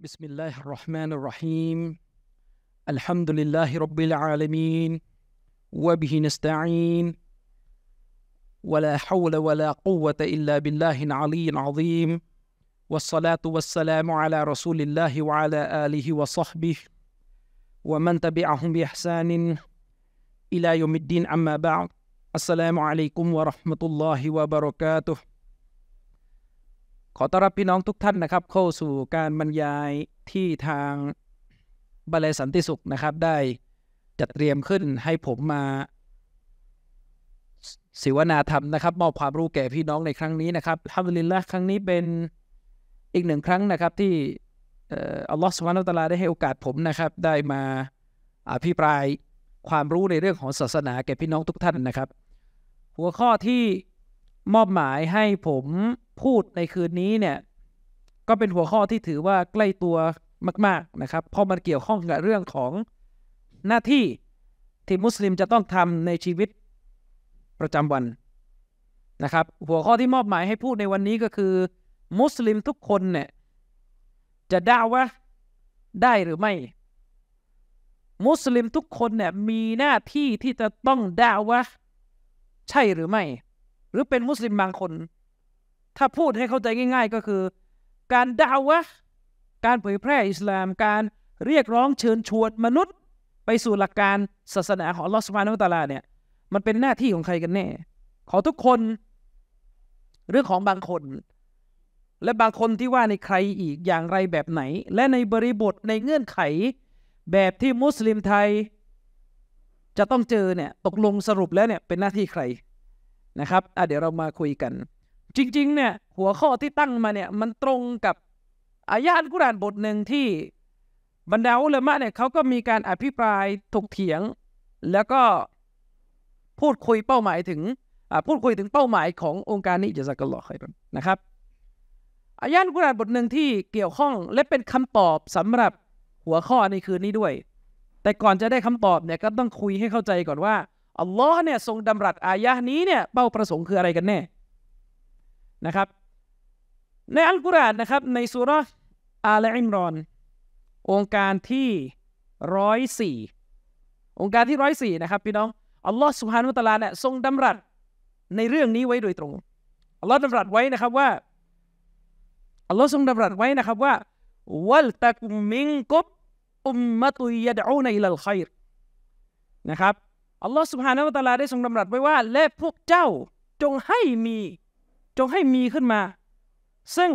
بسم الله الرحمن الرحيم الحمد لله رب العالمين وبه نستعين ولا حول ولا قوة إلا بالله العلي العظيم والصلاة والسلام على رسول الله وعلى آله وصحبه ومن تبعهم بإحسان إلى يوم الدين أما بعد السلام عليكم ورحمة الله وبركاته ขอต้อนรับพี่น้องทุกท่านนะครับ เข้าสู่การบรรยายที่ทาง บาลีสันติสุขนะครับ ได้จัดเตรียมขึ้นให้ผมมาศิวนาธรรมนะครับ มอบความรู้แก่พี่น้องในครั้งนี้นะครับฮัมลินละครั้งนี้เป็นอีกหนึ่งครั้งนะครับที่อัลลอฮฺสุวรรณตลาได้ให้โอกาสผมนะครับ ได้มาอภิปรายความรู้ในเรื่องของศาสนาแก่พี่น้องทุกท่านนะครับ หัวข้อที่มอบหมายให้ผมพูดในคืนนี้เนี่ยก็เป็นหัวข้อที่ถือว่าใกล้ตัวมากๆนะครับ เพราะมันเกี่ยวข้องกับเรื่องของหน้าที่ที่มุสลิมจะต้องทำในชีวิตประจำวันนะครับหัวข้อที่มอบหมายให้พูดในวันนี้ก็คือ มุสลิมทุกคนเนี่ยจะด่าวะได้หรือไม่ มุสลิมทุกคนเนี่ยมีหน้าที่ที่จะต้องด่าวะใช่หรือไม่ หรือเป็นมุสลิมบางคนถ้าพูดให้เข้าใจง่ายๆ ก็คือ การดาวะการเผยแพร่อิสลาม การเรียกร้องเชิญชวนมนุษย์ ไปสู่หลักการศาสนาของลอสมานุตาลาเนี่ยมันเป็นหน้าที่ของใครกันแน่ ขอทุกคน เรื่องของบางคน และบางคนที่ว่าในใครอีกอย่างไรแบบไหน และในบริบทในเงื่อนไขแบบที่มุสลิมไทย จะต้องเจอเนี่ยตกลงสรุปแล้วเนี่ยเป็นหน้าที่ใครนะครับอ่ะเดี๋ยวเรามาคุยกันจริงๆ เนี่ยหัวข้อที่ตั้งมาเนี่ยมันตรงกับอายาตกุรานบทหนึ่งที่บรรดาอุลามะเนี่ยเขาก็มีการอภิปรายถกเถียง แล้วก็พูดคุยเป้าหมายถึงพูดคุยถึงเป้าหมายขององค์การนี้จะสักลอใครนะครับอายานกุรานบทหนึ่งที่เกี่ยวข้องและเป็นคำตอบสำหรับหัวข้อในคืนนี้ด้วย แต่ก่อนจะได้คำตอบเนี่ยก็ต้องคุยให้เข้าใจก่อนว่าอัลลอฮ์เนี่ยทรงดำรัสอายะนี้เนี่ยเป้าประสงค์คืออะไรกันแน่นะครับ ในอัลกุรอานนะครับในสุรอาลอิมรอน องค์การที่ร้อยสี่องค์การที่ร้อยสี่นะครับพี่น้องอัลลอฮ์สุฮานุตะลาเนี่ยทรงดำรัสในเรื่องนี้ไว้โดยตรงอัลลอฮ์ดำรัสไว้นะครับว่าอัลลอฮ์ทรงดำรัสไว้นะครับว่า วัลตะกุมิงกบอุมมะตุยดอูนอิลลคอยรนะครับอัลลอฮ์สุฮานะตะลาได้ทรงดำรัสไว้ว่า และพวกเจ้าจงให้มีจงให้มีขึ้นมา ซึ่ง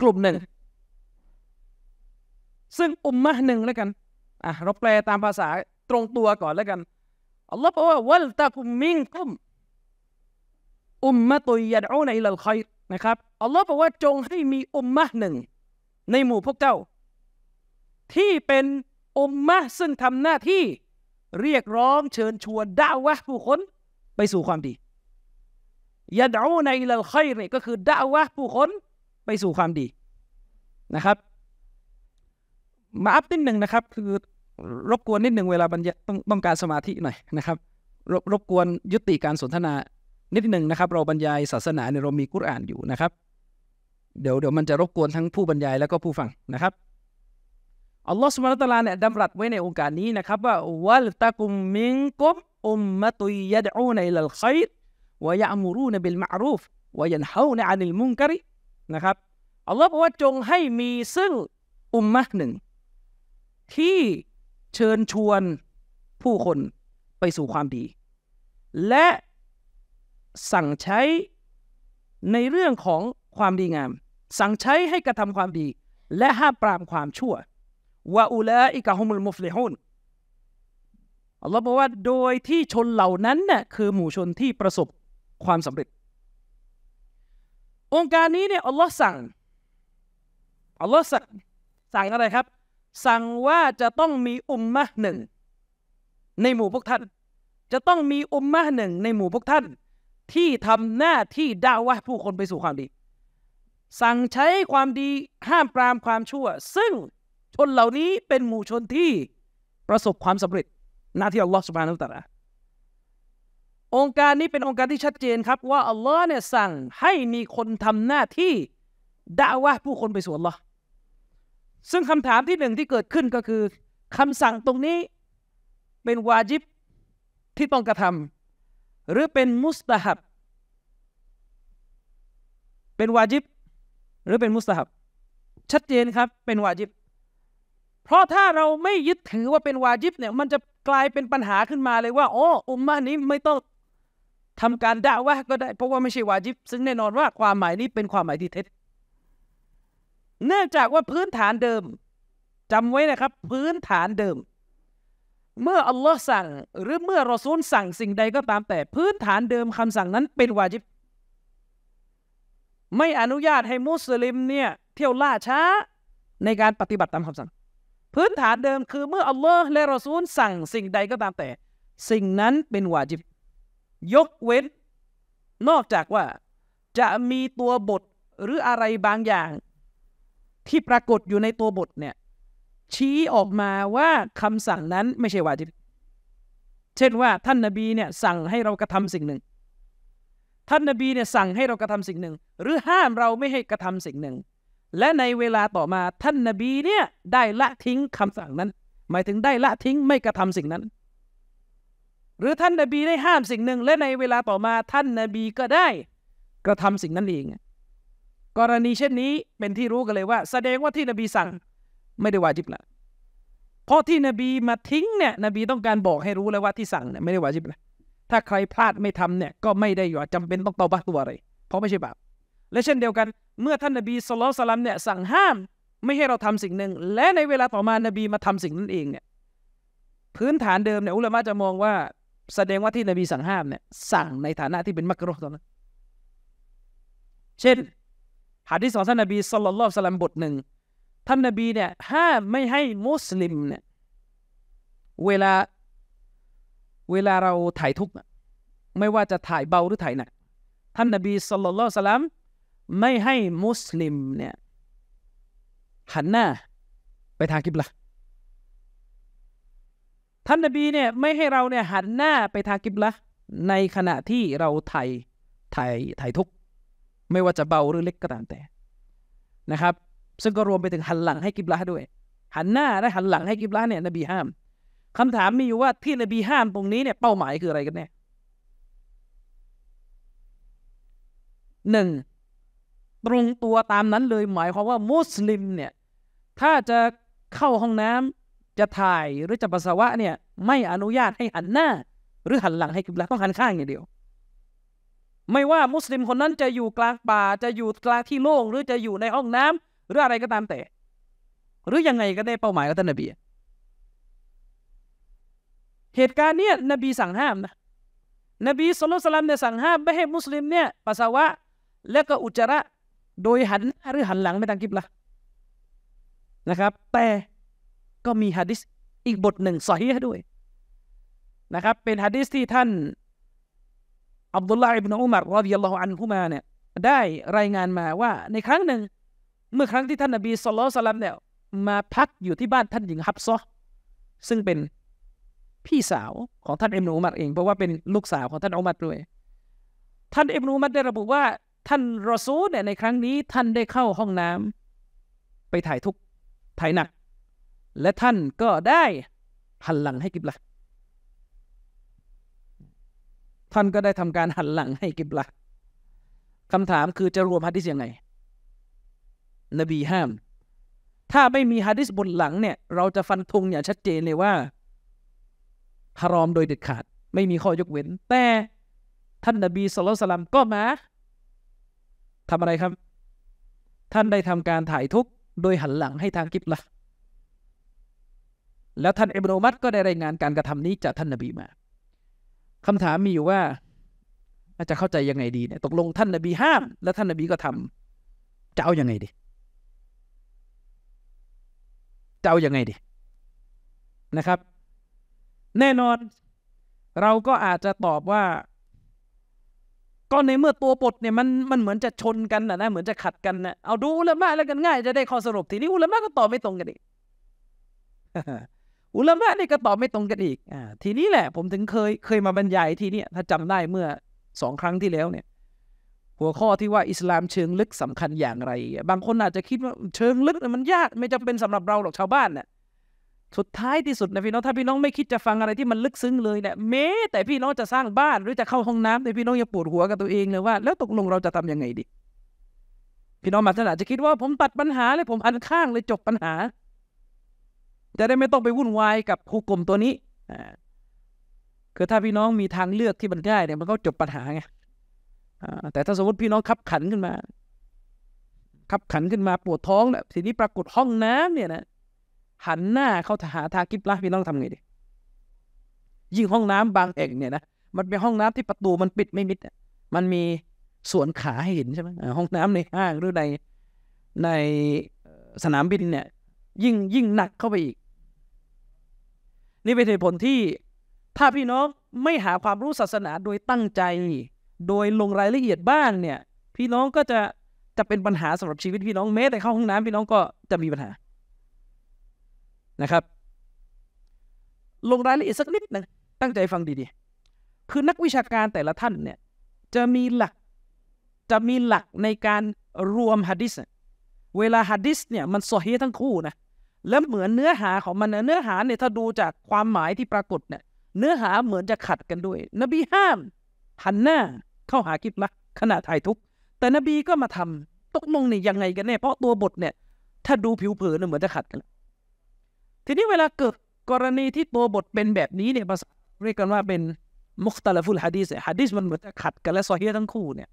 กลุ่มหนึ่ง ซึ่งอุมมะหนึ่งแล้วกัน อ่ะเราแปลตามภาษาตรงตัวก่อนแล้วกัน อัลลอฮ์บอกว่าวัลตะกุมมิงกุม อุมมะตุยัดอูในลลคอยนะครับ อัลลอฮ์บอกว่า จงให้มีอุมมะหนึ่ง ในหมู่พวกเจ้า ที่เป็นอุมมะซึ่งทำหน้าที่เรียกร้องเชิญชวนด่าวะผู้คนไปสู่ความดียาดูในเลคไยเนี่ยก็คือด่าวะผู้คนไปสู่ความดีนะครับ มาอัพนิดหนึ่งนะครับ คือรบกวนนิดหนึ่งเวลาบรรยายต้องต้องการสมาธิหน่อยนะครับ รบรบกวนยุติการสนทนานิดหนึ่งนะครับ เราบรรยายศาสนาในเรามีกุรอานอยู่นะครับเดี๋ยวเดี๋ยวมันจะรบกวนทั้งผู้บรรยายแล้วก็ผู้ฟังนะครับอัลลอฮฺสุบานตะลาเนี่ยดำรัสไว้ในองค์การนี้นะครับว่า วัลตะกุมมิงกุม อุมมะตุยยะดูในลลไคร์วยามูรูนบิลมารูฟวยันเฮาในอานิลมุงกะรินะครับอัลลอฮ์บอกว่าจงให้มีซึ่งอุมมะหนึ่ง ที่เชิญชวนผู้คนไปสู่ความดี และ สั่งใช้ในเรื่องของความดีงาม สั่งใช้ให้กระทำความดี และห้ามปรามความชั่ววะอุลาอิกะฮุมุลมุฟลิฮุนอัลลอฮ์บอกว่าโดยที่ชนเหล่านั้นน่ะคือหมู่ชนที่ประสบความสำเร็จองค์การนี้เนี่ยอัลลอฮ์สั่งอัลลอฮ์สั่งสั่งอะไรครับ สั่งว่าจะต้องมีอุมมะหนึ่ง ในหมู่พวกท่าน จะต้องมีอุมมะหนึ่ง ในหมู่พวกท่านที่ทำหน้าที่ด่าว่าผู้คนไปสู่ความดี สั่งใช้ความดีห้ามปรามความชั่ว ซึ่งชนเหล่านี้เป็นหมู่ชนที่ประสบความสำเร็จหน้าที่อัลลอฮ์สุบานุตะลาองค์การนี้เป็นองค์การที่ชัดเจนครับว่าอัลลอฮ์เนี่ยสั่งให้มีคนทำหน้าที่ด่าว่าผู้คนไปสวนหรอซึ่งคำถามที่หนึ่งที่เกิดขึ้นก็คือ คำสั่งตรงนี้เป็นวาจิบที่ต้องกระทำ หรือเป็นมุสตาฮับเป็นวาจิบ หรือเป็นมุสตาฮับชัดเจนครับเป็นวาจิบเพราะถ้าเราไม่ยึดถือว่าเป็นวาจิบเนี่ยมันจะกลายเป็นปัญหาขึ้นมาเลยว่าโอ้อุมมานี้ไม่ต้องทำการด่าว่าก็ได้เพราะว่าไม่ใช่วาจิบ ซึ่งแน่นอนว่าความหมายนี้เป็นความหมายที่เท็จเนื่องจากว่าพื้นฐานเดิมจำไว้นะครับพื้นฐานเดิม เมื่ออัลลอฮ์สั่งหรือเมื่อรอซูลสั่งสิ่งใดก็ตามแต่ พื้นฐานเดิมคำสั่งนั้นเป็นวาจิบ ไม่อนุญาตให้มุสลิมเนี่ย เที่ยวล่าช้าในการปฏิบัติตามคำสั่ง พื้นฐานเดิมคือเมื่ออัลลอฮ์และรอซูลสั่งสิ่งใดก็ตามแต่ สิ่งนั้นเป็นวาจิบยกเว้น นอกจากว่าจะมีตัวบทหรืออะไรบางอย่าง ที่ปรากฏอยู่ในตัวบทเนี่ยชี้ออกมาว่าคำสั่งนั้นไม่ใช่วาจิบเช่นว่าท่านนาบีเนี่ยสั่งให้เรากระทำสิ่งหนึ่ง ท่านนาบีเนี่ยสั่งให้เรากระทำสิ่งหนึ่ง หรือห้ามเราไม่ให้กระทำสิ่งหนึ่ง และในเวลาต่อมาท่านนาบีเนี่ยได้ละทิ้งคำสั่งนั้น หมายถึงได้ละทิ้งไม่กระทำสิ่งนั้นหรือท่านนาบีได้ห้ามสิ่งหนึ่งและในเวลาต่อมาท่านนาบีก็ได้ กระทำสิ่งนั้นเอง กรณีเช่นนี้เป็นที่รู้กันเลยว่า แสดงว่าที่นบีสั่งไม่ได้วาจิบละเพราะที่นบีมาทิ้งเนี่ย นบีต้องการบอกให้รู้แล้วว่าที่สั่งเนี่ยไม่ได้วาจิบละถ้าใครพลาดไม่ทำเนี่ยก็ไม่ได้อยู่จำเป็นต้องตอบตัวอะไร เพราะไม่ใช่บาปและเช่นเดียวกันเมื่อท่านนบีสโลสลัมเนี่ยสั่งห้ามไม่ให้เราทำสิ่งหนึ่ง และในเวลาต่อมานบีมาทำสิ่งนั้นเองเนี่ยพื้นฐานเดิมเนี่ยอุลามะจะมองว่าแสดงว่าที่นบีสั่งห้ามเนี่ยสั่งในฐานะที่เป็นมักรุตอนนั้นเช่นหะดีสของท่านนบีสุลต่านละสลัมบทหนึ่งท่านนบีเนี่ยห้ามไม่ให้มุสลิมเนี่ยเวลาเวลาเราถ่ายทุกข์ไม่ว่าจะถ่ายเบาหรือถ่ายหนักท่านนบีสุลต่านละสลัมไม่ให้มุสลิมเนี่ยหันหน้า ไปทางกิบลาท่านนบีเนี่ยไม่ให้เราเนี่ยหันหน้าไปทางกิบละในขณะที่เราไถ่ไถ่ไถ่ทุกไม่ว่าจะเบาหรือเล็กก็ตามแต่นะครับ ซึ่งก็รวมไปถึงหันหลังให้กิบละด้วย หันหน้าและหันหลังให้กิบละเนี่ยนบีห้าม คำถามมีอยู่ว่าที่นบีห้ามตรงนี้เนี่ยเป้าหมายคืออะไรกันแน่หนึ่งตรงตัวตามนั้นเลยหมายความว่ามุสลิมเนี่ยถ้าจะเข้าห้องน้ำจะถ่ายหรือจะปัสสาวะเนี่ย ไม่อนุญาตให้หันหน้า หรือหันหลังให้กิบลาต้องหันข้างอย่างเดียว ไม่ว่ามุสลิมคนนั้นจะอยู่กลางป่าจะอยู่กลางที่โล่งหรือจะอยู่ในห้องน้ำ หรืออะไรก็ตามแต่ หรือยังไงก็ได้เป้าหมายของท่านนบีเหตุการณ์เนี่ยนบีสั่งห้ามนะนบีสุลต่านเนี่ยสั่งห้ามไม่ให้มุสลิมเนี่ยปัสสาวะและก็อุจจาระโดยหันหน้าหรือหันหลังไม่ต่างกิบละนะครับ แต่ก็มีฮะดิษอีกบทหนึ่งสอฮีฮด้วยนะครับ เป็นฮะดิษที่ท่านอับดุลลาห์อิบนาอุมารรอดิยัลลอฮุอันฮุมาเนี่ยได้รายงานมาว่าในครั้งหนึ่งเมื่อครั้งที่ท่านนบีสุลต่านเนี่ยมาพักอยู่ที่บ้านท่านหญิงฮับซอซึ่งเป็นพี่สาวของท่านอิบนาอุมารเองเพราะว่าเป็นลูกสาวของท่านอุมารด้วยท่านอิบนาอุมารได้ระบุว่าท่านรอซูลเนี่ยในครั้งนี้ท่านได้เข้าห้องน้ำ ไปถ่ายทุกถ่ายหนักและท่านก็ได้หันหลังให้กิบลาท่านก็ได้ทำการหันหลังให้กิบลาคำถามคือจะรวมฮะดิษยังไง นบีห้าม ถ้าไม่มีฮะดิษบนหลังเนี่ยเราจะฟันธงอย่างชัดเจนเลยว่าฮารอมโดยเด็ดขาด ไม่มีข้อยกเว้น แต่ ท่านนบีสุลต่านก็มาทำอะไรครับ ท่านได้ทำการถ่ายทุกโดยหันหลังให้ทางกิบลาแล้วท่านอิบนุมัดก็ได้รายงานการกระทำนี้ จากท่านนบีมา คำถามมีอยู่ว่า อาจะเข้าใจยังไงดีเนี่ย ตกลงท่านนบีห้ามแล้วท่านนบีก็ทำจะเอาอยัางไงดีจะเอาอยัางไงดีนะครับ แน่นอน เราก็อาจจะตอบว่า ก็ในเมื่อตัวบทเนี่ยมันมันเหมือนจะชนกันนะนะเหมือนจะขัดกันนะเอาดูแุลวมะแล้วกันง่ายจะได้ข้อสรุป ทีนี้อุลามะก็ตอบไม่ตรงกันอีกอุลามะนี่ก็ตอบไม่ตรงกันอีกอ่าทีนี้แหละผมถึงเคยเคยมาบรรยายที่นี่ถ้าจำได้เมื่อสองครั้งที่แล้วเนี่ยหัวข้อที่ว่าอิสลามเชิงลึกสำคัญอย่างไรบางคนอาจจะคิดว่าเชิงลึกมันยากไม่จำเป็นสำหรับเราหรอกชาวบ้านเนี่ยสุดท้ายที่สุดนะพี่น้องถ้าพี่น้องไม่คิดจะฟังอะไรที่มันลึกซึ้งเลยเนี่ยแม้แต่พี่น้องจะสร้างบ้านหรือจะเข้าห้องน้ำแต่พี่น้องยังปวดหัวกับตัวเองเลยว่าแล้วตกลงเราจะทํำยังไงดีพี่น้องบางท่านอาจจะคิดว่าผมตัดปัญหาเลยผมอันข้างเลยจบปัญหาจะได้ไม่ต้องไปวุ่นวายกับฮุกกลมตัวนี้คือถ้าพี่น้องมีทางเลือกที่มันง่ายเนี่ย มันก็จบปัญหาไงแต่ถ้าสมมติพี่น้องขับขันขึ้นมา ขับขันขึ้นมาปวดท้องแล้วทีนี้ปรากฏห้องน้ำเนี่ยนะหันหน้าเข้าหาทากิบละพี่น้องทำไงดียิ่งห้องน้ำบางแห่งเนี่ยนะ มันเป็นห้องน้ำที่ประตูมันปิดไม่มิดมันมีส่วนขาให้เห็นใช่ไหมห้องน้ำในห้างหรือในในสนามบินเนี่ย ยิ่งยิ่งหนักเข้าไปอีกนี่เป็นเหตุผลที่ถ้าพี่น้องไม่หาความรู้ศาสนาโดยตั้งใจ โดยลงรายละเอียดบ้างเนี่ยพี่น้องก็จะจะเป็นปัญหาสำหรับชีวิตพี่น้องแม้แต่เข้าห้องน้ำพี่น้องก็จะมีปัญหานะครับ ลงรายละเอียดสักนิดนึงตั้งใจฟังดีๆคือนักวิชาการแต่ละท่านเนี่ยจะมีหลักจะมีหลักในการรวมฮะดิษเวลาฮะดิษเนี่ยมันสอฮีทั้งคู่นะและเหมือนเนื้อหาของมันเนื้อหาเนี่ยถ้าดูจากความหมายที่ปรากฏเนี่ยเนื้อหาเหมือนจะขัดกันด้วย นบีห้ามหันหน้าเข้าหากิบละขณะถ่ายทุก แต่นบีก็มาทำตกลงนี่ยังไงกันแน่เพราะตัวบทเนี่ยถ้าดูผิวเผินเหมือนจะขัดกัน ทีนี้เวลาเกิดกรณีที่ตัวบทเป็นแบบนี้เนี่ยภาษาเรียกกันว่าเป็นมุคตาลฟุลฮะดีสฮะดีสมันเหมือนจะขัดกัน และซอฮีทั้งคู่เนี่ย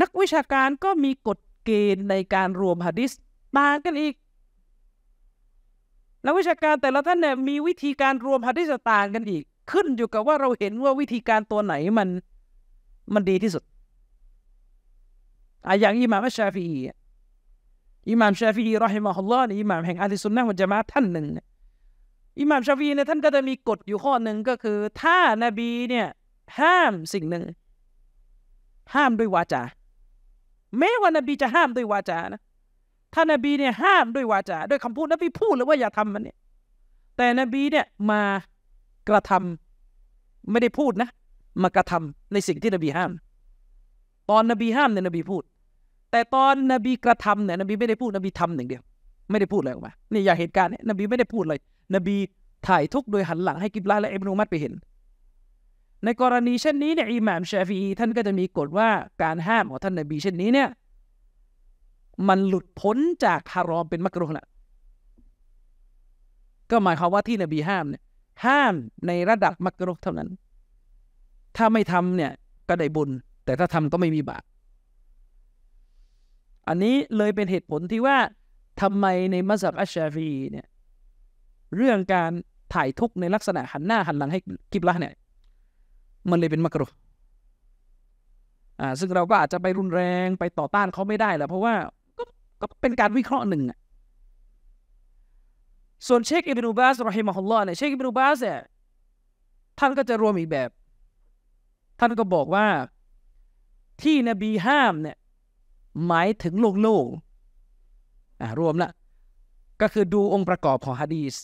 นักวิชาการก็มีกฎเกณฑ์ในการรวมฮะดิษต่างกันอีกนักวิชาการแต่ละ ท่านเนี่ยมีวิธีการรวมฮะดิษต่างกันอีกขึ้นอยู่กับว่าเราเห็นว่าวิธีการตัวไหนมันมันดีที่สุดอะอย่างอิหม่ามชาฟีออิหม่ามชาฟีรอฮิมะฮุลลอฮ์อิหม่าม แห่งอัลลอฮ์สุนนะมุจมาท่านหนึ่งอิหม่ามชาฟีเนี่ยท่านก็จะมีกฎอยู่ข้อหนึ่งก็คือ ถ้านบีเนี่ย ห้ามสิ่งหนึ่ง ห้ามด้วยวาจาแม้ว่านบีจะห้ามด้วยวาจานะถ้านบีเนี่ยห้ามด้วยวาจาด้วยคำพูดนบีพูดเลยว่าอย่าทำมันเนี่ยแต่นบีเนี่ยมากระทำไม่ได้พูดนะ มากระทำในสิ่งที่นบีห้าม ตอนนบีห้ามเนี่ยนบีพูด แต่ตอนนบีกระทำเนี่ยนบีไม่ได้พูดนบีทำหนึ่งเดียวไม่ได้พูดอะไรออกมานี่อย่าเหตุการณ์เนี่ยนบีไม่ได้พูดเลย นบีถ่ายทุกโดยหันหลัง ให้กิบลาและอิบนุมัดไปเห็น ในกรณีเช่นนี้เนี่ยอิหม่ามชาฟีท่านก็จะมีกฎว่าการห้ามของท่านนบีเช่นนี้เนี่ยมันหลุดพ้นจากฮารอมเป็นมักรุห์ละก็หมายความว่าที่นบีห้ามเนี่ย ห้ามในระดับมักรุห์เท่านั้น ถ้าไม่ทำเนี่ยก็ได้บุญ แต่ถ้าทำก็ไม่มีบาป อันนี้เลยเป็นเหตุผลที่ว่าทำไมในมัสยิดอัชชาฟีเนี่ยเรื่องการถ่ายทุกในลักษณะหันหน้าหันหลังให้กิบละเนี่ยมันเลยเป็นมักรุอ่าซึ่งเราก็อาจจะไปรุนแรงไปต่อต้านเขาไม่ได้แหละเพราะว่าก็เป็นการวิเคราะห์หนึ่งส่วนเชคอิบนูบาสรอฮิมะฮุลลอฮ์เนี่ยเชคอิบนูบาสเนี่ยท่านก็จะรวมอีกแบบ ท่านก็บอกว่า ที่นบีห้ามเนี่ยหมายถึงโลกโลกอ่ารวมละก็คือดูองค์ประกอบของฮะดีส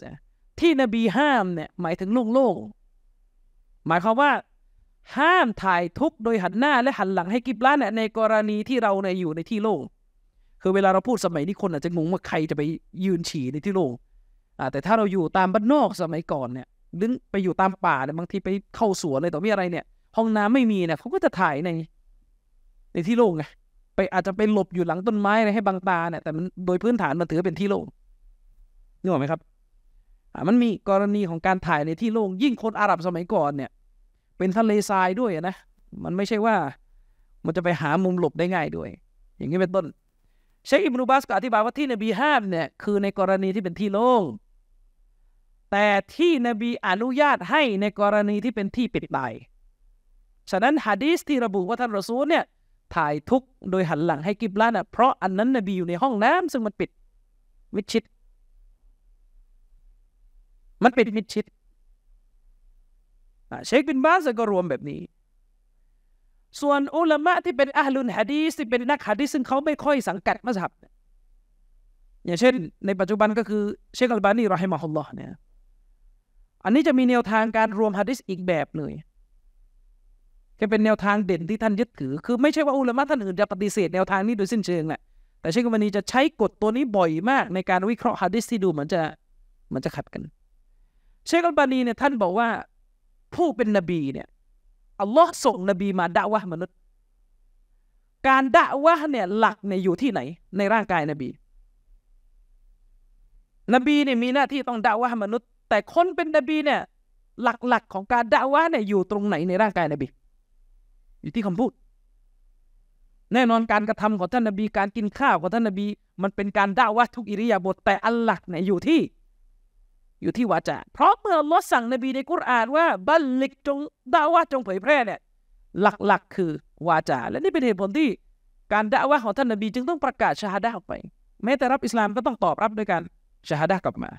ที่นบีห้ามเนี่ยหมายถึงโลกโลก หมายความว่า ห้ามถ่ายทุกโดยหันหน้าและหันหลังให้กิบล้านเนี่ยในกรณีที่เราเนี่ยอยู่ในที่โล่งคือเวลาเราพูดสมัยนี้คนอาจจะงงว่าใครจะ ไปยืนฉี่ในที่โล่งอ่าแต่ถ้าเราอยู่ตามบ้านนอกสมัยก่อนเนี่ยหรือไปอยู่ตามป่าเนี่ยบางทีไปเข้าสวนอะไรต่อมีอะไรเนี่ย ห้องน้ำไม่มีเนี่ยเขาก็จะถ่ายในในที่โล่งไงไปอาจจะไปหลบอยู่หลังต้นไม้อะไรให้บางตาเนี่ยแต่มันโดยพื้นฐานมันถือเป็นที่โล่งนึกออกไหมครับ มันมีกรณีของการถ่ายในที่โล่งยิ่งคนอาหรับสมัยก่อนเนี่ย เป็นทะเลทรายด้วยนะ มันไม่ใช่ว่า มันจะไปหามุมหลบได้ง่ายด้วย อย่างนี้เป็นต้นเชคอิบนุบาสก็อธิบายว่าที่นบีห้ามเนี่ยคือในกรณีที่เป็นที่โล่งแต่ที่นบีอนุญาตให้ในกรณีที่เป็นที่ปิดตายฉะนั้นฮะดีสที่ระบุว่าท่านรอซูลเนี่ยถ่ายทุกโดยหันหลังให้กิบลาน่ะเพราะอันนั้นนบีอยู่ในห้องน้ำ ซึ่งมันปิดมิดชิดมันปิดมิดชิดเชคบินบาสก็รวมแบบนี้ส่วนอุลามะที่เป็นอัลลุนฮะดีสที่เป็นนักฮะดีสซึ่งเขาไม่ค่อยสังกัดมัสฮับอย่างเช่นในปัจจุบันก็คือเชคอัลบานีรอฮิมาฮุลลอฮ์เนี่ยอันนี้จะมีแนวทางการรวมฮะดิษอีกแบบเลยจะเป็นแนวทางเด่นที่ท่านยึดถือคือไม่ใช่ว่าอุลามะท่านอื่นจะปฏิเสธแนวทางนี้โดยสิ้นเชิงแหละแต่เชคอัลบานีจะใช้กฎตัวนี้บ่อยมากในการวิเคราะห์ฮะดิษที่ดูเหมือนจะเหมือนจะขัดกัน เชคอัลบานีเนี่ยท่านบอกว่าผู้เป็นนบีเนี่ยอัลลอฮ์ส่งนบีมาด่าวะมนุษย์ การด่าวะเนี่ยหลักเนี่ยอยู่ที่ไหนในร่างกายนบี นบีเนี่ยมีหน้าที่ต้องด่าวะมนุษย์ แต่คนเป็นนบีเนี่ยหลักๆของการด่าวะเนี่ยอยู่ตรงไหนในร่างกายนบีอยู่ที่คำพูด แน่นอนการกระทำของท่านนบี การกินข้าวของท่านนบี มันเป็นการด่าวะทุกอิริยาบถแต่อันหลักเนี่ยอยู่ที่อยู่ที่วาจา เพราะเมื่อลอสั่งนบีในกุรอานว่า บัลลิกจงด่าว่าจงเผยแพร่เนี่ยหลักๆคือ วาจา และนี่เป็นเหตุผลที่การด่าว่าของท่านนบีจึงต้องประกาศชาฮัดะออกไป แม้แต่รับอิสลามก็ต้องตอบรับด้วยการชาฮัดะกลับมา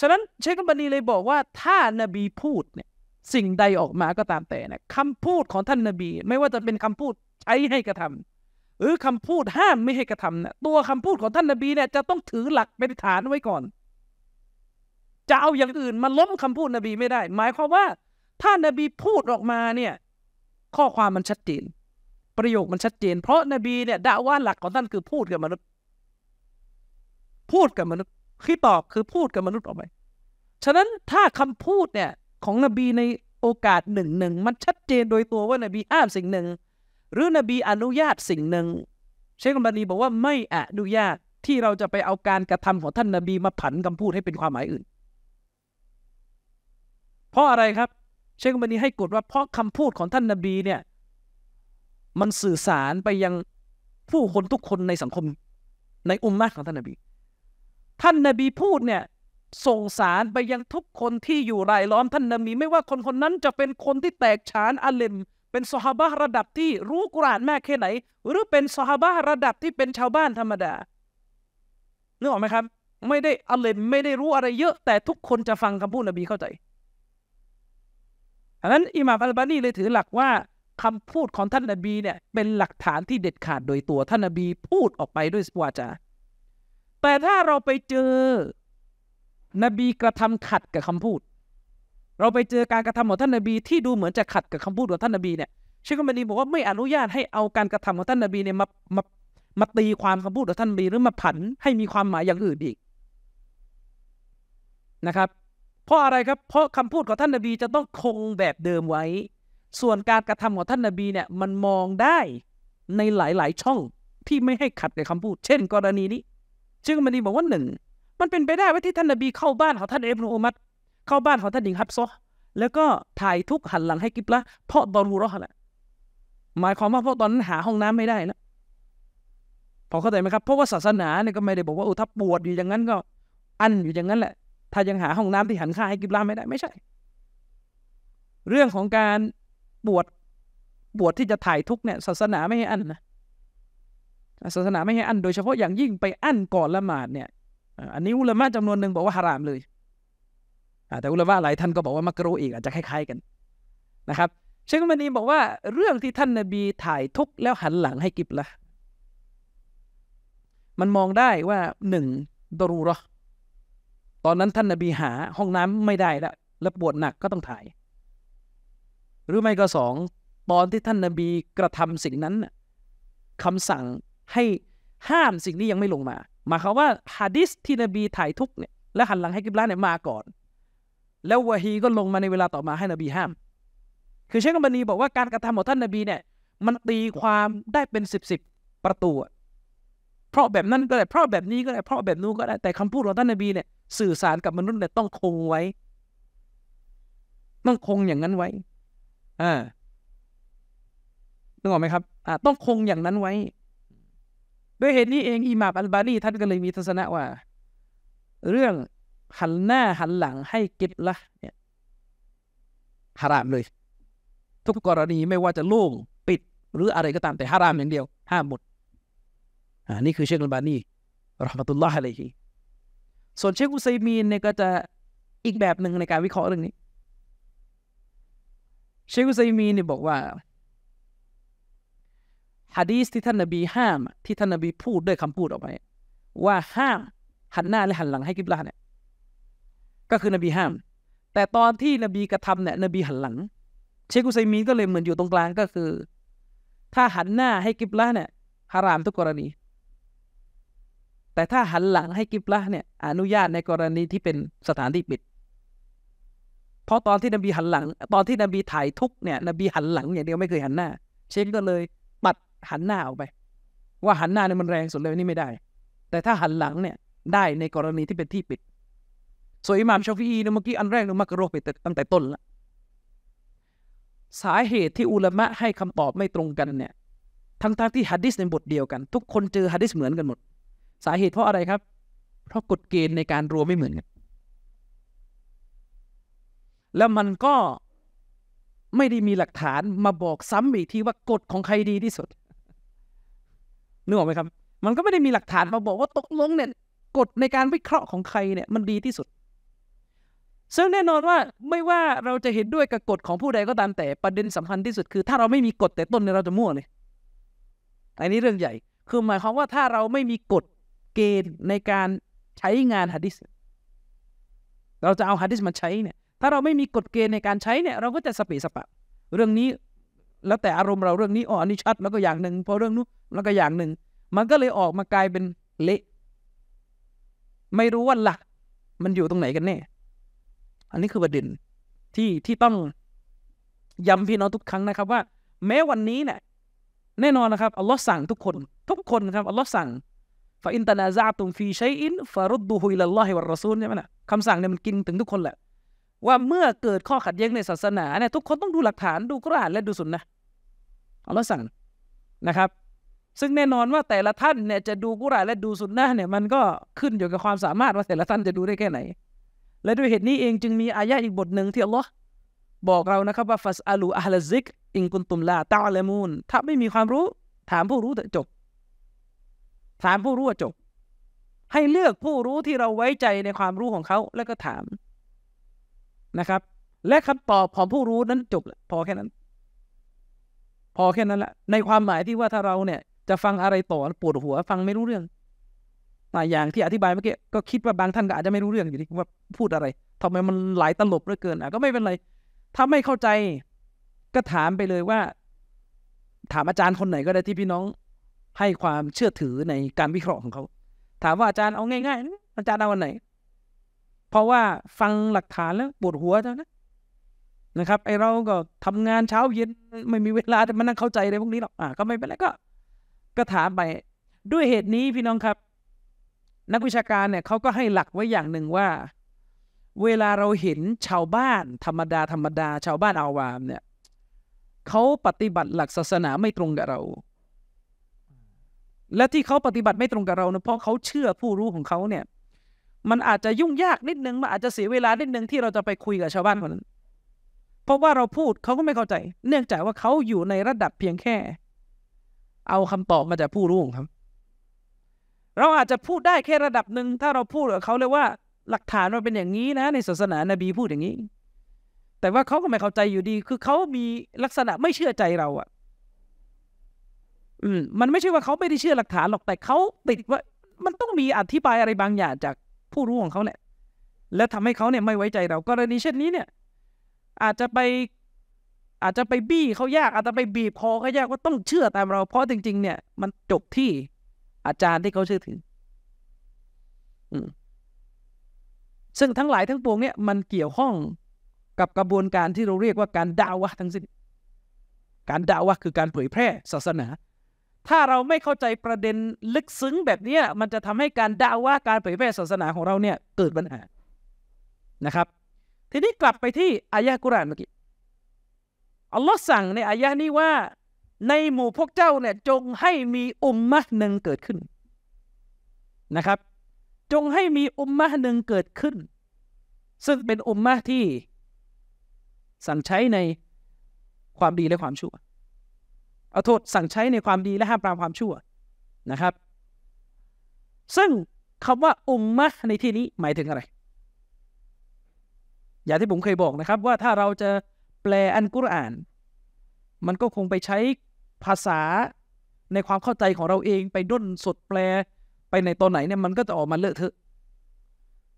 ฉะนั้นเชคกัมบันีเลยบอกว่า ถ้านบีพูดเนี่ยสิ่งใดออกมาก็ตามแต่นะคำพูดของท่านนบี ไม่ว่าจะเป็นคำพูดใช้ให้กระทำหรือคำพูดห้ามไม่ให้กระทำเนี่ยตัวคำพูดของท่านนบีเนี่ยจะต้องถือหลักเป็นฐานไว้ก่อนจะเอาอย่างอื่นมาล้มคำพูดนบีไม่ได้ หมายความว่าท่านนบีพูดออกมาเนี่ยข้อความมันชัดเจนประโยคมันชัดเจนเพราะนบีเนี่ยด่าว่าหลักของท่านคือพูดกับมนุษย์ พูดกับมนุษย์คิดตอบคือพูดกับมนุษย์ออกไปฉะนั้นถ้าคำพูดเนี่ยของนบีในโอกาสหนึ่งหนึ่งมันชัดเจนโดยตัวว่านบีอ้ามสิ่งหนึ่งหรือนบีอนุญาตสิ่งหนึ่ง เชคกัมบานีบอกว่าไม่อนุญาตที่เราจะไปเอาการกระทำของท่านนาบีมาผันคำพูดให้เป็นความหมายอื่น เพราะอะไรครับ เชคกัมบานีให้กฎว่าเพราะคำพูดของท่านนาบีเนี่ยมันสื่อสารไปยังผู้คนทุกคนในสังคมในอุมมะของท่านนาบี ท่านนาบีพูดเนี่ยส่งสารไปยังทุกคนที่อยู่รายล้อมท่านนาบี ไม่ว่าคนคนนั้นจะเป็นคนที่แตกฉานอาเลมเป็นสหบะระดับที่รู้กุรานมากแค่ไหน หรือเป็นสหบะระดับที่เป็นชาวบ้านธรรมดานึกออกไหมครับ ไม่ได้อะไรไม่ได้รู้อะไรเยอะ แต่ทุกคนจะฟังคำพูดนบีเข้าใจดังนั้นอิหม่ามอัลบานีเลยถือหลักว่าคำพูดของท่านนบีเนี่ยเป็นหลักฐานที่เด็ดขาดโดยตัวท่านนบีพูดออกไปด้วยวาจาแต่ถ้าเราไปเจอนบีกระทำขัดกับคำพูดเราไปเจอการกระทำของท่านนบีที่ดูเหมือนจะขัดกับคำพูดของท่านนบีเนี่ยเชคกัมดีบอกว่าไม่อนุญาตให้เอาการกระทำของท่านนบีเนี่ยมามามาตีความคำพูดของท่านนบี หรือมาผันให้มีความหมายอย่างอื่นอีกนะครับเพราะอะไรครับเพราะคำพูดของท่านนบีจะต้องคงแบบเดิมไว้ ส่วนการกระทำของท่านนบีเนี่ยมันมองได้ในหลายๆ ช่องที่ไม่ให้ขัดกับคำพูด เช่น กรณีนี้เชคกัมดีบอกว่าหนึ่งมันเป็นไปได้ว่าที่ท่านนบีเข้าบ้านของท่านเอบรูอุมัตเข้าบ้านของท่านหญิงฮับซอแล้วก็ถ่ายทุกหันหลังให้กิบละเพราะตอนรูรอแหละ หมายความว่าเพราะตอนนั้น หาห้องน้ำไม่ได้นะพอเข้าใจไหมครับ เพราะว่าศาสนาเนี่ยก็ไม่ได้บอกว่าโอ้ถ้าปวดอยู่อย่างนั้นก็ อันอยู่อย่างนั้นแหละ ถ้ายังหาห้องน้ำที่หันข้าให้กิบลาไม่ได้ไม่ใช่ เรื่องของการปวดปวดที่จะถ่ายทุกเนี่ย ศาสนาไม่ให้อันนะ ศาสนาไม่ให้อันโดยเฉพาะอย่างยิ่งไปอั้นก่อนละหมาดเนี่ยอันนี้อุลามะจำนวนหนึ่งบอกว่าฮารามเลยแต่อุลามะหลายท่านก็บอกว่ามักรูอีกอาจจะคล้ายๆกันนะครับเชคมานีบอกว่าเรื่องที่ท่านนาบีถ่ายทุกแล้วหันหลังให้กิบละมันมองได้ว่าหนึ่งดรูรอตอนนั้นท่านนาบีหาห้องน้ำไม่ได้ แล้วและปวดหนักก็ต้องถ่าย หรือไม่ก็สองตอนที่ท่านนาบีกระทำสิ่งนั้นคำสั่งให้ห้ามสิ่งนี้ยังไม่ลงมาหมายความว่าฮะดิษที่นบีถ่ายทุกเนี่ยและหันหลังให้กิบลาเนี่ยมาก่อนแล้ววะฮีก็ลงมาในเวลาต่อมาให้นบีห้าม คือเชคกัมบานีบอกว่าการกระทำของท่านนบีเนี่ย มันตีความได้เป็นสิบสิบประตู เพราะแบบนั้นก็ได้เพราะแบบนี้ก็ได้เพราะแบบนู้นก็ได้แต่คำพูดของท่านนบีเนี่ยสื่อสารกับมนุษย์เนี่ยต้องคงไว้ ต้องคงอย่างนั้นไว้ อ่า นึกออกไหมครับ อ่า ต้องคงอย่างนั้นไว้ด้วยเหตุนี้เองอิหม่ามอัลบานีท่านก็เลยมีทัศนะว่า เรื่องหันหน้าหันหลังให้กิบละเนี่ยฮารามเลย ทุกกรณีไม่ว่าจะลูกปิด หรืออะไรก็ตามแต่ฮารามอย่างเดียว ห้ามหมดอ่านี่คือเชคอัลบานีรอฮมตุลลอฮ์อะไรทีส่วนเชคอุซัยมีนเนี่ยก็จะอีกแบบหนึ่งในการวิเคราะห์เรื่องนี้ เชคอุซัยมีนเนี่ยบอกว่าฮะดีสที่ท่านนบีห้าม ที่ท่านนบีพูดด้วยคำพูดออกไปว่าห้ามหันหน้าและหันหลังให้กิบลาเนี่ยก็คือนบีห้ามแต่ตอนที่นบีกระทำเนี่ยนบีหันหลัง เชคุไซมีนก็เลยเหมือนอยู่ตรงกลางก็คือ ถ้าหันหน้าให้กิบละเนี่ยฮารามทุกกรณี แต่ถ้าหันหลังให้กิบละเนี่ยอนุญาตในกรณีที่เป็นสถานที่ปิด เพราะตอนที่นบีหันหลัง ตอนที่นบีถ่ายทุกเนี่ยนบีหันหลังอย่างเดียวไม่เคยหันหน้าเชคก็เลยปัดหันหน้าออกไป ว่าหันหน้าเนี่ยมันแรงสุดเลยนี่ไม่ได้ แต่ถ้าหันหลังเนี่ยได้ในกรณีที่เป็นที่ปิดส่วนอิหม่ามชาฟีีเนี่ยเมื่อกี้อันแรกเนี่ยมักโรคไปตั้งแต่ต้นละสาเหตุที่อุลามะให้คำตอบไม่ตรงกันเนี่ย ทั้งทงที่ฮัดดิสในบทเดียวกัน ทุกคนเจอฮัดดิสเหมือนกันหมด สาเหตุเพราะอะไรครับ เพราะกฎเกณฑ์ในการรวมไม่เหมือนกัน แล้วมันก็ไม่ได้มีหลักฐานมาบอกซ้ำอีกทีว่ากฎของใครดีที่สุดนึกออกไหมครับ มันก็ไม่ได้มีหลักฐานมาบอกว่าตกลงเนี่ยกฎในการวิเคราะห์ของใครเนี่ยมันดีที่สุดซึ่งแน่นอนว่าไม่ว่าเราจะเห็นด้วยกับกฎของผู้ใดก็ตามแต่ประเด็นสำคัญที่สุดคือถ้าเราไม่มีกฎแต่ต้นเนี่ยเราจะมั่วเลยอันนี้เรื่องใหญ่ คือหมายความว่าถ้าเราไม่มีกฎเกณฑ์ในการใช้งานฮะดิษเราจะเอาฮะดิษมาใช้เนี่ย ถ้าเราไม่มีกฎเกณฑ์ในการใช้เนี่ย เราก็จะสเปสปะเรื่องนี้แล้วแต่อารมณ์เราเรื่องนี้อ๋ออันนี้ชัดแล้วก็อย่างหนึ่ง พอเรื่องนู้นแล้วก็อย่างหนึ่ง มันก็เลยออกมากลายเป็นเละ ไม่รู้ว่าหลักมันอยู่ตรงไหนกันแน่อันนี้คือประเด็นที่ที่ต้องย้ำพี่น้องทุกครั้งนะครับ ว่าแม้วันนี้เนี่ยแน่นอนนะครับอัลลอฮ์สั่งทุกคน ทุกคนครับอัลลอฮ์สั่งฟาอินตานาซาตุมฟีชัยอินฟารุดดูฮุยละลลอฮิวะรอซูลใช่ไหมนะคำสั่งเนี่ยมันกินถึงทุกคนแหละว่าเมื่อเกิดข้อขัดแย้งในศาสนาเนี่ยทุกคนต้องดูหลักฐานดูกุรอานและดูสุนนะอัลลอฮ์สั่งนะครับ ซึ่งแน่นอนว่าแต่ละท่านเนี่ยจะดูกุรอานและดูสุนนะเนี่ยมันก็ขึ้นอยู่กับความสามารถว่าแต่ละท่านจะดูได้แค่ไหนและด้วยเหตุนี้เองจึงมีอายะอีกบทหนึ่งที่อัลลอฮ์บอกเรานะครับว่าฟัสอาลูอัลซิก อิงกุนตุมลาตาเลมูนถ้าไม่มีความรู้ถามผู้รู้จบ ถามผู้รู้จบ ให้เลือกผู้รู้ที่เราไว้ใจในความรู้ของเขาแล้วก็ถามนะครับ และคำตอบของผู้รู้นั้นจบพอแค่นั้น พอแค่นั้นละในความหมายที่ว่าถ้าเราเนี่ยจะฟังอะไรต่อปวดหัวฟังไม่รู้เรื่องอย่างที่อธิบายเมื่อกี้ก็คิดว่าบางท่านก็อาจจะไม่รู้เรื่องอยู่ดีว่าพูดอะไรทำไมมันหลายตลบเหลือเกินอ่ะก็ไม่เป็นไรถ้าไม่เข้าใจ ก็ถามไปเลยว่า ถามอาจารย์คนไหนก็ได้ที่พี่น้อง ให้ความเชื่อถือในการวิเคราะห์ของเขาถามว่าอาจารย์เอาง่ายๆ อาจารย์เอาวันไหน เพราะว่าฟังหลักฐานแล้วปวดหัวแล้วนะ นะครับ ไอเราก็ทำงานเช้าเย็นไม่มีเวลาจะมานั่งเข้าใจอะไรพวกนี้หรอกอ่าก็ไม่เป็นไรก็ ก็ถามไปด้วยเหตุนี้พี่น้องครับนักวิชาการเนี่ยเขาก็ให้หลักไว้อย่างหนึ่งว่า เวลาเราเห็นชาวบ้าน ธรรมดา ธรรมดา ชาวบ้านอาวามเนี่ยเขาปฏิบัติหลักศาสนาไม่ตรงกับเรา และที่เขาปฏิบัติไม่ตรงกับเราเนะเพราะเขาเชื่อผู้รู้ของเขาเนี่ย มันอาจจะยุ่งยากนิดนึงมันอาจจะเสียเวลานิดนึงที่เราจะไปคุยกับชาวบ้านคนนั้น เพราะว่าเราพูดเขาก็ไม่เข้าใจ เนื่องจากว่าเขาอยู่ในระดับเพียงแค่ เอาคำตอบมาจากผู้รู้ของเขาเราอาจจะพูดได้แค่ระดับหนึ่งถ้าเราพูดกับเขาเลยว่าหลักฐานมันเป็นอย่างนี้นะ ในศาสนานบีพูดอย่างนี้ แต่ว่าเขาก็ไม่เข้าใจอยู่ดีคือเขามีลักษณะไม่เชื่อใจเราอะอืม มันไม่ใช่ว่าเขาไม่ได้เชื่อหลักฐานหรอกแต่เขา ติดว่ามันต้องมีอธิบายอะไรบางอย่างจากผู้รู้ของเขาแหละ แล้วทำให้เขาเนี่ยไม่ไว้ใจเรากรณีเช่นนี้เนี่ย อาจจะไป อาจจะไปบี้เขายาก อาจจะไปบีบคอเขายากว่าต้องเชื่อตามเราเพราะจริง ๆ เนี่ยมันจบที่อาจารย์ที่เขาเชื่อถืออืมซึ่งทั้งหลายทั้งปวงเนี่ยมันเกี่ยวข้องกับกระบวนการที่เราเรียกว่าการด่าวะทั้งสิ้น การด่าวะคือการเผยแพร่ศาสนา ถ้าเราไม่เข้าใจประเด็นลึกซึ้งแบบนี้มันจะทำให้การด่าวะการเผยแพร่ ศาสนาของเราเนี่ยเกิดปัญหา นะครับ ทีนี้กลับไปที่อายะกุรานเมื่อกี้อัลลอฮ์สั่งในอายะนี้ว่าในหมู่พวกเจ้าเนี่ย จงให้มีอุมมะหนึ่งเกิดขึ้นนะครับ จงให้มีอุมมะหนึ่งเกิดขึ้น ซึ่งเป็นอุมมะที่ สั่งใช้ในความดีและความชั่วเอาโทษสั่งใช้ในความดีและห้ามปราบความชั่วนะครับ ซึ่งคำว่าอุมมะในที่นี้หมายถึงอะไร อย่างที่ผมเคยบอกนะครับว่าถ้าเราจะแปลอันกุรอาน มันก็คงไปใช้ภาษาในความเข้าใจของเราเองไปด้นสดแปลไปในตอนไหนเนี่ยมันก็จะออกมาเลอะเทอะ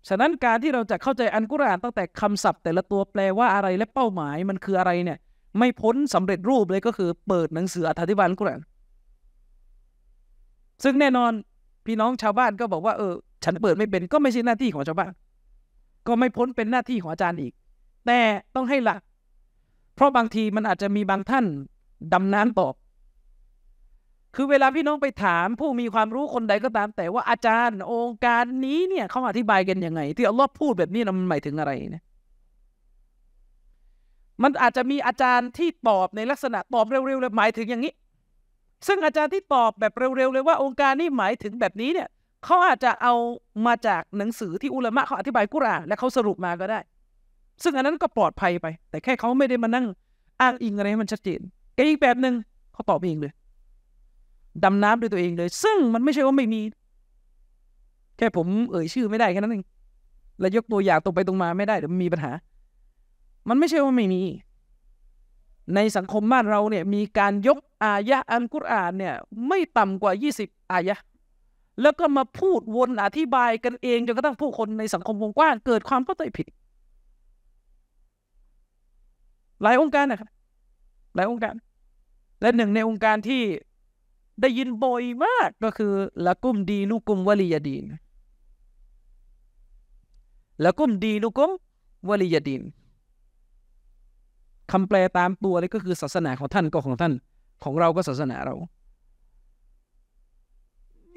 ฉะนั้นการที่เราจะเข้าใจอันกุรานตั้งแต่คำศัพท์ แต่ละตัวแปลว่าอะไรและเป้าหมายมันคืออะไรเนี่ย ไม่พ้นสำเร็จรูปเลยก็คือเปิดหนังสืออธิบายอันกุรานซึ่งแน่นอนพี่น้องชาวบ้านก็บอกว่า เออ ฉันเปิดไม่เป็น ก็ไม่ใช่หน้าที่ของชาวบ้าน ก็ไม่พ้นเป็นหน้าที่ของอาจารย์อีก แต่ต้องให้หลักเพราะบางทีมันอาจจะมีบางท่านดำน้ำตอบคือเวลาพี่น้องไปถามผู้มีความรู้คนใดก็ตาม แต่ว่าอาจารย์องค์การนี้เนี่ยเขาอธิบายกันยังไง ที่อัลลอฮ์พูดแบบนี้นะมันหมายถึงอะไรเนี่ยมันอาจจะมีอาจารย์ที่ตอบในลักษณะ ตอบเร็ว ๆ เลยหมายถึงอย่างนี้ ซึ่งอาจารย์ที่ตอบแบบเร็ว ๆ เลย ว่าองค์การนี้หมายถึงแบบนี้เนี่ยเขาอาจจะเอามาจากหนังสือที่อุลามะเขาอธิบายกุรอานและเขาสรุปมาก็ได้ ซึ่งอันนั้นก็ปลอดภัยไป แต่แค่เขาไม่ได้มานั่งอ้างอิงอะไรให้มันชัดเจนก็อีกแบบหนึ่งเขาตอบเองเลยดำน้ำด้วยตัวเองเลย ซึ่งมันไม่ใช่ว่าไม่มี แค่ผมเอ่ยชื่อไม่ได้แค่นั้นเองและยกตัวอย่างตรงไปตรงมาไม่ได้เดี๋ยวมีปัญหา มันไม่ใช่ว่าไม่มี ในสังคมบ้านเราเนี่ย มีการยกอายะอันกุรอานเนี่ย ไม่ต่ำกว่า 20อายะ แล้วก็มาพูดวนอธิบายกันเองจนกระทั่งผู้คนในสังคมวงกว้างเกิดความเข้าใจผิด หลายองค์การนะครับหลายองค์การ และหนึ่งในองค์การที่ได้ยินบ่อยมาก ก็คือละกุมดีนุกุมวลียดีนละกุมดีนุกุมวลียดีนคำแปลตามตัวเลยก็คือศาสนาของท่านก็ของท่านของเราก็ศาสนาเรา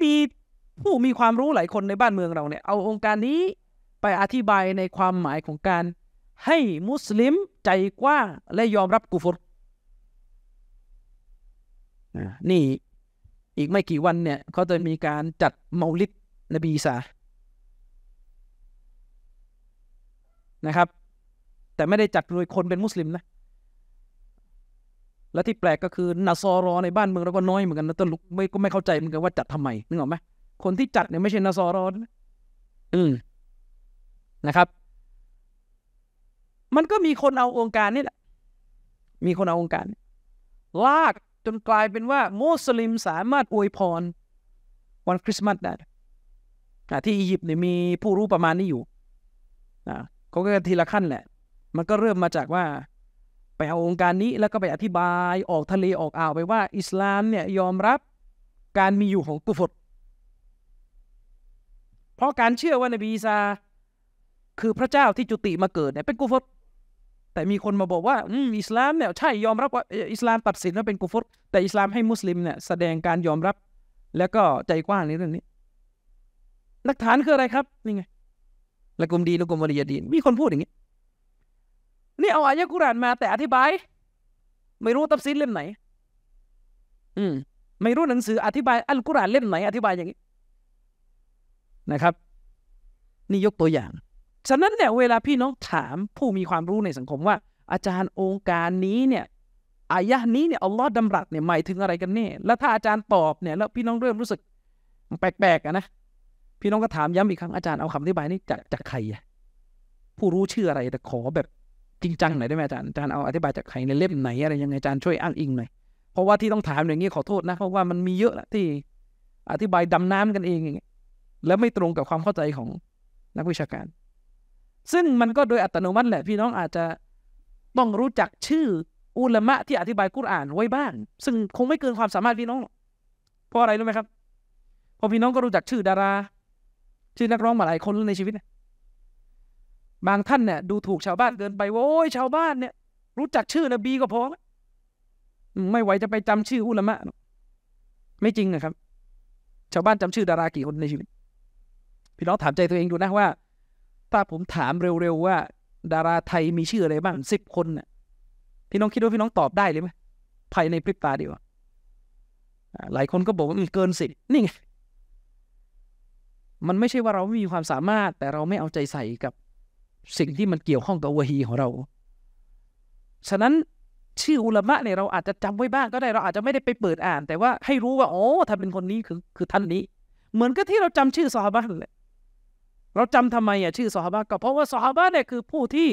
มีผู้มีความรู้หลายคนในบ้านเมืองเราเนี่ยเอาองค์การนี้ไปอธิบายในความหมายของการให้มุสลิมใจกว้างและยอมรับกูฟรนี่อีกไม่กี่วันเนี่ย เขาจะมีการจัดเมลิดนบีซานะครับ แต่ไม่ได้จัดโดยคนเป็นมุสลิมนะ และที่แปลกก็คือนาซอรอในบ้าน เมืองเราก็น้อยเหมือนกันนะต้นลุกไม่ก็ไม่เข้าใจเหมือนกันว่า จัดทำไมนึกออกไหมคนที่จัด เนี่ยไม่ใช่นาซอรอนะอืมนะครับ มันก็มีคนเอาองค์การนี่แหละมีคนเอาองค์การลากจนกลายเป็นว่ามุสลิมสามารถอวยพร วันคริสต์มาสได้ที่อียิปต์เนี่ยมีผู้รู้ประมาณนี้อยู่นะเขาก็ทีละขั้นแหละ มันก็เริ่มมาจากว่าไปเอาองค์การนี้แล้วก็ไปอธิบายออกทะเลออกอ่าวไปว่าอิสลามเนี่ยยอมรับการมีอยู่ของกุฟตเพราะการเชื่อว่านบีซาคือพระเจ้าที่จุติมาเกิดเนี่ยเป็นกุฟรแต่มีคนมาบอกว่าอืมอิสลามเนี่ยใช่ยอมรับว่าอิสลามตัดสินว่าเป็นกุฟรแต่อิสลามให้มุสลิมเนี่ยแสดงการยอมรับ แล้วก็ใจกว้างในเรื่องนี้หลักฐานคืออะไรครับ นี่ไงละกุมดีละกุมวลียดีมีคนพูดอย่างนี้นี่เอาอายะกุรานมา แต่อธิบาย ไม่รู้ตับซินเล่มไหน อืมไม่รู้หนังสืออธิบาย อัลกุรานเล่มไหน อธิบายอย่างนี้ นะครับ นี่ยกตัวอย่างฉะนั้นเนี่ยเวลาพี่น้องถามผู้มีความรู้ในสังคมว่า อาจารย์องค์การนี้เนี่ยอายะนี้เนี่ยอัลลอฮ์ดำรัสเนี่ยหมายถึงอะไรกันแน่แล้วถ้าอาจารย์ตอบเนี่ย แล้วพี่น้องเริ่มรู้สึกแปลกๆนะพี่น้องก็ถามย้ำอีกครั้งอาจารย์เอาคำอธิบายนี้จากจากใครผู้รู้ชื่ออะไรแต่ขอแบบจริงจังหน่อยได้ไหมอาจารย์ อาจารย์เอาอธิบายจากใครในเล่มไหนอะไรยังไงอาจารย์ช่วยอ้างอิงหน่อยเพราะว่าที่ต้องถามอย่างนี้ขอโทษนะเพราะว่ามันมีเยอะละที่อธิบายดำน้ำกันเองอย่างเงี้ยแล้วไม่ตรงกับความเข้าใจของนักวิชาการซึ่งมันก็โดยอัตโนมัติแหละ พี่น้องอาจจะ ต้องรู้จักชื่ออุลามะที่อธิบายกุรอานไว้บ้างซึ่งคงไม่เกินความสามารถพี่น้องเพราะอะไรรู้ไหมครับพอพี่น้องก็รู้จักชื่อดารา ชื่อนักร้องมาหลายคนในชีวิตบางท่านเนี่ย ดูถูกชาวบ้านเกินไปโอ้ยชาวบ้านเนี่ย รู้จักชื่อนบีก็พอไม่ไหวจะไปจำชื่ออุลามะไม่จริงนะครับ ชาวบ้านจำชื่อดารากี่คนในชีวิตพี่น้องถามใจตัวเองดูนะว่าถ้าผมถามเร็วๆว่า ดาราไทยมีชื่ออะไรบ้างสิบคนเน่ะ พี่น้องคิดว่าพี่น้องตอบได้เลยไหมภายในพริบตาเดียวหลายคนก็บอกว่ามีเกินสิบนี่ไง มันไม่ใช่ว่าเราไม่มีความสามารถ แต่เราไม่เอาใจใส่กับ สิ่งที่มันเกี่ยวข้องกับวะฮีของเรา ฉะนั้นชื่ออุลามะเนี่ยเราอาจจะจำไว้บ้างก็ได้เราอาจจะไม่ได้ไปเปิดอ่าน แต่ว่าให้รู้ว่า โอ้ถ้าเป็นคนนี้คือคือท่านนี้ เหมือนกับที่เราจำชื่อซอฮาบะนันเลยเราจำทำไมอ่ะ ชื่อซอฮาบะก็เพราะว่าซอฮาบะเนี่ยคือผู้ที่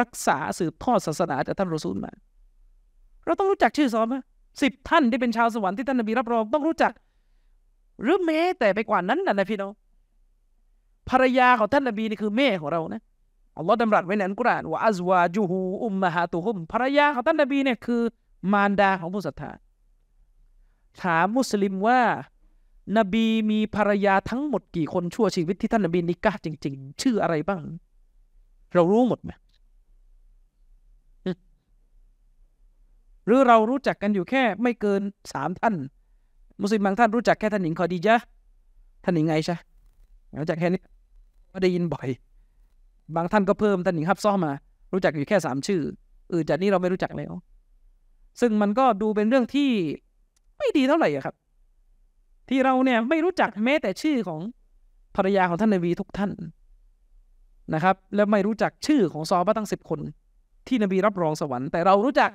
รักษาสืบทอดศาสนาจากท่านรอซูลมา เราต้องรู้จักชื่อซอฮาบะสิบท่านที่เป็นชาวสวรรค์ที่ท่านนบีรับรองต้องรู้จัก หรือแม้แต่ไปกว่านั้นนะนะพี่น้องภรรยาของท่านนบีนี่คือแม่ของเรานะอัลลอฮ์ดำรัสไว้ในอัลกุรอาน ว่าอัซวาจูฮูอุมมะฮาตุฮุมภรรยาของท่านนบีเนี่ยคือมารดาของผู้ศรัทธาถามมุสลิมว่านบี มีภรรยาทั้งหมดกี่คนชั่วชีวิตที่ท่านนบีนิกะจริงๆ ชื่ออะไรบ้าง เรารู้หมดไหมหรือเรารู้จักกันอยู่แค่ ไม่เกินสามท่าน มุสลิมบางท่านรู้จักแค่ท่านหญิงคอดี้ะท่านหญิงไงใช่รู้จักแค่นี้ก็ได้ยินบ่อย บางท่านก็เพิ่มท่านหญิงฮับซ้อมารู้จักอยู่แค่สามชื่อ อื่นจากนี้เราไม่รู้จักแล้วซึ่งมันก็ดูเป็นเรื่องที่ไม่ดีเท่าไหร่ครับที่เราเนี่ยไม่รู้จักแม้แต่ชื่อของภรรยาของท่านนบีทุกท่านนะครับ และไม่รู้จักชื่อของ ซอบ้าตั้งสิบคนที่นบีรับรองสวรรค์แต่เรารู้จัก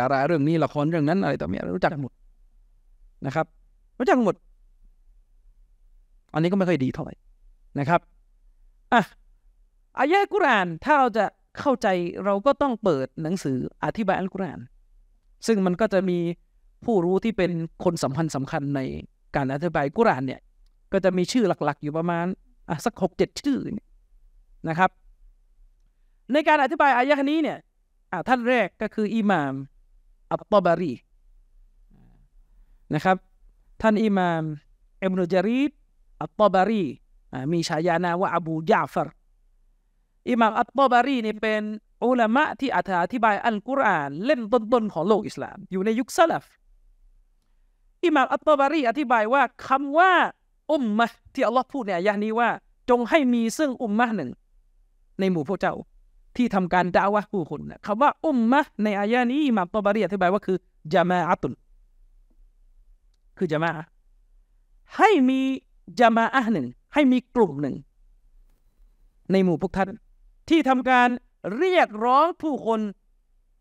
ดาราเรื่องนี้ละครเรื่องนั้น อะไรต่อเมีอรรู้จักหมดนะครับ รู้จักหมดอันนี้ก็ไม่ค่อยดีเท่าไหร่นะครับอ่ะอายะกุรานถ้าเราจะเข้าใจเราก็ต้องเปิดหนังสืออธิบายอัลกุรานซึ่งมันก็จะมีผู้รู้ที่เป็นคนสำคัญสำคัญในการอธิบายกุรานเนี่ยก็จะมีชื่อหลักๆอยู่ประมาณสักหกเจ็ดชื่อนะครับในการอธิบายอายะห์นี้เนี่ยท่านแรกก็คืออิหม่ามอัตตบารีนะครับ ท่านอิหม่ามอิบนุจารีดอัตตบารีมีฉายานาว่าอบูยาฟรอิหม่ามอัตตบารีนี่เป็นอุลามะที่อธิบายอัลกุรอานเล่นต้นๆของโลกอิสลาม อยู่ในยุคซาลฟิมามอัตตบารีอธิบายว่าคำว่าอุมมะที่อัลลอฮ์พูดในอายะนี้ว่าจงให้มีซึ่งอุมมะหนึ่ง ในหมู่พวกเจ้าที่ทำการด่าวะผู้คนนะคำว่าอุมมะในอายะนี้ มามตบารีอธิบายว่าคือจามาอัตุนคือจามาให้มีจามาอะหนึ่ง ให้มีกลุ่มหนึ่ง ในหมู่พวกท่านที่ทำการเรียกร้องผู้คน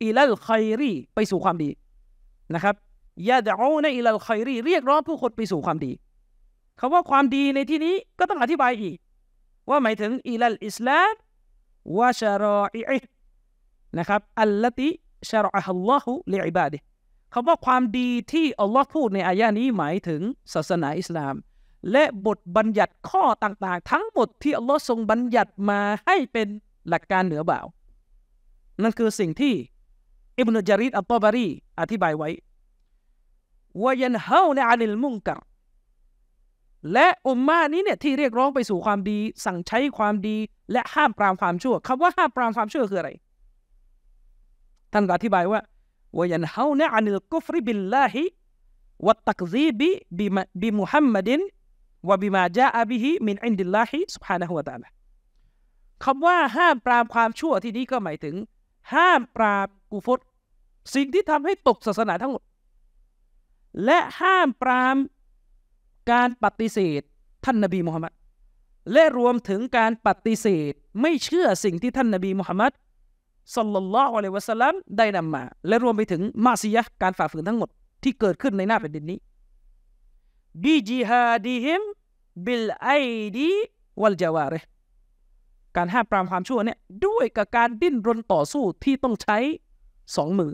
อิลัลไยรีไปสู่ความดีนะครับยาดอูในอิลลคอยรีเรียกร้องผู้คนไปสู่ความดีคำว่าความดีในที่นี้ก็ต้องอธิบายอีก ว่าหมายถึงอิลลอิสลามวะชารออินะครับ อัลลติชารอฮัลลอฮุลิอิบาดิคำว่าความดีที่อัลลอฮ์พูดในอายะนี้หมายถึงศาสนาอิสลาม และบทบัญญัติข้อต่าง ๆ ทั้งหมดที่อัลลอฮ์ทรงบัญญัติมาให้เป็นหลักการเหนือบ่าว นั่นคือสิ่งที่อิบนุจาริดอัลตอบารีอธิบายไว้วยันเฮาในอานิลมุงกับและอุมมานี้เนี่ยที่เรียกร้องไปสู่ความดี สั่งใช้ความดีและห้ามปรามความชั่ว คำว่าห้ามปรามความชั่วคืออะไร ท่านอธิบายว่าวยันเฮาในอานิลกุฟริบิลลาฮิวัตตักซีบิบิมบิมุฮัมมัดินวบิมาจาอบิฮิมินอินดิลลาฮิสุบฮานะฮุวตานะคำว่าห้ามปรามความชั่วที่นี้ก็หมายถึง ห้ามปรามกูฟตสิ่งที่ทำให้ตกศาสนา ทั้งหมดและห้ามปราม การปฏิเสธท่านนบีมุฮัมมัดและรวมถึงการปฏิเสธไม่เชื่อสิ่งที่ท่านนบีมุฮัมมัดสัลลัลลอฮุอะลัยวะสัลลัม ได้นำมา และรวมไปถึงมาซียะการฝ่าฝืนทั้งหมด ที่เกิดขึ้นในหน้าแผ่นดินนี้บิจิฮาดีฮิมบิลไอดีวัลจาวาเรการห้ามปรามความชั่วเนี่ยด้วยกับการดิ้นรนต่อสู้ที่ต้องใช้สองมือ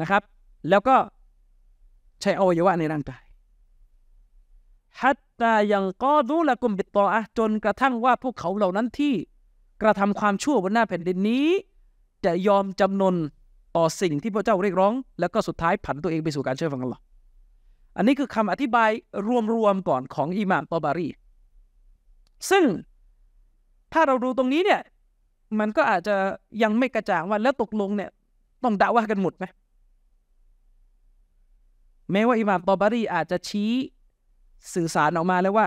นะครับ แล้วก็ใช้อวัยวะในร่างกาย ฮัตตายังก็รู้ละกุมบิตตออะจนกระทั่งว่าพวกเขาเหล่านั้นที่กระทำความชั่วบนหน้าแผ่นดินนี้ จะยอมจำนนต่อสิ่งที่พระเจ้าเรียกร้อง แล้วก็สุดท้ายผันตัวเองไปสู่การเชื่อฟังอัลลอฮ์อันนี้คือคำอธิบายรวมๆ ก่อนของอิหม่ามตอบารี ซึ่งถ้าเราดูตรงนี้เนี่ยมันก็อาจจะยังไม่กระจ่างว่าแล้วตกลงเนี่ยต้องด่าว่ากันหมดไหมแม้ว่าอิหม่าม ตอบารีอาจจะชี้สื่อสารออกมาแล้วว่า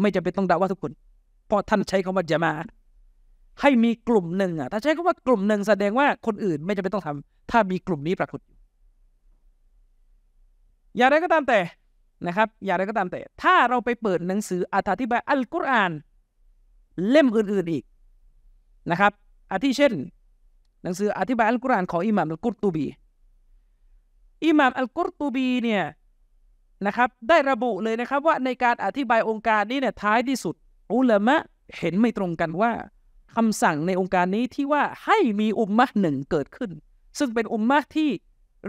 ไม่จะเป็นต้องด่าว่าทุกคนเพราะท่านใช้คำว่าจะมา ให้มีกลุ่มหนึ่งอ่ะถ้าใช้คำว่ากลุ่มหนึ่งแสดงว่าคนอื่นไม่จะเป็นต้องทำ ถ้ามีกลุ่มนี้ปรากฏอย่างไรก็ตามแต่นะครับ อย่างไรก็ตามแต่ ถ้าเราไปเปิดหนังสือ อธิบายอัลกุรอานเล่มอื่นๆอีกนะครับ อาทิเช่นหนังสืออธิบายอัลกุรอานของอิหม่ามอัลกุตตูบีอิหม่ามอัลกุรตูบีเนี่ยนะครับได้ระบุเลยนะครับว่าในการอธิบายองค์การนี้เนี่ยท้ายที่สุดอุลามะเห็นไม่ตรงกันว่า คำสั่งในองค์การนี้ที่ว่าให้มีอุมมะหนึ่งเกิดขึ้น ซึ่งเป็นอุมมะที่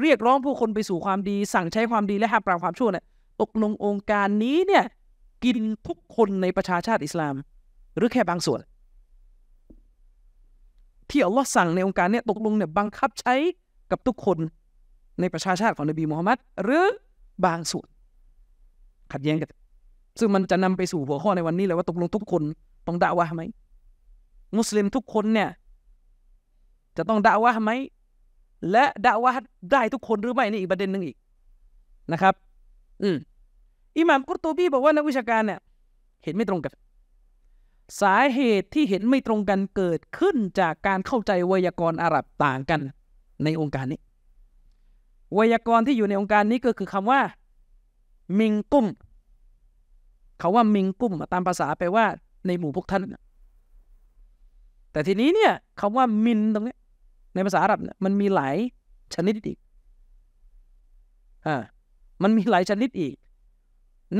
เรียกร้องผู้คนไปสู่ความดี สั่งใช้ความดีและห้ามปราบความชั่วเนี่ยตกลงองค์การนี้เนี่ยกินทุกคนในประชาชาติอิสลาม หรือแค่บางส่วน ที่อัลลอฮ์สั่งในองค์การเนี่ยตกลงเนี่ยบังคับใช้กับทุกคนในประชาชาติของนบีมูฮัมมัดหรือบางส่วนขัดแย้งกัน ซึ่งมันจะนำไปสู่หัวข้อในวันนี้เลยว่าตกลงทุกคน ต้องด่าว่าไหมมุสลิมทุกคนเนี่ย จะต้องด่าว่าไหมและด่าว่าได้ทุกคนหรือไม่นี่อีกประเด็นหนึ่งอีกนะครับอืมอิหม่ามกุตูบีบอกว่านักวิชาการเนี่ย เห็นไม่ตรงกัน สาเหตุที่เห็นไม่ตรงกันเกิดขึ้นจากการเข้าใจไวยากรณ์อาหรับต่างกันในองค์การนี้ไวยากรณ์ที่อยู่ในองค์การนี้ก็คือคำว่า มิงกุ้มเขาว่ามิงกุ้มตามภาษาแปลว่า ในหมู่พวกท่าน แต่ทีนี้เนี่ยคำว่ามินตรงนี้ในภาษาอาหรับมันมีหลายชนิดอีกอ่ามันมีหลายชนิดอีก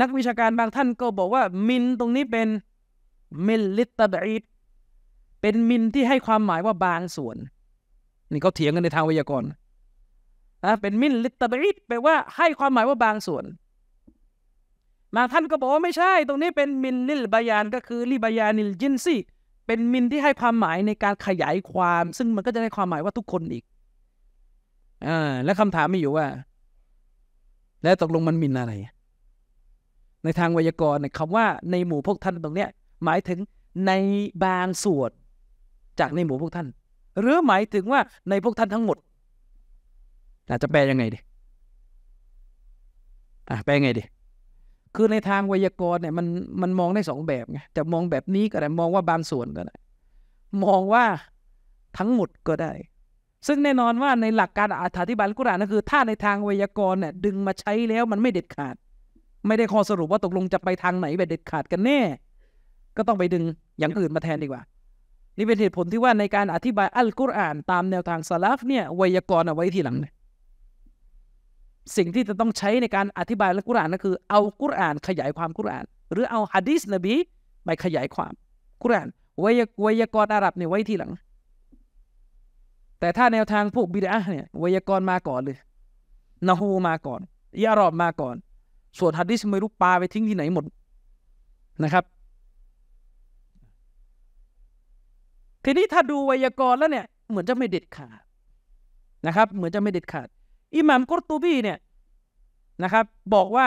นักวิชาการบางท่านก็บอกว่ามินตรงนี้เป็นมิลลิตบอีดเป็นมินที่ให้ความหมายว่าบางส่วน นี่เขาเถียงกันในทางไวยากรณ์นะเป็นมินลิตบริดแปลว่าให้ความหมายว่าบางส่วนบางท่านก็บอกว่าไม่ใช่ ตรงนี้เป็นมินลิลบายานก็คือ ลิบายานิลจินซีเป็นมินที่ให้ความหมายในการขยายความ ซึ่งมันก็จะได้ความหมายว่าทุกคนอีกอ่าและคำถามมีอยู่ว่า แล้วตกลงมันมินอะไร ในทางไวยากรณ์คำว่าในหมู่พวกท่านตรงเนี้ย หมายถึงในบางส่วนจากในหมู่พวกท่าน หรือหมายถึงว่าในพวกท่านทั้งหมดอาจจะแปลยังไงดีอ่ะแปลยังไงดี คือในทางไวยากรณ์เนี่ยมันมันมองได้สองแบบไง จะมองแบบนี้ก็ได้ มองว่าบางส่วนก็ได้ มองว่าทั้งหมดก็ได้ ซึ่งแน่นอนว่าในหลักการอธิบายกุรานั่นคือ ถ้าในทางไวยากรณ์เนี่ยดึงมาใช้แล้วมันไม่เด็ดขาด ไม่ได้ข้อสรุปว่าตกลงจะไปทางไหนแบบเด็ดขาดกันแน่ ก็ต้องไปดึงอย่างอื่นมาแทนดีกว่า นี่เป็นเหตุผลที่ว่าในการอธิบายอัลกุรอาน ตามแนวทางสลัฟเนี่ยไวยากรณ์เอาไว้ทีหลังเนี่ยสิ่งที่จะต้องใช้ในการอธิบายละกุรอาน ก็คือเอากุรอานขยายความกุรอาน หรือเอาฮะดีสนบีไปขยายความกุรอานวยวยากรอาหรับเนี่ยไว้ทีหลัง แต่ถ้าแนวทางพวกบิดาเนี่ยวยากรมาก่อนเลยนาฮูมาก่อนยารอบมาก่อน ส่วนฮะดีิสไม่รู้ปลาไปทิ้งที่ไหนหมดนะครับ ทีนี้ถ้าดูไวยากรณ์แล้วเนี่ยเหมือนจะไม่เด็ดขาดนะครับเหมือนจะไม่เด็ดขาดอิหมัมกุรตูบีเนี่ย นะครับบอกว่า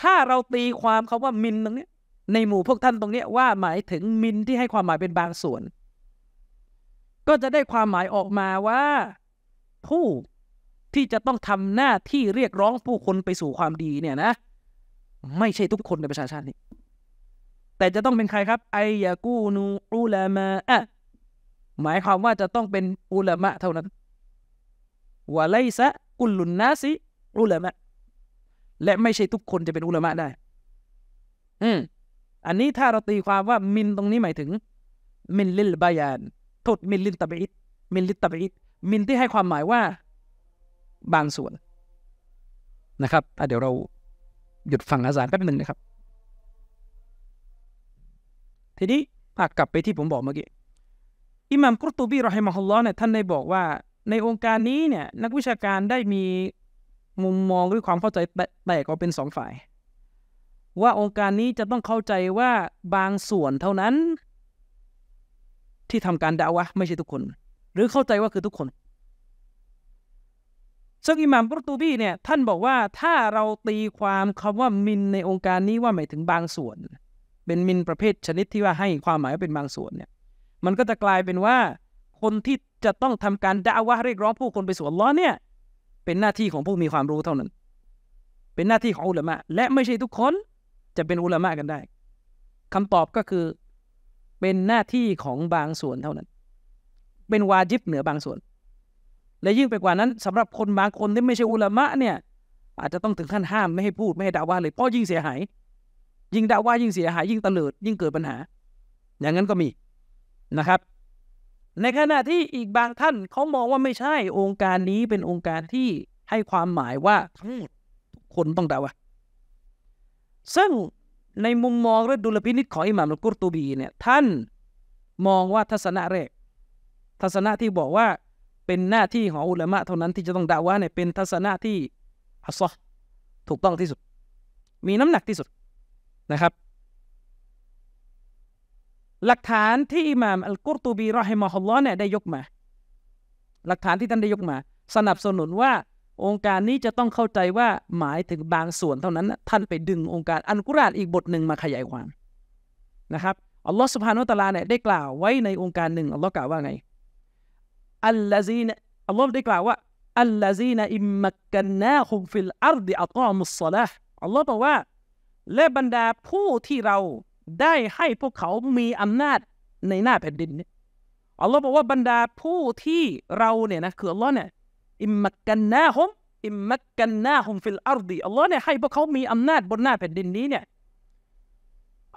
ถ้าเราตีความคาว่ามินตรงนี้ในหมู่พวกท่านตรงนี้ว่าหมายถึงมินที่ให้ความหมายเป็นบางส่วน ก็จะได้ความหมายออกมาว่าผู้ที่จะต้องทำหน้าที่เรียกร้องผู้คนไปสู่ความดีเนี่ยนะ ไม่ใช่ทุกคนในประชาชาตินี้แต่จะต้องเป็นใครครับไอยากูนูอุลามะอะหมายความว่าจะต้องเป็นอุลามะเท่านั้นวะไลซะกุลลุนนาซิอุลามะ และไม่ใช่ทุกคนจะเป็นอุลามะได้ อืมอันนี้ถ้าเราตีความว่า มินตรงนี้หมายถึง มินลิลบายานโทษมินลิลตะบิดมินลิลตะบิดมินที่ให้ความหมายว่า บางส่วน นะครับเดี๋ยวเรา หยุดฟังอาจารย์แป๊บหนึ่งนะครับ ทีนี้กลับไปที่ผมบอกเมื่อกี้อิหม่ามกุรตูบีรอฮิมะฮุลลอฮ์เนี่ยท่านได้บอกว่าในองค์การนี้เนี่ยนักวิชาการได้มีมุมมองหรือความเข้าใจแตกออกเป็นสองฝ่าย ว่าองค์การนี้จะต้องเข้าใจว่าบางส่วนเท่านั้น ที่ทำการดาวะไม่ใช่ทุกคน หรือเข้าใจว่าคือทุกคนซึ่งอิหมามปุรตูบีเนี่ยท่านบอกว่าถ้าเราตีความคำว่ามินในองค์การนี้ว่าหมายถึงบางส่วน เป็นมินประเภทชนิดที่ว่าให้ความหมายว่าเป็นบางส่วนเนี่ย มันก็จะกลายเป็นว่าคนที่จะต้องทำการด่าว่าเรียกร้องผู้คนไปสู่อัลลอฮ์เนี่ย เป็นหน้าที่ของผู้มีความรู้เท่านั้น เป็นหน้าที่ของอุลามะและไม่ใช่ทุกคน จะเป็นอุลามะกันได้ คำตอบก็คือ เป็นหน้าที่ของบางส่วนเท่านั้น เป็นวาจิบเหนือบางส่วน และยิ่งไปกว่านั้น สำหรับคนบางคนที่ไม่ใช่อุลามะเนี่ย อาจจะต้องถึงขั้นห้ามไม่ให้พูดไม่ให้ด่าว่าเลยเพราะยิ่งเสียหาย ยิ่งด่าว่ายิ่งเสียหาย ยิ่งตะเลิดยิ่งเกิดปัญหา อย่างนั้นก็มีนะครับในขณะที่อีกบางท่านเขามองว่าไม่ใช่องค์การนี้เป็นองค์การที่ให้ความหมายว่าทั้งหมดทุกคนต้องดาวะซึ่งในมุมมองและดุลพินิจของอิหม่ามกุรตูบีเนี่ย ท่านมองว่าทัศนะแรก ทัศนะที่บอกว่าเป็นหน้าที่ของอุลามะเท่านั้นที่จะต้องด่าวะเนี่ยเป็นทัศนะที่อัศถูกต้องที่สุด มีน้ำหนักที่สุดนะครับหลักฐานที่อิหม่ามอัลกุรตูบีรอฮิมอฮุลลอเนี่ยได้ยกมาหลักฐานที่ท่านได้ยกมา สนับสนุนว่าองค์การนี้จะต้องเข้าใจว่าหมายถึงบางส่วนเท่านั้นท่านไปดึงองค์การอัลกุรอานอีกบทหนึ่งมาขยายความนะครับอัลลอฮ์สุภาโนตลาเนี่ยได้กล่าวไว้ในองค์การหนึ่งอัลลอฮ์กล่าวว่าไงอัลลาซีนอัลลอฮ์ได้กล่าวว่า อัลลาซีนอิมมักกันนาฮุมฟิลอาร์ดิอัตอมุสซาลาอัลลอฮ์บอกว่าและบรรดาผู้ที่เราได้ให้พวกเขามีอำนาจในหน้าแผ่นดินเนี่ยอัลลอฮ์บอกว่าบรรดาผู้ที่เราเนี่ยนะคืออัลลอฮ์เนี่ย อิมมักกันนาฮุมอิมมักกันนาฮุมฟิลอาร์ดีอัลลอฮ์เนี่ยให้พวกเขามีอำนาจบนหน้าแผ่นดินนี้เนี่ย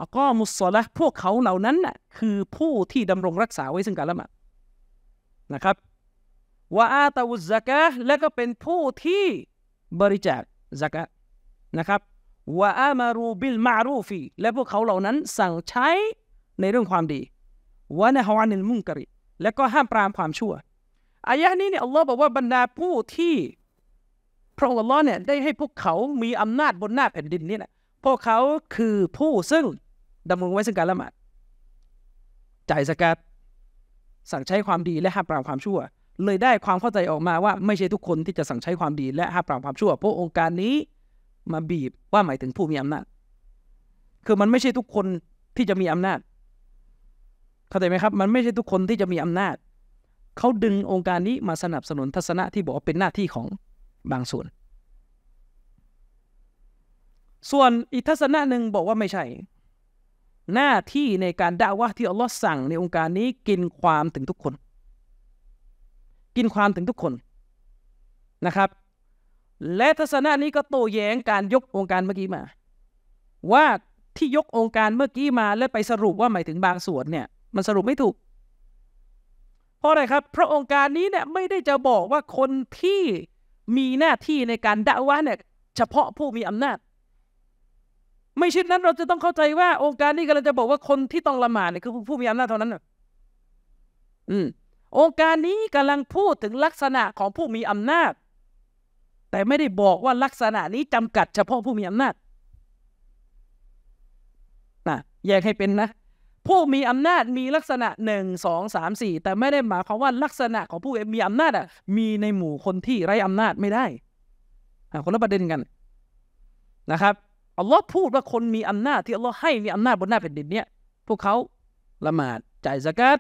อักอมุสซอละพวกเขาเหล่านั้นน่ะคือผู้ที่ดำรงรักษาไว้ซึ่งการละหมาดนะครับวะอาตาวุซกะและก็เป็นผู้ที่บริจาคซกะนะครับวะอามารูบิลมารูฟีและพวกเขาเหล่านั้นสั่งใช้ในเรื่องความดีวะนะฮวานิลมุงกริและก็ห้ามปรามความชั่วอายะนี้เนี่ยอัลลอฮ์บอกว่าบรรดาผู้ที่ พระองค์อัลลอฮ์เนี่ยได้ให้พวกเขามีอำนาจบนหน้าแผ่นดินนี่แหละพวกเขาคือผู้ซึ่งดำรงไว้ซึ่งการละหมาดจ่ายสกัดสั่งใช้ความดีและห้ามปรามความชั่ว เลยได้ความเข้าใจออกมาว่าไม่ใช่ทุกคนที่จะสั่งใช้ความดีและห้ามปรามความชั่วเพราะองค์การนี้มาบีบว่าหมายถึงผู้มีอำนาจ คือมันไม่ใช่ทุกคนที่จะมีอำนาจ เข้าใจไหมครับ มันไม่ใช่ทุกคนที่จะมีอำนาจเขาดึงองค์การนี้มาสนับสนุนทัศนะที่บอกว่าเป็นหน้าที่ของบางส่วนส่วนอีกทัศนะหนึ่งบอกว่าไม่ใช่ หน้าที่ในการด่าว่าที่อัลลอฮ์สั่งในองค์การนี้กินความถึงทุกคน กินความถึงทุกคนนะครับและทัศนะนี้ก็โต้แย้งการยกองค์การเมื่อกี้มา ว่าที่ยกองค์การเมื่อกี้มาแล้วไปสรุปว่าหมายถึงบางส่วนเนี่ย มันสรุปไม่ถูก เพราะอะไรครับเพราะองค์การนี้เนี่ย ไม่ได้จะบอกว่าคนที่มีหน้าที่ในการด่าว่าเนี่ย เฉพาะผู้มีอำนาจ ไม่เช่นนั้นเราจะต้องเข้าใจว่าองค์การนี้กำลังจะบอกว่าคนที่ต้องละหมาดเนี่ยคือผู้มีอำนาจเท่านั้นอืม องค์การนี้กำลังพูดถึงลักษณะของผู้มีอำนาจแต่ไม่ได้บอกว่าลักษณะนี้จำกัดเฉพาะผู้มีอำนาจนะแยกให้เป็นนะผู้มีอำนาจมีลักษณะหนึ่งสองสามสี่แต่ไม่ได้หมายความว่าลักษณะของผู้มีอำนาจอ่ะมีในหมู่คนที่ไร้อำนาจไม่ได้คนละประเด็นกันนะครับอัลลอฮ์พูดว่าคนมีอำนาจที่อัลลอฮ์ให้มีอำนาจบนหน้าแผ่นดินเนี่ยพวกเขาละหมาดจ่ายสกัด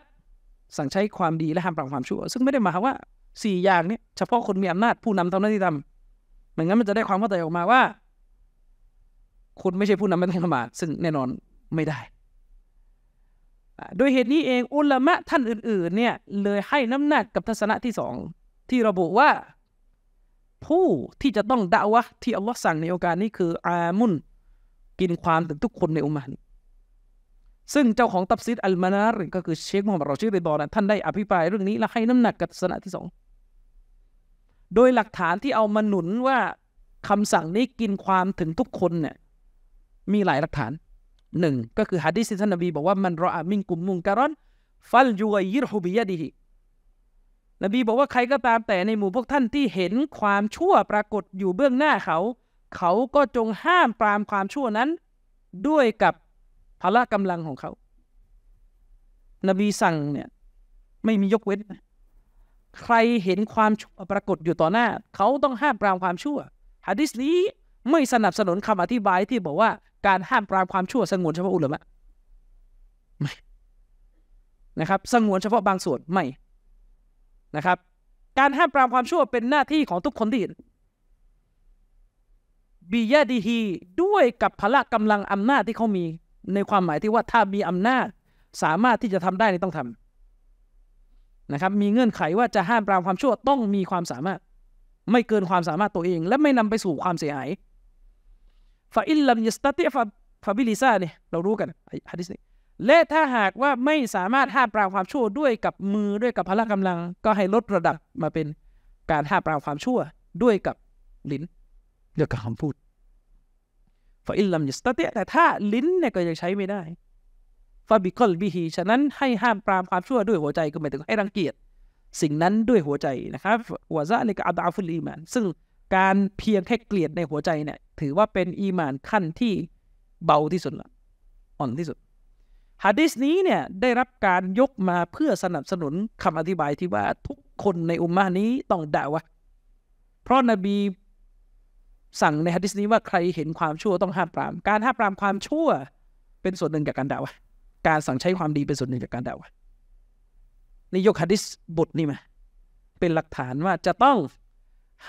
สั่งใช้ความดีและห้ามปรับความชั่วซึ่งไม่ได้หมายความว่าสี่อย่างเนี้เฉพาะคนมีอำนาจผู้นำทำหน้าที่ทำไม่งั้นมันจะได้ความเข้าใจออกมาว่า คุณไม่ใช่ผู้นำไม่ต้องละหมาด ซึ่งแน่นอนไม่ได้ โดยเหตุนี้เองอุลามะท่านอื่นๆ เนี่ย เลยให้น้ำหนักกับทัศนะที่สองที่ระบุว่าผู้ที่จะต้องดะาวะที่อัลลอฮ์สั่งในโอกาสนี้คืออามุนกินความถึงทุกคนในอุมมานซึ่งเจ้าของตับซิดอัลมานาร์ก็คือเชคมูฮัมหมัดรอชิดริอนท่านได้อภิปรายเรื่องนี้และให้น้ำหนักกับศัศนะที่สองโดยหลักฐานที่เอามาหนุนว่าคำสั่งนี้กินความถึงทุกคนเนี่ยมีหลายหลักฐานหนึ่งก็คือฮะดีษท่ท่านนบีบอกว่า มันรออามิงกุมมุงการอน ฟัลยูไยิรฮุบิยะดีฮีนบีบอกว่าใครก็ตามแต่ในหมู่พวกท่านที่เห็นความชั่วปรากฏอยู่เบื้องหน้าเขา เขาก็จงห้ามปรามความชั่วนั้น ด้วยกับพละกำลังของเขา นบีสั่งเนี่ยไม่มียกเว้นนะใครเห็นความปรากฏอยู่ต่อหน้า เขาต้องห้ามปรามความชั่วฮะดิษนี้ไม่สนับสนุนคำอธิบายที่บอกว่า การห้ามปรามความชั่วสงวนเฉพาะอุลามะไม่ นะครับสงวนเฉพาะบางส่วนไม่นะครับ การห้ามปรามความชั่วเป็นหน้าที่ของทุกคนที่บียะดีฮีด้วยกับพละกำลังอำนาจที่เขามีในความหมายที่ว่าถ้ามีอำนาจสามารถที่จะทำได้ต้องทำนะครับมีเงื่อนไขว่าจะห้ามปรามความชั่วต้องมีความสามารถไม่เกินความสามารถตัวเอง และไม่นำไปสู่ความเสียหายฟาอิลลัมยัสตติฟาฟาบิลิซาเนี่ยเรารู้กันฮะดิษนี้และถ้าหากว่าไม่สามารถห้ามปรามความชั่วด้วยกับมือด้วยกับพละกำลัง ก็ให้ลดระดับมาเป็นการห้ามปรามความชั่วด้วยกับลิ้นเรวยกกับคำพูดฟาอิลลัมยัสตติแต่ถ้าลิ้นเนี่ยก็ยังใช้ไม่ได้ฟาบิกอลบิฮีฉะนั้นให้ห้ามปรามความชั่วด้วยหัวใจก็หมายถึงให้รังเกียจสิ่งนั้นด้วยหัวใจนะครับหัวซะในกับอับอาฟุลีมาน ซึ่งการเพียงแค่เกลียดในหัวใจเนี่ยถือว่าเป็นอีมานขั้นที่เบาที่สุดละอ่อนที่สุดฮะดิษนี้เนี่ยได้รับการยกมาเพื่อสนับสนุนคำอธิบายที่ว่าทุกคนในอุมมานี้ต้องด่าวะเพราะนบีสั่งในฮะดิษนี้ว่าใครเห็นความชั่วต้องห้ามปรามการห้ามปรามความชั่วเป็นส่วนหนึ่งจากการด่าวะการสั่งใช้ความดีเป็นส่วนหนึ่งจากการดาวะนี่ยกฮะดิษบทนี่มา เป็นหลักฐานว่าจะต้อง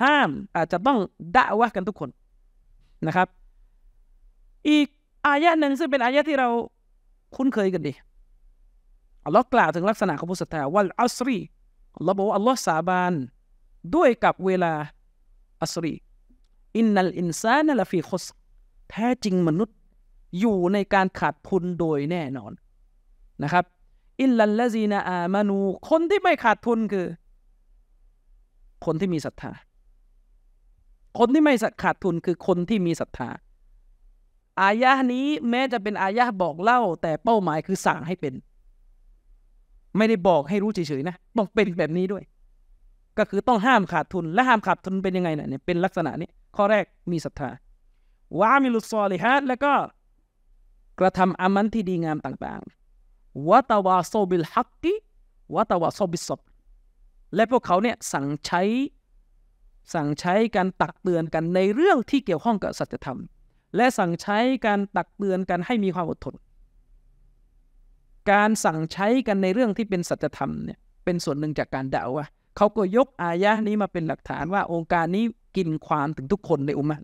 ห้ามอาจจะต้องดาวะกันทุกคนนะครับ อีกอายะหนึ่งซึ่งเป็นอายะที่เรา คุ้นเคยกันดีอัลลอฮ์กล่าวถึงลักษณะของผู้ศรัทธาวัลอัสรีอัลลอฮ์บอกว่าอัลลอฮ์สาบาน ด้วยกับเวลาอัสรีอินนัลอินซานลฟีคสแท้จริงมนุษย์อยู่ในการขาดทุนโดยแน่นอนนะครับอิลลัลละซีนาอามานูคนที่ไม่ขาดทุนคือ คนที่มีศรัทธา คนที่ไม่ขาดทุนคือคนที่มีศรัทธาอายะนี้แม้จะเป็นอายะบอกเล่า แต่เป้าหมายคือสั่งให้เป็น ไม่ได้บอกให้รู้เฉยๆนะ บอกเป็นแบบนี้ด้วย ก็คือต้องห้ามขาดทุน และห้ามขาดทุนเป็นยังไงนะเนี่ยเป็นลักษณะนี้ข้อแรกมีศรัทธาวามิลุซอลิฮัดแล้วก็กระทำอามันที่ดีงามต่างๆวะตาวาโซบิลฮักกิวะตาวาโซบิสบและพวกเขาเนี่ยสั่งใช้ สั่งใช้การตักเตือนกันในเรื่องที่เกี่ยวข้องกับสัจธรรม และสั่งใช้การตักเตือนกันให้มีความอดทน การสั่งใช้กันในเรื่องที่เป็นสัจธรรมเนี่ยเป็นส่วนหนึ่งจากการด่าวะเขาก็ยกอายะนี้มาเป็นหลักฐานว่าองค์การนี้กินความถึงทุกคนในอุมมะ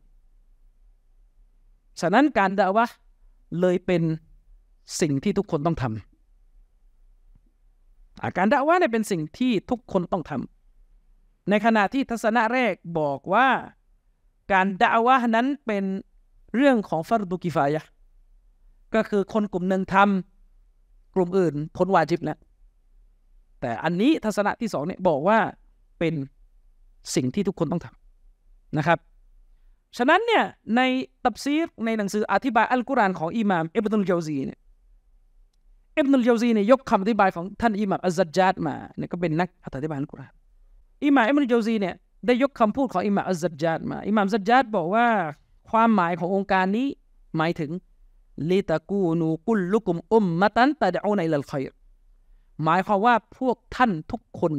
ฉะนั้นการด่าวะเลยเป็นสิ่งที่ทุกคนต้องทำอาการดะว่าเนี่ยเป็นสิ่งที่ทุกคนต้องทำ ในขณะที่ทัศนะแรกบอกว่าการดะว่านั้นเป็นเรื่องของฟารดุกิฟายะก็คือคนกลุ่มหนึ่งทำกลุ่มอื่น พ้นวาจิบแล้วแต่อันนี้ทัศนะที่สองเนี่ยบอกว่าเป็นสิ่งที่ทุกคนต้องทำนะครับ ฉะนั้นเนี่ยในตับซีรในหนังสืออธิบายอัลกุรอานของอิหม่ามอิบนุลเจวซีเนี่ยอิบนุลเยาซีเนี่ยยกคำอธิบายของท่านอิหม่ามอัซจัดมาเนี่ยก็เป็นนักอธิบายอัลกุรอานอิหม่ามอิบนุลเยาซีเนี่ยได้ยกคำพูดของอิหม่ามอัซจัดมาอิหม่ามอัซจัดบอกว่า ความหมายขององค์การนี้ หมายถึงลิตะกูนูกุลลุกุมอุมมะตันตะดอูในลลคอยหมายความว่าพวกท่านทุกคน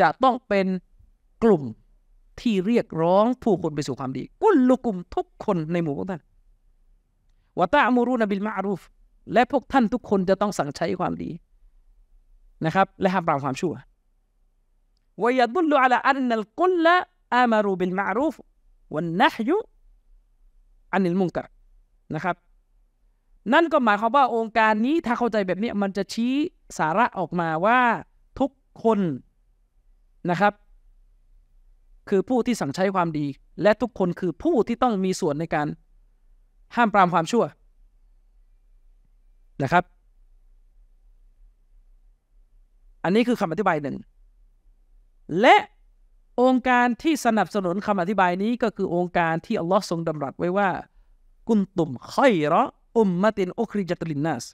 จะต้องเป็นกลุ่มที่เรียกร้องผู้คนไปสู่ความดี กุลลุกุมทุกคนในหมู่พวกท่านวะตะมูรูนบิลมารูฟและพวกท่านทุกคนจะต้องสั่งใช้ความดีนะครับ และห้ามปรามความชั่ววยดุลอัลอันนัลกุลละอามารูบิลมารูฟวันนะฮยุอันนิลมุงกะนะครับ นั่นก็หมายความว่าองค์การนี้ถ้าเข้าใจแบบนี้มันจะชี้สาระออกมาว่า ทุกคนนะครับ คือผู้ที่สั่งใช้ความดี และทุกคนคือผู้ที่ต้องมีส่วนในการ ห้ามปรามความชั่วนะครับ อันนี้คือคำอธิบายหนึ่ง และองค์การที่สนับสนุนคำอธิบายนี้ก็คือองค์การที่อัลลอฮ์ทรงดำรัสไว้ว่า กุนตุมค่อยรออุมมาตินอคริจัตลินนัส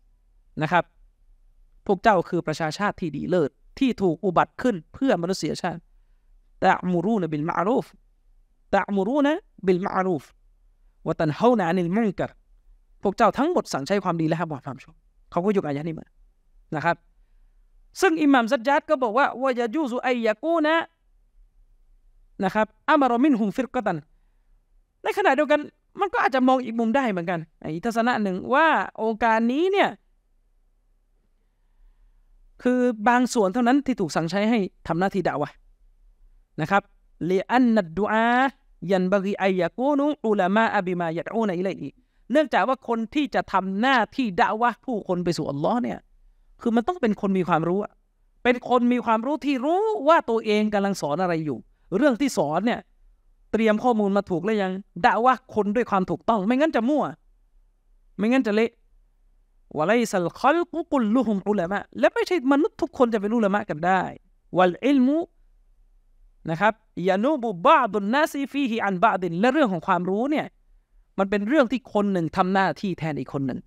นะครับ พวกเจ้าคือประชาชาติที่ดีเลิศที่ถูกอุบัติขึ้นเพื่อมนุษยชาติตะมูรูนบิลมารูฟตะมูรูนะบิลมารูฟวตันฮาวนะนิลมุนกรพวกเจ้าทั้งหมดสั่งใช้ความดีและห้ามความชั่วเขาก็ยกอายะนี้มานะครับ ซึ่งอิหม่ามซัดจัดก็บอกว่าวายายูซุไอยากูนะนะครับอามารอมินฮุมฟิรกตัน ในขณะเดียวกันมันก็อาจจะมองอีกมุมได้เหมือนกันอีทัศนะหนึ่งว่าองค์การนี้เนี่ย คือบางส่วนเท่านั้นที่ถูกสั่งใช้ให้ทำหน้าที่ดาวะนะครับเลอันนัดดูอายันบรีไอยากูนุอุลามะอบิมายัดอูนอิเลอีเนื่องจากว่าคนที่จะทำหน้าที่ด่าวะผู้คนไปสู่อัลลอฮ์เนี่ย คือมันต้องเป็นคนมีความรู้ เป็นคนมีความรู้ที่รู้ว่าตัวเองกำลังสอนอะไรอยู่ เรื่องที่สอนเนี่ย เตรียมข้อมูลมาถูกแล้วยังด่าวะคนด้วยความถูกต้อง ไม่งั้นจะมั่ว ไม่งั้นจะเละ วะไลซัลคอลกุกุลลุฮุมอุลามะและไม่ใช่มนุษย์ทุกคนจะเป็นอุลามะกันได้วัลอิลมุนะครับ ยานูบุบาดุนนาซีฟีฮิอันบาดินและเรื่องของความรู้เนี่ยมันเป็นเรื่องที่คนหนึ่งทำหน้าที่แทนอีกคนหนึ่ง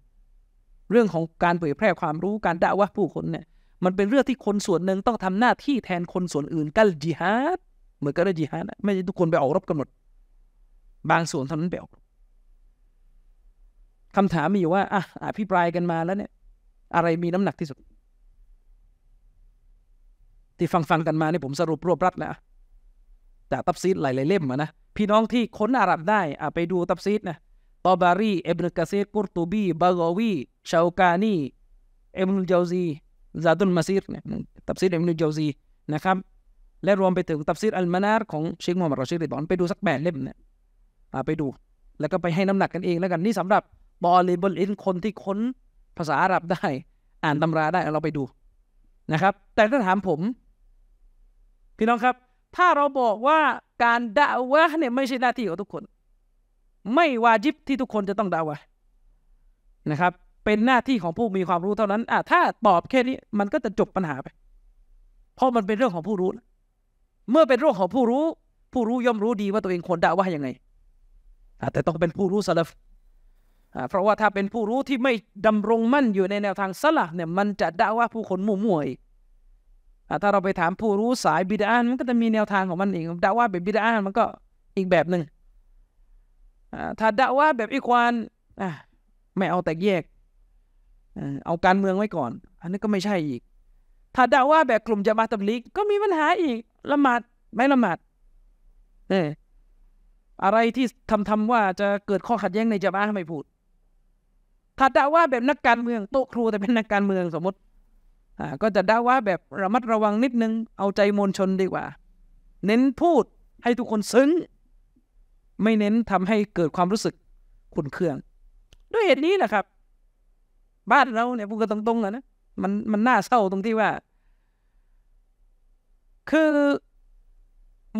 เรื่องของการเผยแพร่ความรู้การด่าว่าผู้คนเนี่ย มันเป็นเรื่องที่คนส่วนหนึ่งต้องทำหน้าที่แทนคนส่วนอื่นกัลจิฮาดเหมือนกัลจิฮาดไม่ใช่ทุกคนไปออกรบกันหมด บางส่วนเท่านั้นไปออกคำถามมีอยู่ว่าอ่ะอภิปรายกันมาแล้วเนี่ย อะไรมีน้ำหนักที่สุด ที่ฟังฟังกันมาเนี่ยผมสรุปรวบรัดแล้วจากตับซีดหลาย ๆ เล่มนะพี่น้องที่ค้นอาหรับได้อ่ไปดูตับซีดนะตอบารีเอบนกาเซกุรตูบีบาโอวีชาวกานีเอบนุลเจวซีซาตุลมาซีรเนี่ยตับซีดเอบนุลเจวซีนะครับ และรวมไปถึงตับซีดอัลมานาร์ของเชคโมมาร์รอชิดริดอนไปดูสักแปดเล่มเนี่ยไปดู แล้วก็ไปให้น้ำหนักกันเองแล้วกันนี่สำหรับบอลลิบลอินคนที่ค้นภาษาอาหรับได้อ่านตำราได้เราไปดูนะครับ แต่ถ้าถามผม พี่น้องครับถ้าเราบอกว่าการด่าวะเนี่ยไม่ใช่หน้าที่ของทุกคน ไม่วาจิบที่ทุกคนจะต้องด่าวะนะครับ เป็นหน้าที่ของผู้มีความรู้เท่านั้นอ่ะถ้าตอบแค่นี้มันก็จะจบปัญหาไป เพราะมันเป็นเรื่องของผู้รู้ เมื่อเป็นเรื่องของผู้รู้ ผู้รู้ย่อมรู้ดีว่าตัวเองควรด่าวะยังไงอ่ะแต่ต้องเป็นผู้รู้สลับอ่เพราะว่าถ้าเป็นผู้รู้ที่ไม่ดำรงมั่นอยู่ในแนวทางสลับเนี่ยมันจะด่าว่าผู้คนมั่วๆอีกถ้าเราไปถามผู้รู้สายบิดาอันมันก็จะมีแนวทางของมันเองดาว่าแบบบิดาอันมันก็อีกแบบหนึ่ง ถ้าดาว่าแบบอีควานไม่เอาแต่แยกเอาการเมืองไว้ก่อน อันนี้ก็ไม่ใช่อีก ถ้าดาว่าแบบกลุ่มจะมาตับลิกก็มีปัญหาอีก ละหมาดไม่ละหมาดเอออะไรที่ทำทำว่าจะเกิดข้อขัดแย้งในจะมาไม่พูด ถ้าดาว่าแบบนักการเมืองโต๊ะครูแต่เป็นนักการเมืองสมมติก็จะได้ว่าแบบระมัดระวังนิดนึงเอาใจมวลชนดีกว่า เน้นพูดให้ทุกคนซึ้ง ไม่เน้นทำให้เกิดความรู้สึกขุนเคือง ด้วยเหตุนี้แหละครับ บ้านเราเนี่ยพูดกันตรงๆะนะมันมันน่าเศร้าตรงที่ว่า คือ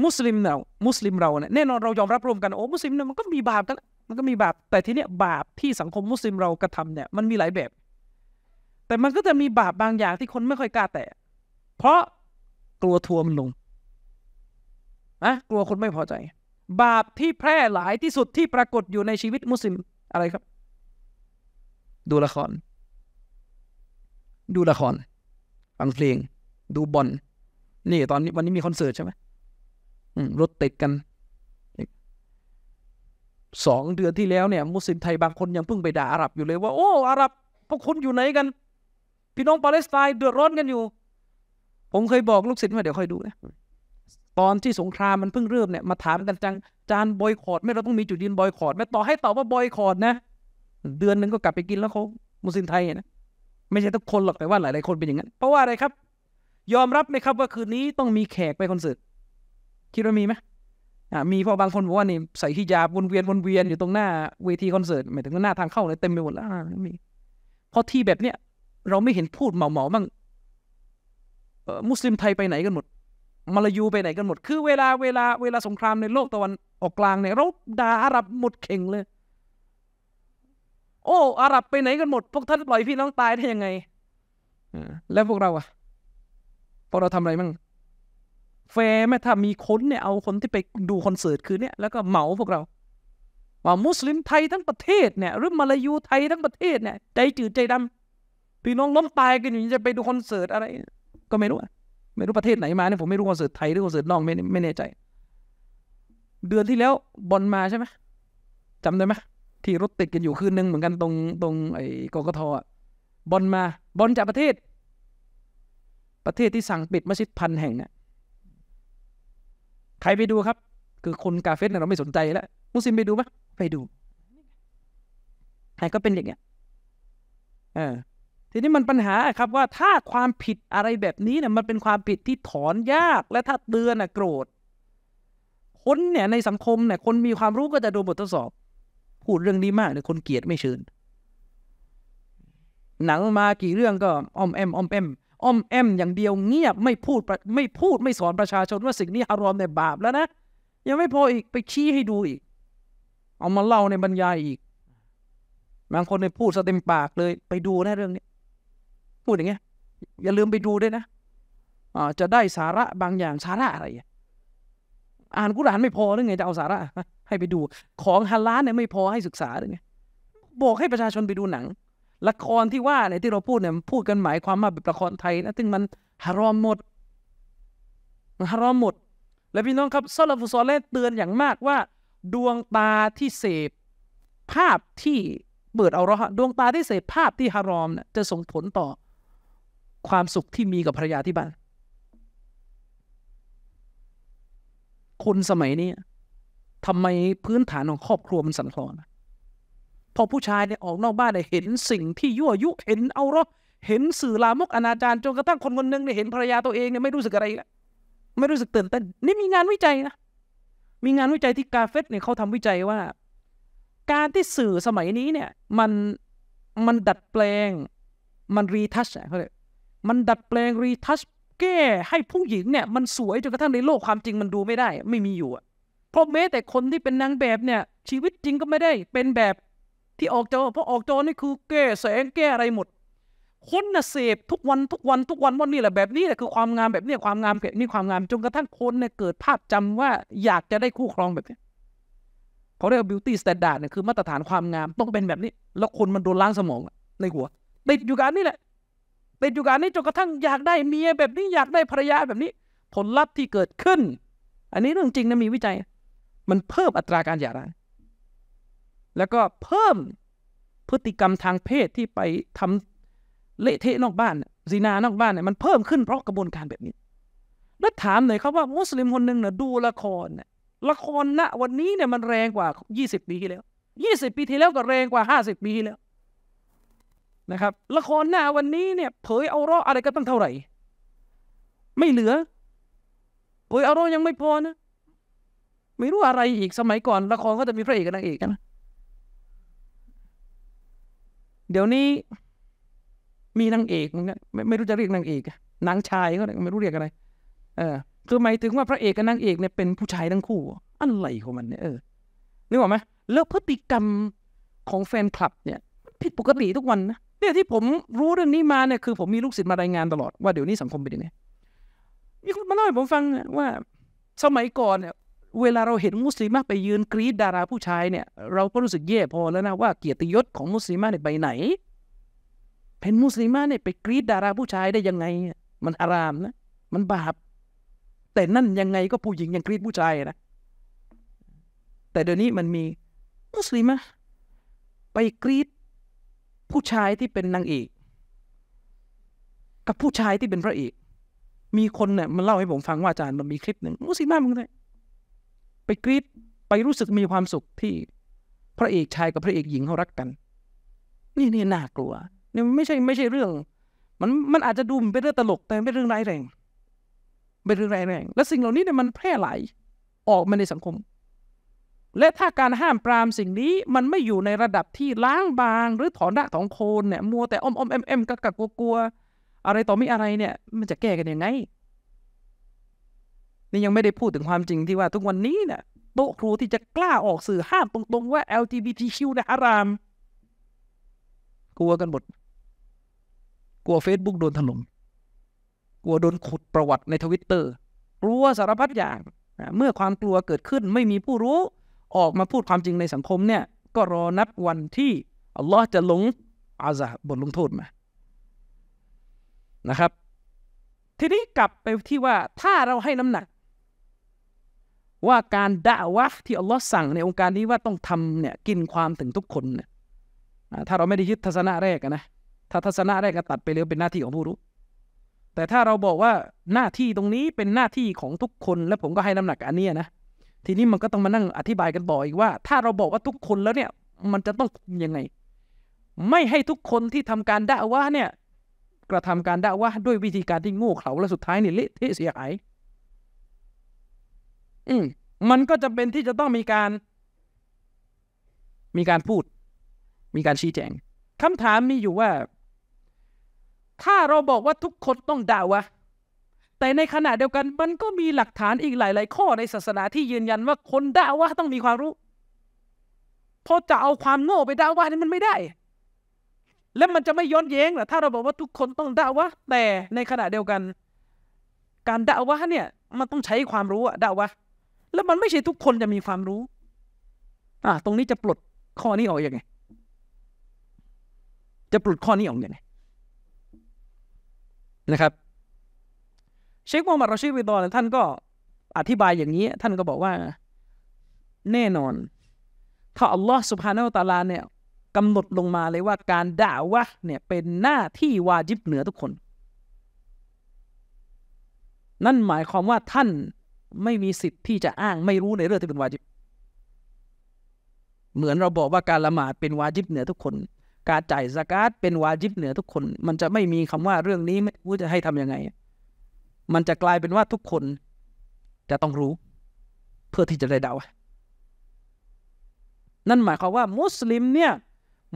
มุสลิมเรามุสลิมเราเนี่ยแน่นอนเรายอมรับรวมกันโอ้มุสลิมเนี่ยมันก็มีบาปกันมันก็มีบาป แต่ทีเนี้ยบาปที่สังคมมุสลิมเรากระทำเนี่ย มันมีหลายแบบแต่มันก็จะมีบาปบางอย่างที่คนไม่ค่อยกล้าแตะ เพราะกลัวทัวมันลงนะกลัวคนไม่พอใจ บาปที่แพร่หลายที่สุดที่ปรากฏอยู่ในชีวิตมุสลิมอะไรครับ ดูละคร ดูละครฟังเพลงดูบอลนี่ตอนนี้วันนี้มีคอนเสิร์ตใช่ไหมรถติดกันสองเดือนที่แล้วเนี่ย มุสลิมไทยบางคนยังเพิ่งไปด่าอาหรับอยู่เลย ว่า โอ้ อาหรับพวกคุณอยู่ไหนกันพี่น้องปาเลสไตน์เดือดร้อนกันอยู่ ผมเคยบอกลูกศิษย์ว่าเดี๋ยวค่อยดูนะ ตอนที่สงครามมันเพิ่งเริ่มเนี่ยมาถามกันจัง จานบอยคอรดไม่เราต้องมีจุดยืนบอยคอรดไม่ต่อให้ตอบว่าบอยคอรดนะ เดือนหนึ่งก็กลับไปกินแล้วเขามุสลิมไทยนะ ไม่ใช่ทุกคนหรอกแต่ว่าหลายๆคนเป็นอย่างนั้นเพราะว่าอะไรครับ ยอมรับไหมครับว่าคืนนี้ต้องมีแขกไปคอนเสิร์ตคิดว่ามีไหมอ่ามีพอบางคนบอกว่านี่ใส่ฮิญาบวนเวียนวนเวียนอยู่ตรงหน้าเวทีคอนเสิร์ตหมายถึงหน้าทางเข้าเลยเต็มไปหมดแล้วมีเพราะที่แบบเนี้ยเราไม่เห็นพูดเหมาเหมาบ้างมุสลิมไทยไปไหนกันหมดมาลายูไปไหนกันหมดคือเวลาเวลาเวลาสงครามในโลกตะวันออกกลางเนี่ย เราด่าอาหรับหมดเข่งเลย โอ้ อาหรับไปไหนกันหมด พวกท่านปล่อยพี่น้องตายได้ยังไงแล้วพวกเราอะพวกเราทำอะไรมั่งแฟร์แม้ถ้ามีคนเนี่ย เอาคนที่ไปดูคอนเสิร์ตคืนเนี่ย แล้วก็เหมาพวกเรา ว่ามุสลิมไทยทั้งประเทศเนี่ยหรือมาลายูไทยทั้งประเทศเนี่ยใจจืดใจดำพี่น้องล้มตายกันอยู่จะไปดูคอนเสิร์ตอะไรก็ไม่รู้ไม่รู้ ประเทศไหนมาเนี่ยผมไม่รู้คอนเสิร์ตไทยหรือคอนเสิร์ตนอกไม่ไม่แน่ใจ เดือนที่แล้วบอลมาใช่ไหมจำได้ไหมที่รถติดกันอยู่คืนนึงเหมือนกันตรง ตรงไอ้กกทบอลมาบอลจากประเทศ ประเทศที่สั่งปิดมัสยิดพันแห่งเนี่ยใครไปดูครับ คือคนกาเฟสเนี่ยเราไม่สนใจแล้วมุสลิมไปดูไหมไปดูใครก็เป็นอย่างเงี้ยเออทีนี้มันปัญหาครับว่าถ้าความผิดอะไรแบบนี้เนี่ยมันเป็นความผิดที่ถอนยาก และถ้าเตือน่ะโกรธ คนเนี่ย ในสังคมเนี่ยคนมีความรู้ก็จะโดนบททดสอบ พูดเรื่องนี้มากเลยคนเกลียดไม่เชิญหนังมากี่เรื่องก็อ้อมแอมอ้อมแอมอ้อมแอมอย่างเดียวเงียบไม่พูดไม่พูดไม่สอนประชาชนว่าสิ่งนี้ฮารอมในบาปแล้วนะยังไม่พออีกไปชี้ให้ดูอีกเอามาเล่าในบรรยายอีกบางคนไปพูดสเต็มปากเลยไปดูนะเรื่องนี้พูดอย่างเงี้ยอย่าลืมไปดูด้วยนะอจะได้สาระบางอย่าง สาระอะไร อ่านกุรานไม่พอหรือไงจะเอาสาระ ให้ไปดู ของฮาลาลเนี่ยไม่พอให้ศึกษาหรือไงบอกให้ประชาชนไปดูหนัง ละครที่ว่าเนี่ยที่เราพูดเนี่ยพูดกันหมายความว่าเป็นละครไทยนะซึ่งมันฮารอมหมดฮารอมหมด และพี่น้องครับซาลาฟุซอเลตเตือนอย่างมากว่า ดวงตาที่เสพภาพที่เบิดเอาเราดวงตาที่เสพภาพที่ฮารอมเนี่ยจะส่งผลต่อความสุขที่มีกับภรรยาที่บ้าน คนสมัยนี้ทำไมพื้นฐานของครอบครัวมันสั่นคลอนพอผู้ชายเนี่ยออกนอกบ้านเนี่ยเห็นสิ่งที่ยั่วยุ เห็นเอารอ เห็นสื่อลามกอนาจาร จนกระทั่งคนคนหนึ่งเนี่ยเห็นภรรยาตัวเองเนี่ยไม่รู้สึกอะไรแล้วไม่รู้สึกตื่นเต้นนี่มีงานวิจัยนะ มีงานวิจัยที่กาเฟสเนี่ยเขาทำวิจัยว่า การที่สื่อสมัยนี้เนี่ย มันมันดัดแปลง มันรีทัชเขาเรียกมันดัดแปลงรีทัชแก้ให้ผู้หญิงเนี่ยมันสวยจนกระทั่งในโลกความจริงมันดูไม่ได้ไม่มีอยู่อะเพราะแม้แต่คนที่เป็นนางแบบเนี่ยชีวิตจริงก็ไม่ได้เป็นแบบที่ออกจอเพราะออกจอนี่คือแก้แสงแก้อะไรหมดคนน่ะเสพทุกวันทุกวันทุกวันว่านี่แหละแบบนี้แหละคือความงามแบบนี้ความงามแบบนี้ความงามจนกระทั่งคนเนี่ยเกิดภาพจำว่าอยากจะได้คู่ครองแบบนี้เขาเรียกว่าบิวตี้สแตนดาร์ดเนี่ยคือมาตรฐานความงามต้องเป็นแบบนี้ แล้วคนมันโดนล้างสมองในหัวติดอยู่กันนี่แหละติดอยู่กับอันนี้จนกระทั่งอยากได้เมียแบบนี้อยากได้ภรรยาแบบนี้ผลลัพธ์ที่เกิดขึ้น อันนี้เรื่องจริงนะมีวิจัย มันเพิ่มอัตราการหย่าร้างแล้วก็เพิ่มพฤติกรรมทางเพศที่ไปทำเละเทะนอกบ้านซีนานอกบ้านเนี่ยมันเพิ่มขึ้นเพราะกระบวนการแบบนี้ แล้วถามหน่อยครับว่ามุสลิมคนหนึ่งเนี่ยดูละครเนี่ยละครณวันนี้เนี่ยมันแรงกว่า 20 ปีที่แล้ว 20 ปีที่แล้วก็แรงกว่า 50ปีที่แล้วนะครับละครหน้าวันนี้เนี่ย เผยเอารออะไรก็ตั้งเท่าไหร่ไม่เหลือ เผยเอารอยังไม่พอนะไม่รู้อะไรอีกสมัยก่อนละครก็จะมีพระเอกกับนางเอกนะเดี๋ยวนี้ มีนางเอกนะไม่ไม่รู้จะเรียกนางเอกนางชายก็ไม่รู้เรียกอะไร เออคือหมายถึงว่าพระเอกกับนางเอกเนี่ยเป็นผู้ชายทั้งคู่อะไรของมันเนี่ยเออนึกออกไหมแล้วพฤติกรรมของแฟนคลับเนี่ย ผิดปกติทุกวันนะเนี่ยที่ผมรู้เรื่องนี้มาเนี่ยคือ ผมมีลูกศิษย์มารายงานตลอดว่าเดี๋ยวนี้สังคมเป็นยังไงมีคนมาเล่าให้ผมฟังว่า สมัยก่อนเนี่ยเวลาเราเห็นมุสลิมไปยืนกรีดดาราผู้ชายเนี่ยเราก็รู้สึกแย่พอแล้วนะว่าเกียรติยศของมุสลิมเนี่ยไปไหนเป็นมุสลิมเนี่ยไปกรีดดาราผู้ชายได้ยังไงมันอารามนะ มันบาป แต่นั่นยังไงก็ผู้หญิงยังกรีดผู้ชายนะ แต่เดี๋ยวนี้มันมีมุสลิมไปกรีดผู้ชายที่เป็นนางเอกกับผู้ชายที่เป็นพระเอกมีคนเนี่ยมันเล่าให้ผมฟังว่าอาจารย์มันมีคลิปหนึ่งมุสิมมึงเลยไปกรีดไปรู้สึกมีความสุขที่พระเอกชายกับพระเอกหญิงเขารักกัน นี่นี่น่ากลัวนี่ไม่ใช่ไม่ใช่เรื่อง มันมันอาจจะดูเป็นเรื่องตลกแต่เป็นเรื่องร้ายแรง เป็นเรื่องร้ายแรง และสิ่งเหล่านี้เนี่ยมันแพร่หลายออกมาในสังคมและถ้าการห้ามปรามสิ่งนี้มันไม่อยู่ในระดับที่ล้างบางหรือถอนรากถอนโคนเนี่ย มัวแต่อมอมเอมเอมกักกักลัวๆ อะไรต่อไม่อะไรเนี่ย มันจะแก้กันยังไงนี่ยังไม่ได้พูดถึงความจริงที่ว่าทุกวันนี้เนี่ยโต๊ะครูที่จะกล้าออกสื่อห้ามตรงๆ ว่า LGBTQ นะฮาราม กลัวกันหมด กลัว Facebook โดนถล่มกลัวโดนขุดประวัติในทวิตเตอร์กลัวสารพัดอย่างเมื่อความกลัวเกิดขึ้นไม่มีผู้รู้ออกมาพูดความจริงในสังคมเนี่ย ก็รอนับวันที่อัลลอฮ์จะลงอาซาบทลงโทษมา นะครับ ทีนี้กลับไปที่ว่าถ้าเราให้น้ำหนัก ว่าการด่าวะที่อัลลอฮ์สั่งในองค์การนี้ว่าต้องทำเนี่ย กินความถึงทุกคนเนี่ยถ้าเราไม่ได้ยึดทัศนะแรกนะ ถ้าทัศนะแรกก็ตัดไปเลยเป็นหน้าที่ของผู้รู้แต่ถ้าเราบอกว่าหน้าที่ตรงนี้เป็นหน้าที่ของทุกคนและผมก็ให้น้ำหนักอันนี้นะทีนี้มันก็ต้องมานั่งอธิบายกันบ่ออีกว่าถ้าเราบอกว่าทุกคนแล้วเนี่ย มันจะต้องยังไง ไม่ให้ทุกคนที่ทำการด่าว่าเนี่ยกระทำการด่าว่าด้วยวิธีการที่โง่เขลาและสุดท้ายเนี่ยเละเทะเสียหายอืม มันก็จะเป็นที่จะต้องมีการ มีการพูด มีการชี้แจงคำถามมีอยู่ว่า ถ้าเราบอกว่าทุกคนต้องด่าว่ะแต่ในขณะเดียวกันมันก็มีหลักฐานอีกหลาย ๆ ข้อในศาสนาที่ยืนยันว่าคนด่าว่าต้องมีความรู้ เพราะจะเอาความโง่ไปด่าว่านี่มันไม่ได้ และมันจะไม่ย้อนแย้งหรอถ้าเราบอกว่าทุกคนต้องด่าว่าแต่ในขณะเดียวกัน การด่าว่าเนี่ย มันต้องใช้ความรู้อะด่าว่าแล้วมันไม่ใช่ทุกคนจะมีความรู้ อ่าตรงนี้จะปลดข้อนี้ออกอยังไง จะปลดข้อนี้ออกอยังไงนะครับเชคโมฮัมหมัดรอชิดบิดอนท่านก็อธิบายอย่างนี้ ท่านก็บอกว่า แน่นอนถ้าอัลลอฮ์สุบฮานาอัตาลาเนี่ยกำหนดลงมาเลยว่าการด่าวะเนี่ยเป็นหน้าที่วาจิบเหนือทุกคน นั่นหมายความว่าท่านไม่มีสิทธิ์ที่จะอ้างไม่รู้ในเรื่องที่เป็นวาจิบเหมือนเราบอกว่าการละหมาดเป็นวาจิบเหนือทุกคน การจ่ายสกาดเป็นวาจิบเหนือทุกคน มันจะไม่มีคำว่าเรื่องนี้ไม่รู้จะให้ทํำยังไงมันจะกลายเป็นว่าทุกคนจะต้องรู้ เพื่อที่จะได้เดาวานั่นหมายความว่ามุสลิมเนี่ย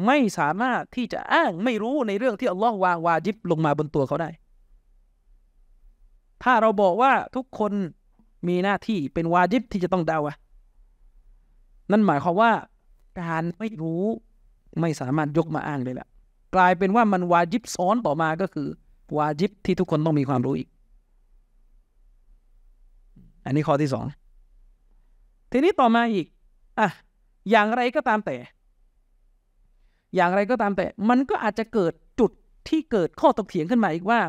ไม่สามารถที่จะอ้างไม่รู้ในเรื่องที่อัลลอฮ์วางวาจิบ ลงมาบนตัวเขาได้ ถ้าเราบอกว่าทุกคนมีหน้าที่เป็นวาจิบที่จะต้องเดาวะนั่นหมายความว่า การไม่รู้ ไม่สามารถยกมาอ้างได้ละกลายเป็นว่ามันวาจิบซ้อนต่อมาก็คือวาจิบที่ทุกคนต้องมีความรู้อีกอันนี้ข้อที่สอง ทีนี้ต่อมาอีก อ่ะ อย่างไรก็ตามแต่ อย่างไรก็ตามแต่ มันก็อาจจะเกิดจุดที่เกิดข้อตกเถียงขึ้นมาอีกว่า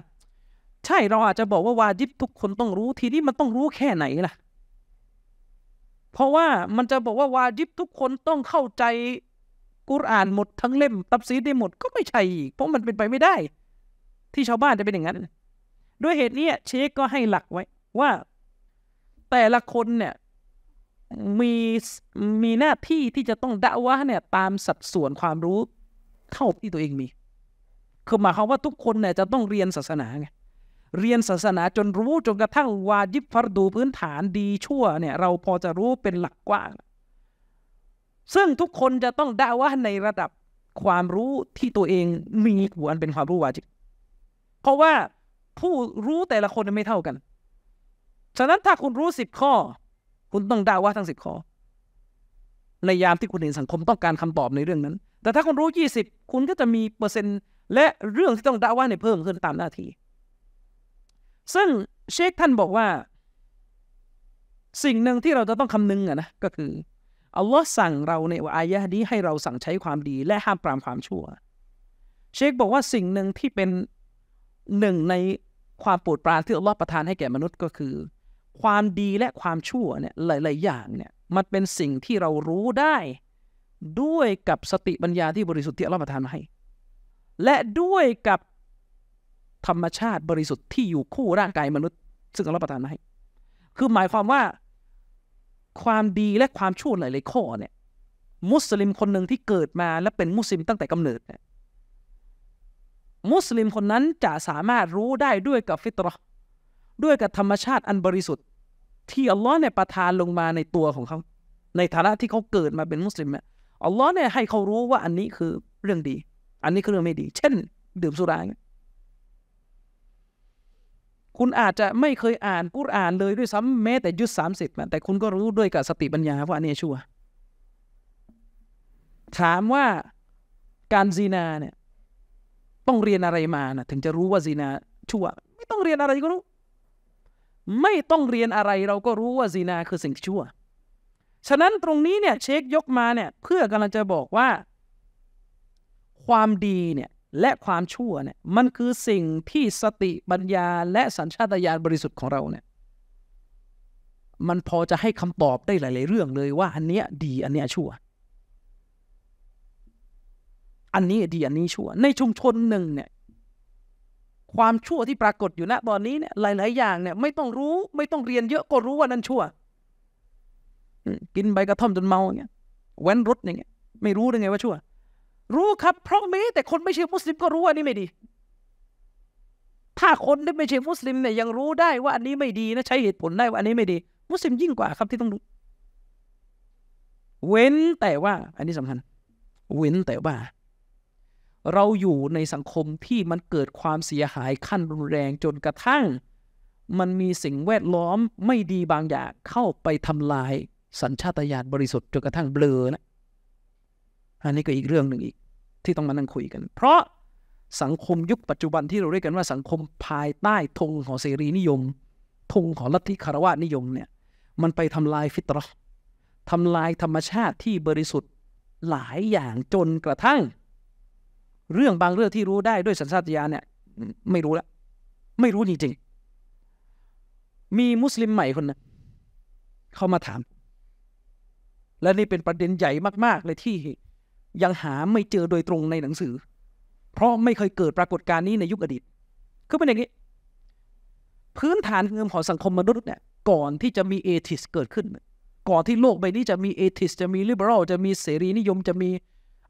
ใช่ เราอาจจะบอกว่า วาจิบทุกคนต้องรู้ ทีนี้มันต้องรู้แค่ไหนล่ะ เพราะว่ามันจะบอกว่า วาจิบทุกคนต้องเข้าใจ กุรอานหมดทั้งเล่ม ตับซีดได้หมด ก็ไม่ใช่อีก เพราะมันเป็นไปไม่ได้ ที่ชาวบ้านจะเป็นอย่างนั้น ด้วยเหตุนี้เชคก็ให้หลักไว้ว่าแต่ละคนเนี่ยมีมีหน้าที่ที่จะต้องด่าวะเนี่ยตามสัดส่วนความรู้ เท่าที่ตัวเองมีคือหมายความว่าทุกคนเนี่ยจะต้องเรียนศาสนาไงเรียนศาสนาจนรู้จนกระทั่งวาจิบฟารดูพื้นฐานดีชั่วเนี่ย เราพอจะรู้เป็นหลักกว้างซึ่งทุกคนจะต้องด่าว่าในระดับความรู้ที่ตัวเอง มีหัวอันเป็นความรู้วาจิบเพราะว่าผู้รู้แต่ละคนไม่เท่ากันฉะนั้นถ้าคุณรู้สิบข้อ คุณต้องด่าว่าทั้งสิบข้อ ในยามที่คุณเห็นสังคม ต้องการคำตอบในเรื่องนั้น แต่ถ้าคุณรู้ยี่สิบคุณก็จะมีเปอร์เซ็นต์และเรื่องที่ต้องด่าว่าในเพิ่มขึ้นตามหน้าที่ซึ่งเชคท่านบอกว่าสิ่งหนึ่งที่เราจะต้องคำนึงอะนะ ก็คืออัลลอฮ์สั่งเราในอายะนี้ให้เราสั่งใช้ความดีและห้ามปรามความชั่ว เชคบอกว่าสิ่งหนึ่งที่เป็นหนึ่งในความปวดปรานที่อัลลอฮ์ประทานให้แก่มนุษย์ก็คือความดีและความชั่วเนี่ยหลายๆอย่างเนี่ยมันเป็นสิ่งที่เรารู้ได้ด้วยกับสติปัญญาที่บริสุทธิ์ที่เราประทานให้ และด้วยกับธรรมชาติบริสุทธิ์ที่อยู่คู่ร่างกายมนุษย์ซึ่งเัาประทานให้ คือหมายความว่าความดีและความชั่วหลายๆข้อเนี่ยมุสลิมคนหนึ่งที่เกิดมาและเป็นมุสลิมตั้งแต่กำเนิดเนี่ยมุสลิมคนนั้นจะสามารถรู้ได้ด้วยกับฟิตรอด้วยกับธรรมชาติอันบริสุทธิ์ ที่อัลลอฮ์เนี่ยประทานลงมาในตัวของเขา ในฐานะที่เขาเกิดมาเป็นมุสลิมเนี่ยอัลลอฮ์เนี่ยให้เขารู้ว่าอันนี้คือเรื่องดี อันนี้คือเรื่องไม่ดี เช่น ดื่มสุราเนี่ยคุณอาจจะไม่เคยอ่านกุรอานเลยด้วยซ้ำแม้แต่ยุดสามสิบแต่คุณก็รู้ด้วยกับสติปัญญา ว่าอันนี้ชั่ว ถามว่าการซีนาเนี่ย ต้องเรียนอะไรมานะถึงจะรู้ว่าซีนา ชั่ว ไม่ต้องเรียนอะไรก็รู้ไม่ต้องเรียนอะไรเราก็รู้ว่าซีนาคือสิ่งชั่ว ฉะนั้นตรงนี้เนี่ยเชคยกมาเนี่ยเพื่อกำลังจะบอกว่าความดีเนี่ยและความชั่วเนี่ยมันคือสิ่งที่สติปัญญาและสัญชาตญาณบริสุทธิ์ของเราเนี่ยมันพอจะให้คำตอบได้หลายๆเรื่องเลยว่าอันเนี้ยดีอันเนี้ยชั่ว อันนี้ดีอันนี้ชั่ว ในชุมชนหนึ่งเนี่ยความชั่วที่ปรากฏอยู่ณตอนนี้เนี่ยหลายๆ อย่างเนี่ยไม่ต้องรู้ ไม่ต้องเรียนเยอะก็รู้ว่านั่นชั่วกินใบกระท่อมจนเมาอย่างเงี้ยแว้นรถอย่างเงี้ยไม่รู้ได้ไง ว่าชั่ว รู้ครับ เพราะมีแต่คนไม่ใช่มุสลิม ก็รู้ว่านี่ไม่ดี ถ้าคนที่ไม่ใช่มุสลิมเนี่ยยังรู้ได้ว่าอันนี้ไม่ดีนะใช้เหตุผลได้ว่าอันนี้ไม่ดี มุสลิมยิ่งกว่าครับที่ต้องรู้ เว้นแต่ว่า อันนี้สำคัญ เว้นแต่ว่าเราอยู่ในสังคมที่มันเกิดความเสียหายขั้นรุนแรงจนกระทั่ง มันมีสิ่งแวดล้อมไม่ดีบางอย่างเข้าไปทำลายสัญชาตญาณบริสุทธิ์จนกระทั่งเบลอนะอันนี้ก็อีกเรื่องหนึ่งอีก ที่ต้องมานั่งคุยกัน เพราะสังคมยุคปัจจุบันที่เราเรียกกันว่าสังคมภายใต้ธงของเสรีนิยมธงของลัทธิคารวะนิยมเนี่ยมันไปทำลายฟิตรอทำลายธรรมชาติที่บริสุทธิ์หลายอย่างจนกระทั่งเรื่องบางเรื่องที่รู้ได้ด้วยสัญชาตญาณเนี่ยไม่รู้ละไม่รู้จริงๆมีมุสลิมใหม่คนนึงเข้ามาถาม และนี่เป็นประเด็นใหญ่มาก ๆ เลยที่ยังหาไม่เจอโดยตรงในหนังสือ เพราะไม่เคยเกิดปรากฏการณ์นี้ในยุคอดีตคือเป็นอย่างนี้ พื้นฐานเงิมของสังคมมนุษย์เนี่ยก่อนที่จะมีเอทิสเกิดขึ้น ก่อนที่โลกใบนี้จะมีเอทิส จะมีลิเบอรัลจะมีเสรีนิยมจะมี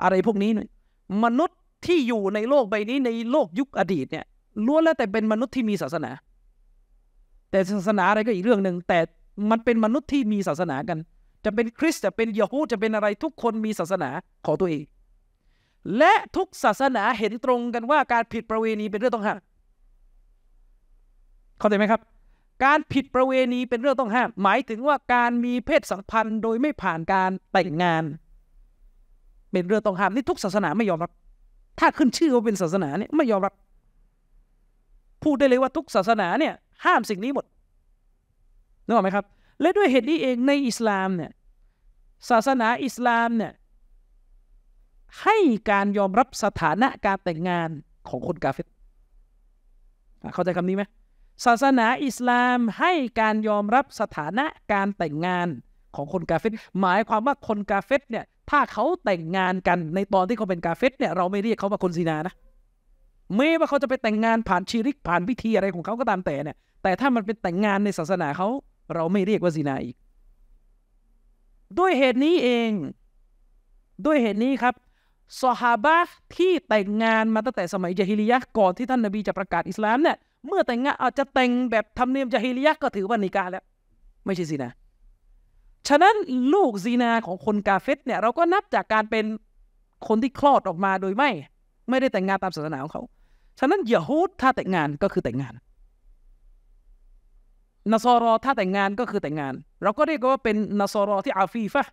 อะไรพวกนี้นยมนุษย์ที่อยู่ในโลกใบนี้ในโลกยุคอดีตเนี่ยล้วนแล้วแต่เป็นมนุษย์ที่มีศาสนา แต่ศาสนาอะไรก็อีกเรื่องหนึ่งแต่มันเป็นมนุษย์ที่มีศาสนากัน จะเป็นคริสต์จะเป็นยะฮูจะเป็นอะไรทุกคนมีศาสนาของตัวเอง และทุกศาสนาเห็นตรงกันว่า การผิดประเวณีเป็นเรื่องต้องห้ามเข้าใจไหมครับ การผิดประเวณีเป็นเรื่องต้องห้ามหมายถึงว่าการมีเพศสัมพันธ์โดยไม่ผ่านการแต่งงาน เป็นเรื่องต้องห้ามนี่ทุกศาสนาไม่ยอมรับถ้าขึ้นชื่อว่าเป็นศาสนาเนี่ยไม่ยอมรับพูดได้เลยว่าทุกศาสนาเนี่ย ห้ามสิ่งนี้หมดนึกออกไหมครับ และด้วยเหตุนี้เองในอิสลามเนี่ยศาสนา อิสลามเนี่ยให้การยอมรับสถานะการแต่งงานของคนกาเฟต เข้าใจคำนี้ไหมศาสนาอิสลามให้การยอมรับสถานะการแต่งงานของคนกาเฟต หมายความว่าคนกาเฟตเนี่ยถ้าเขาแต่งงานกันในตอนที่เขาเป็นกาเฟสเนี่ย เราไม่เรียกเขาว่าคนซีนานะ ไม่ว่าเขาจะไปแต่งงานผ่านชีริกผ่านพิธีอะไรของเขาก็ตามแต่เนี่ย แต่ถ้ามันเป็นแต่งงานในศาสนาเขา เราไม่เรียกว่าซีนาอีก ด้วยเหตุนี้เองด้วยเหตุนี้ครับสหาบะที่แต่งงานมาตั้งแต่สมัยยะฮิลิยะก่อนที่ท่านนบีจะประกาศอิสลามเนี่ยเมื่อแต่งงานอาจจะแต่งแบบทำเนียมยะฮิลิยะก็ถือว่านิกาแล้วไม่ใช่สินะฉะนั้น ลูกซีนาของคนกาเฟตเนี่ยเราก็นับจากการเป็นคนที่คลอดออกมาโดยไม่ ไม่ได้แต่งงานตามศาสนาของเขา ฉะนั้นยะฮูดถ้าแต่งงานก็คือแต่งงานนสรอถ้าแต่งงานก็คือแต่งงาน เราก็เรียกว่าเป็นนสรอที่อาฟีฟะ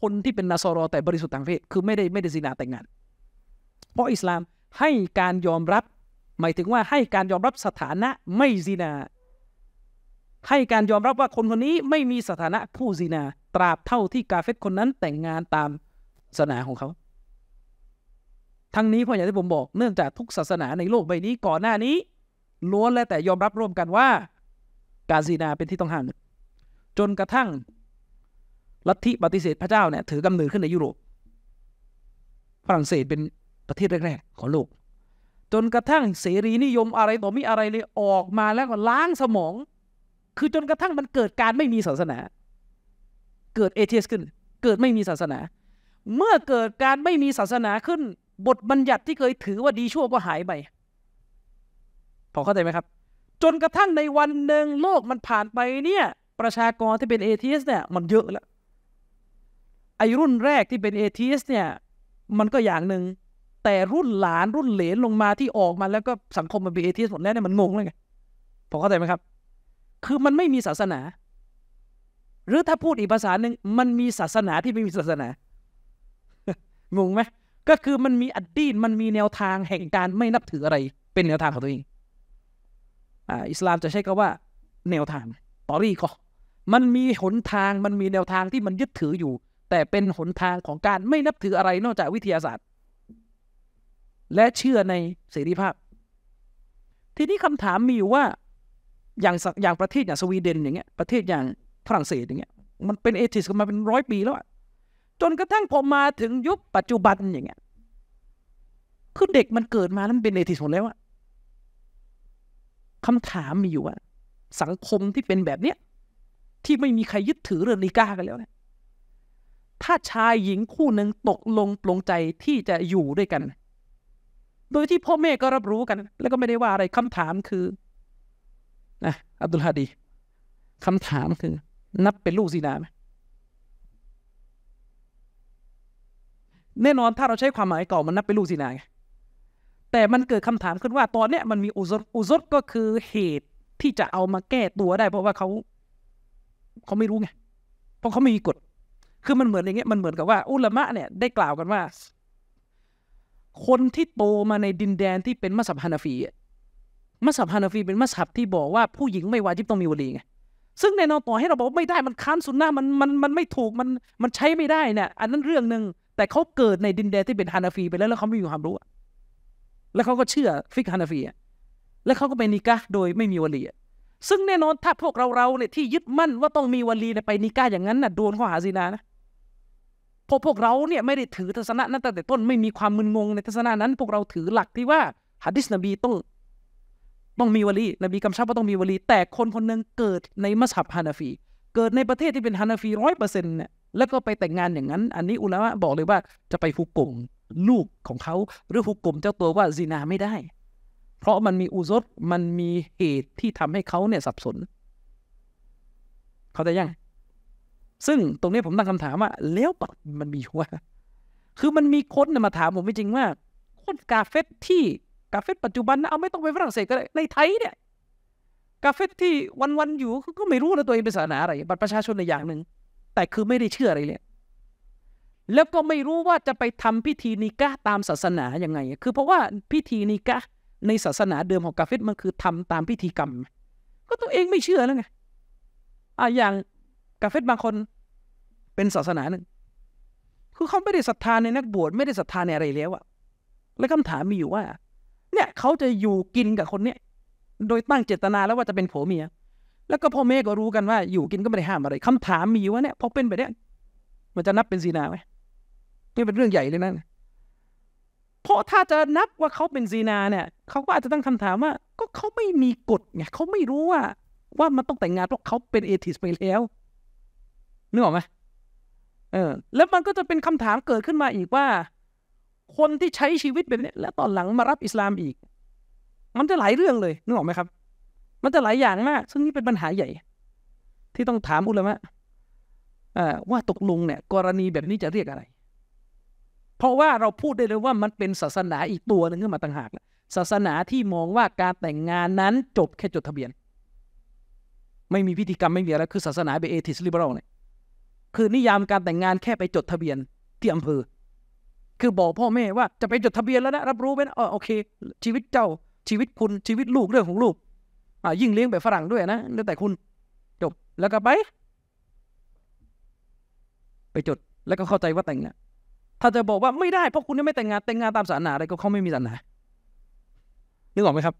คนที่เป็นนสรอแต่บริสุทธิ์ทางเพศคือไม่ได้ ไม่ได้ซีนาแต่งงาน เพราะอิสลามให้การยอมรับ หมายถึงว่าให้การยอมรับสถานะไม่ซีนาให้การยอมรับว่าคนคนนี้ไม่มีสถานะผู้ซีนา ตราบเท่าที่กาเฟตคนนั้นแต่งงานตามศาสนาของเขา ทั้งนี้เพราะอย่างที่ผมบอก เนื่องจากทุกศาสนาในโลกใบนี้ก่อนหน้านี้ ล้วนและแต่ยอมรับร่วมกันว่าการซีนาเป็นที่ต้องห้ามจนกระทั่งลัทธิปฏิเสธพระเจ้าเนี่ยถือกำเนิดขึ้นในยุโรป ฝรั่งเศสเป็นประเทศแรกๆ ของโลก จนกระทั่งเสรีนิยมอะไรต่อมีอะไรเลยออกมาแล้วก็ล้างสมองคือจนกระทั่งมันเกิดการไม่มีศาสนา เกิดเอเทียสขึ้น เกิดไม่มีศาสนา เมื่อเกิดการไม่มีศาสนาขึ้น บทบัญญัติที่เคยถือว่าดีชั่วก็หายไปพอเข้าใจไหมครับ จนกระทั่งในวันหนึ่งโลกมันผ่านไปเนี่ย ประชากรที่เป็นเอเทียสเนี่ย มันเยอะแล้วไอรุ่นแรกที่เป็นเอเทียสเนี่ยมันก็อย่างหนึ่งแต่รุ่นหลานรุ่นเหลนลงมาที่ออกมาแล้วก็สังคมมันเป็นเอทีสหมดแล้วเนี่ยมันงงเลยไงพอเข้าใจไหมครับคือมันไม่มีศาสนา หรือถ้าพูดอีกภาษาหนึ่ง มันมีศาสนาที่ไม่มีศาสนางงไหมก็คือมันมีอัดดีนมันมีแนวทางแห่งการไม่นับถืออะไร เป็นแนวทางของตัวเองอ่าอิสลามจะใช้คำว่า แนวทางตอรี่ก็มันมีหนทางมันมีแนวทางที่มันยึดถืออยู่ แต่เป็นหนทางของการไม่นับถืออะไรนอกจากวิทยาศาสตร์ และเชื่อในเสรีภาพ ทีนี้คำถามมีอยู่ว่าอย่างอย่างประเทศอย่างสวีเดนอย่างเงี้ยประเทศอย่างฝรั่งเศสอย่างเงี้ย มันเป็นเอทิสกันมาเป็นร้อยปีแล้วจนกระทั่งพอมาถึงยุคปัจจุบันอย่างเงี้ยคือเด็กมันเกิดมาแล้วมันเป็นเอทิสหมดแล้วอะคำถามมีอยู่ว่าสังคมที่เป็นแบบเนี้ย ที่ไม่มีใครยึดถือเรื่องนิก้ากันแล้วเนี่ยถ้าชายหญิงคู่หนึ่งตกลงปลงใจที่จะอยู่ด้วยกัน โดยที่พ่อแม่ก็รับรู้กัน แล้วก็ไม่ได้ว่าอะไรคำถามคือนะอับดุลฮาดีคำถามคือ นับเป็นลูกซีนาไหมแน่นอนถ้าเราใช้ความหมายเก่ามันนับเป็นลูกซีนาไงแต่มันเกิดคำถามขึ้นว่า ตอนเนี้ยมันมีอุซอุซดก็คือเหตุที่จะเอามาแก้ตัวได้ เพราะว่าเขาเขาไม่รู้ไง เพราะเขาไม่มีกฎ คือมันเหมือนอย่างเงี้ยมันเหมือนกับว่าอุลามะเนี่ยได้กล่าวกันว่า คนที่โตมาในดินแดนที่เป็นมัสยิดฮานาฟีมัสฮับฮานาฟีเป็นมัสฮับ ที่บอกว่าผู้หญิงไม่วาจิบต้องมีวลีไงซึ่งแน่นอนต่อให้เราบอกว่าไม่ได้มันค้านสุนนะมันมันมันไม่ถูกมันมันใช้ไม่ได้เนี่ยอันนั้นเรื่องหนึ่งแต่เขาเกิดในดินแดนที่เป็นฮานาฟีไปแล้ว แล้วเขาไม่มีความรู้แล้วเขาก็เชื่อฟิกฮานาฟีแล้วเขาก็ไปนิกะโดยไม่มีวลีซึ่งแน่นอนถ้าพวกเราเราเนี่ยที่ยึดมั่นว่าต้องมีวลีไปนิกะอย่างนั้นน่ะโดนข้อหาซินานะพราะพวกเราเนี่ยไม่ได้ถือทัศนะนั้นตั้งแต่ต้นไม่มีความมึนงงในทัศนะนั้นพวกเราถือหลักที่ว่าหะดิษนบีต้องต้องมีวลีนบีกำชับว่าต้องมีวลี แต่คนคนหนึ่งเกิดในมัสฮับฮานาฟีเกิดในประเทศที่เป็นฮานาฟีร้อยเปอร์เซ็นต์เนี่ยแล้วก็ไปแต่งงานอย่างนั้น อันนี้อุลามะบอกเลยว่าจะไปฮุกกลมลูกของเขาหรือฮุกกลมเจ้าตัวว่าซินาไม่ได้ เพราะมันมีอุซรมันมีเหตุที่ทำให้เขาเนี่ยสับสน เขาแต่ยังซึ่งตรงนี้ผมตั้งคำถามว่า แล้วปัมันมีว่า คือมันมีคนมาถามผมจริงว่าคนกาเฟตที่กาเฟตปัจจุบันนะเอาไม่ต้องไปฝรั่งเศสก็ได้ในไทยเนี่ยกาเฟตที่วันวันอยู่ก็ไม่รู้นะตัวเองเป็นศาสนาอะไร บัตรประชาชนในอย่างหนึ่งแต่คือไม่ได้เชื่ออะไรเลยแล้วก็ไม่รู้ว่าจะไปทำพิธีนิกะตามศาสนายังไงคือเพราะว่าพิธีนิกะในศาสนาเดิมของกาเฟตมันคือทำตามพิธีกรรมก็ตัวเองไม่เชื่อแล้วไงอ่าอย่างกาเฟตบางคนเป็นศาสนาหนึ่งคือเขาไม่ได้ศรัทธาในนักบวชไม่ได้ศรัทธาในอะไรแล้วอะและคำถามมีอยู่ว่าเนี่ยเขาจะอยู่กินกับคนเนี้ยโดยตั้งเจตนาแล้วว่าจะเป็นผัวเมีย แล้วก็พ่อแม่ก็รู้กันว่า อยู่กินก็ไม่ได้ห้ามอะไร คำถามมีว่าเนี่ยพอเป็นแบบเนี้ยมันจะนับเป็นซีนาไหมนี่เป็นเรื่องใหญ่เลยนะเพราะถ้าจะนับว่าเขาเป็นซีนาเนี่ยเขาก็อาจจะตั้งคำถามว่า ก็เขาไม่มีกฎไงเขาไม่รู้ว่า ว่ามันต้องแต่งงานเพราะเขาเป็นเอทิสไปแล้วนึกออกไหมเออแล้วมันก็จะเป็นคำถามเกิดขึ้นมาอีกว่าคนที่ใช้ชีวิตแบบนี้แล้วตอนหลังมารับอิสลามอีก มันจะหลายเรื่องเลยนึกออกไหมครับ มันจะหลายอย่างมาก ซึ่งนี่เป็นปัญหาใหญ่ ที่ต้องถามอุลามะว่าตกลงเนี่ยกรณีแบบนี้จะเรียกอะไร เพราะว่าเราพูดได้เลยว่ามันเป็นศาสนาอีกตัวหนึ่งขึ้นมาต่างหาก ศาสนาที่มองว่าการแต่งงานนั้นจบแค่จดทะเบียน ไม่มีพิธีกรรมไม่มีอะไรคือศาสนาเบเอทิสลิเบอรัลเนี่ยคือนิยามการแต่งงานแค่ไปจดทะเบียนที่อำเภอคือบอกพ่อแม่ว่าจะไปจดทะเบียนแล้วนะรับรู้ไหมนะอ๋อโอเค ชีวิตเจ้า ชีวิตคุณ ชีวิตลูกเรื่องของลูกอ่ายิ่งเลี้ยงแบบฝรั่งด้วยนะแล้วแต่คุณ จบแล้วก็ไป ไปจดแล้วก็เข้าใจว่าแต่งงานถ้าจะบอกว่าไม่ได้เพราะคุณยังไม่แต่งงาน แต่งงานตามศาสนาอะไรก็เขาไม่มีศาสนานึกออกไหมครับ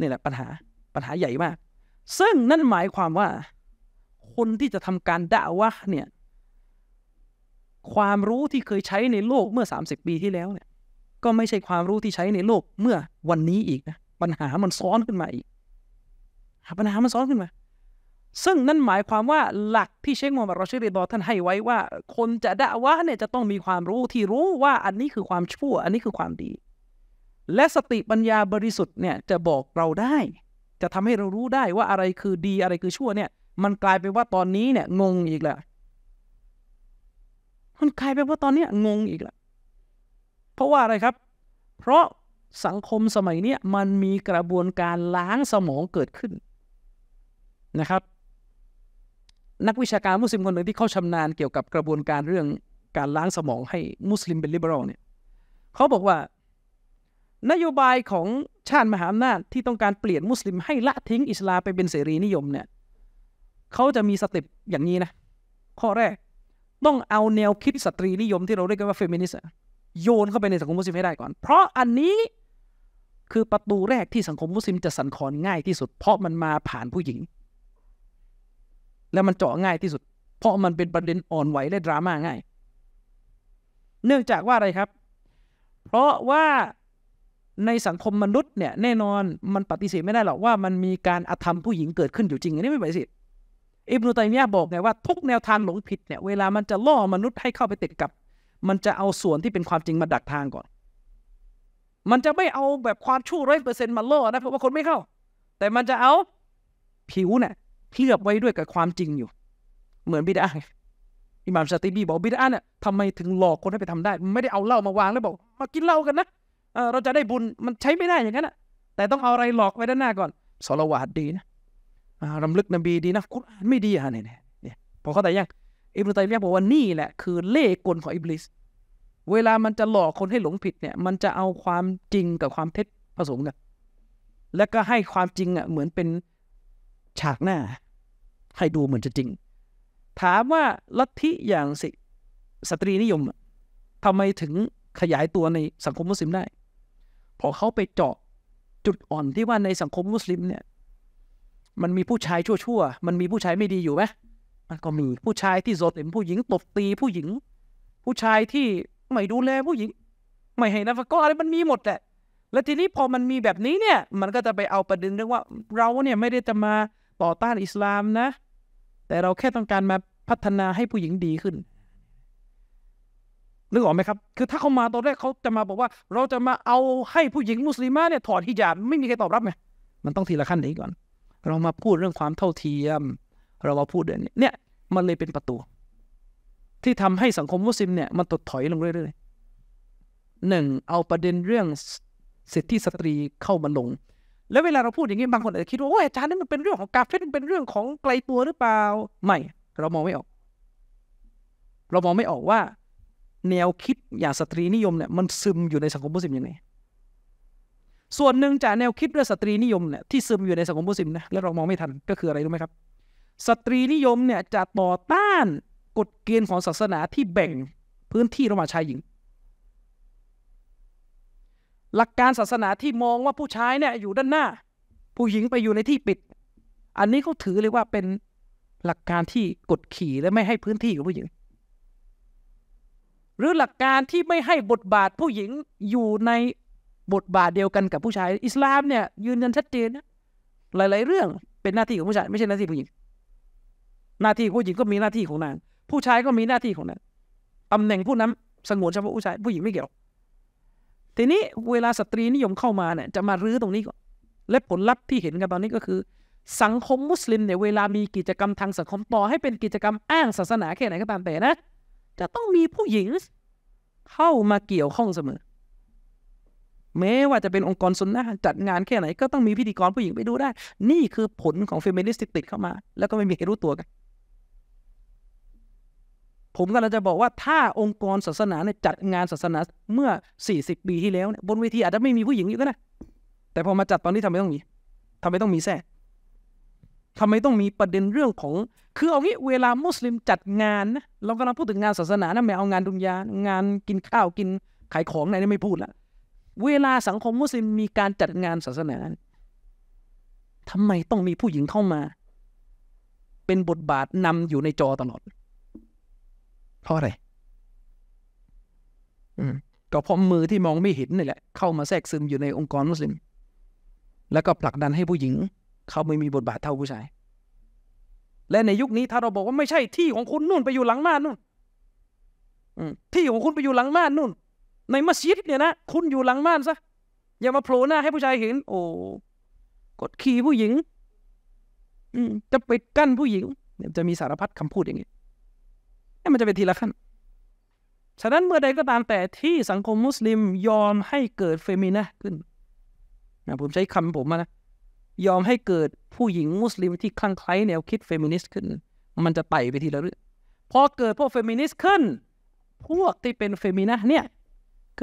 นี่แหละปัญหาปัญหาใหญ่มาก ซึ่งนั่นหมายความว่า คนที่จะทำการด่าวะเนี่ยความรู้ที่เคยใช้ในโลกเมื่อ 30 ปีที่แล้วเนี่ยก็ไม่ใช่ความรู้ที่ใช้ในโลกเมื่อวันนี้อีกนะปัญหามันซ้อนขึ้นมาอีกปัญหามันซ้อนขึ้นมา ซึ่งนั่นหมายความว่าหลักที่เชคโมบัดรอชิริดอท่านให้ไว้ว่า คนจะด้ว่าเนี่ยจะต้องมีความรู้ที่รู้ว่าอันนี้คือความชั่วอันนี้คือความดี และสติปัญญาบริสุทธิ์เนี่ยจะบอกเราได้ จะทำให้เรารู้ได้ว่าอะไรคือดีอะไรคือชั่วเนี่ย มันกลายเป็นว่าตอนนี้เนี่ยงงอีกแล้วมันกลายเป็นว่าตอนนี้งงอีกละเพราะว่าอะไรครับ เพราะสังคมสมัยนี้มันมีกระบวนการล้างสมองเกิดขึ้นนะครับ นักวิชาการมุสลิมคนหนึ่งที่เขาชำนาญเกี่ยวกับกระบวนการเรื่องการล้างสมองให้มุสลิมเป็นลิเบอรัลเนี่ยเขาบอกว่า นโยบายของชาติมหาอำนาจที่ต้องการเปลี่ยนมุสลิม ให้ละทิ้งอิสลามไปเป็นเสรีนิยมเนี่ยเขาจะมีสเต็ปอย่างนี้นะ ข้อแรกต้องเอาแนวคิดสตรีนิยมที่เราเรียกกันว่าเฟมินิสต์โยนเข้าไปในสังคมมุสลิมให้ได้ก่อน เพราะอันนี้คือประตูแรกที่สังคมมุสลิมจะสั่นคลอนง่ายที่สุดเพราะมันมาผ่านผู้หญิง และมันเจาะง่ายที่สุดเพราะมันเป็นประเด็นอ่อนไหวและดราม่าง่าย เนื่องจากว่าอะไรครับ เพราะว่าในสังคมมนุษย์เนี่ยแน่นอนมันปฏิเสธไม่ได้หรอกว่า มันมีการอธรรมผู้หญิงเกิดขึ้นอยู่จริงอันนี้ไม่ปฏิเสธอิบนุตัยมียะบอกไงว่าทุกแนวทางหลงผิดเนี่ย เวลามันจะล่อมนุษย์ให้เข้าไปติดกับ มันจะเอาส่วนที่เป็นความจริงมาดักทางก่อน มันจะไม่เอาแบบความชั่วร้อยเปอร์เซ็นต์มาล่อนะ เพราะว่าคนไม่เข้า แต่มันจะเอาผิวเนี่ยเคลือบไว้ด้วยกับความจริงอยู่ เหมือนบิดาอิมามชาติบีบอกบิดาเนี่ยทำไมถึงหลอกคนให้ไปทำได้ ไม่ได้เอาเหล้ามาวางแล้วบอกมากินเหล้ากันนะเราจะได้บุญมันใช้ไม่ได้อย่างนั้นนะแต่ต้องเอาอะไรหลอกไว้ด้านหน้าก่อนสละวาดดีนะรำลึกนบีดีนะกุรอานไม่ดี อ่ะเนี่ยเนี่ยพอเข้าใจยังอิบนุตัยมียะบอกว่านี่แหละ คือเล่ห์กลของอิบลิส เวลามันจะหลอกคนให้หลงผิดเนี่ย มันจะเอาความจริงกับความเท็จผสมกันแล้วก็ให้ความจริงอ่ะเหมือนเป็นฉากหน้า ให้ดูเหมือนจะจริง ถามว่าลัทธิอย่างสิ สตรีนิยมทำไมถึงขยายตัวในสังคมมุสลิมได้เพราะเขาไปเจาะจุดอ่อนที่ว่าในสังคมมุสลิมเนี่ยมันมีผู้ชายชั่ว ๆ มันมีผู้ชายไม่ดีอยู่ไหม มันก็มีผู้ชายที่โดเต็นผู้หญิงตบตีผู้หญิง ผู้ชายที่ไม่ดูแลผู้หญิง ไม่ให้นักก็อะไรมันมีหมดแหละแล้วทีนี้พอมันมีแบบนี้เนี่ย มันก็จะไปเอาประเด็นเรื่องว่าเราเนี่ยไม่ได้จะมาต่อต้านอิสลามนะ แต่เราแค่ต้องการมาพัฒนาให้ผู้หญิงดีขึ้นนึกออกไหมครับ คือถ้าเขามาตอนแรกเขาจะมาบอกว่า เราจะมาเอาให้ผู้หญิงมุสลิมเนี่ยถอดฮิญาบไม่มีใครตอบรับไงมันต้องทีละขั้นนี้ก่อนเรามาพูดเรื่องความเท่าเทียม เรามาพูดเรื่องเนี่ยมันเลยเป็นประตู ที่ทำให้สังคมมุสลิมเนี่ยมันตดถอยลงเรื่อยๆหนึ่ง เอาประเด็นเรื่องสิทธิสตรีเข้ามาลง แล้วเวลาเราพูดอย่างนี้บางคนอาจจะคิดว่าโอ้ยอาจารย์นี่มันเป็นเรื่องของกาเฟ่เป็นเรื่องของไกลตัวหรือเปล่า ไม่ เรามองไม่ออก เรามองไม่ออกว่า แนวคิดอย่างสตรีนิยมเนี่ยมันซึมอยู่ในสังคมมุสลิมยังไงส่วนหนึ่งจากแนวคิดเรื่องสตรีนิยมเนี่ยที่ซึมอยู่ในสังคมมุสลิมนะและเรามองไม่ทันก็คืออะไรรู้ไหมครับสตรีนิยมเนี่ยจะต่อต้านกฎเกณฑ์ของศาสนาที่แบ่งพื้นที่ระหว่างชายหญิง หลักการศาสนาที่มองว่าผู้ชายเนี่ยอยู่ด้านหน้า ผู้หญิงไปอยู่ในที่ปิด อันนี้เขาถือเลยว่าเป็นหลักการที่กดขี่และไม่ให้พื้นที่กับผู้หญิง หรือหลักการที่ไม่ให้บทบาทผู้หญิงอยู่ในบทบาทเดียวกันกับผู้ชายอิสลามเนี่ย ยืนยันชัดเจนนะหลายๆเรื่องเป็นหน้าที่ของผู้ชาย ไม่ใช่หน้าที่ผู้หญิง หน้าที่ผู้หญิงก็มีหน้าที่ของนาง ผู้ชายก็มีหน้าที่ของนางตำแหน่งผู้นั้นสงวนเฉพาะผู้ชาย ผู้หญิงไม่เกี่ยว ทีนี้เวลาสตรีนิยมเข้ามาเนี่ย จะมารื้อตรงนี้ก่อนและผลลัพธ์ที่เห็นกันตอนนี้ก็คือ สังคมมุสลิมเนี่ยเวลามีกิจกรรมทางสังคมต่อ ให้เป็นกิจกรรมอ้างศาสนาแค่ไหนก็ตามแต่นะจะต้องมีผู้หญิงเข้ามาเกี่ยวข้องเสมอแม้ว่าจะเป็นองค์กรสุนนะจัดงานแค่ไหน ก็ต้องมีพิธีกรผู้หญิงไปดูได้ นี่คือผลของเฟมินิสต์ติดเข้ามา แล้วก็ไม่มีใครรู้ตัวกัน ผมก็เราจะบอกว่าถ้าองค์กรศาสนาเนี่ยจัดงานศาสนาเมื่อ 40ปีที่แล้วเนี่ยบนเวทีอาจจะไม่มีผู้หญิงอยู่ก็ได้แต่พอมาจัดตอนนี้ทำไมต้องมี ทำไมต้องมีแท้ทำไมต้องมีประเด็นเรื่องของ คือเอางี้เวลามุสลิมจัดงานนะเรากำลังพูดถึงงานศาสนานะไม่เอางานดุนยา งานกินข้าว กินขายของอะไรนี่ไม่พูดละเวลาสังคมมุสลิมมีการจัดงานศาสนาทำไมต้องมีผู้หญิงเข้ามา เป็นบทบาทนำ อยู่ในจอตลอดเพราะอะไรก็เพราะมือที่มองไม่เห็นนี่แหละเข้ามาแทรกซึมอยู่ในองค์กรมุสลิมแล้วก็ผลักดันให้ผู้หญิง เขาไม่มีบทบาทเท่าผู้ชาย และในยุคนี้ถ้าเราบอกว่าไม่ใช่ที่ของคุณนู่นไปอยู่หลังม่านนู่นที่ของคุณไปอยู่หลังม่านนู่นในมัสยิดเนี่ยนะ คุณอยู่หลังม่านซะ อย่ามาโผล่หน้าให้ผู้ชายเห็น โอ้ กดขี่ผู้หญิง อืจะปิดกั้นผู้หญิงเนี่ยจะมีสารพัดคำพูดอย่างนี้นี่มันจะเป็นทีละขั้น ฉะนั้นเมื่อใดก็ตามแต่ที่สังคมมุสลิมยอมให้เกิดเฟมินะขึ้น นะ ผมใช้คำผมนะ ยอมให้เกิดผู้หญิงมุสลิมที่คลั่งไคล้แนวคิดเฟมินิสต์ขึ้นมันจะไต่ไปทีละเรื่องพอเกิดพวกเฟมินิสต์ขึ้นพวกที่เป็นเฟมินะเนี่ย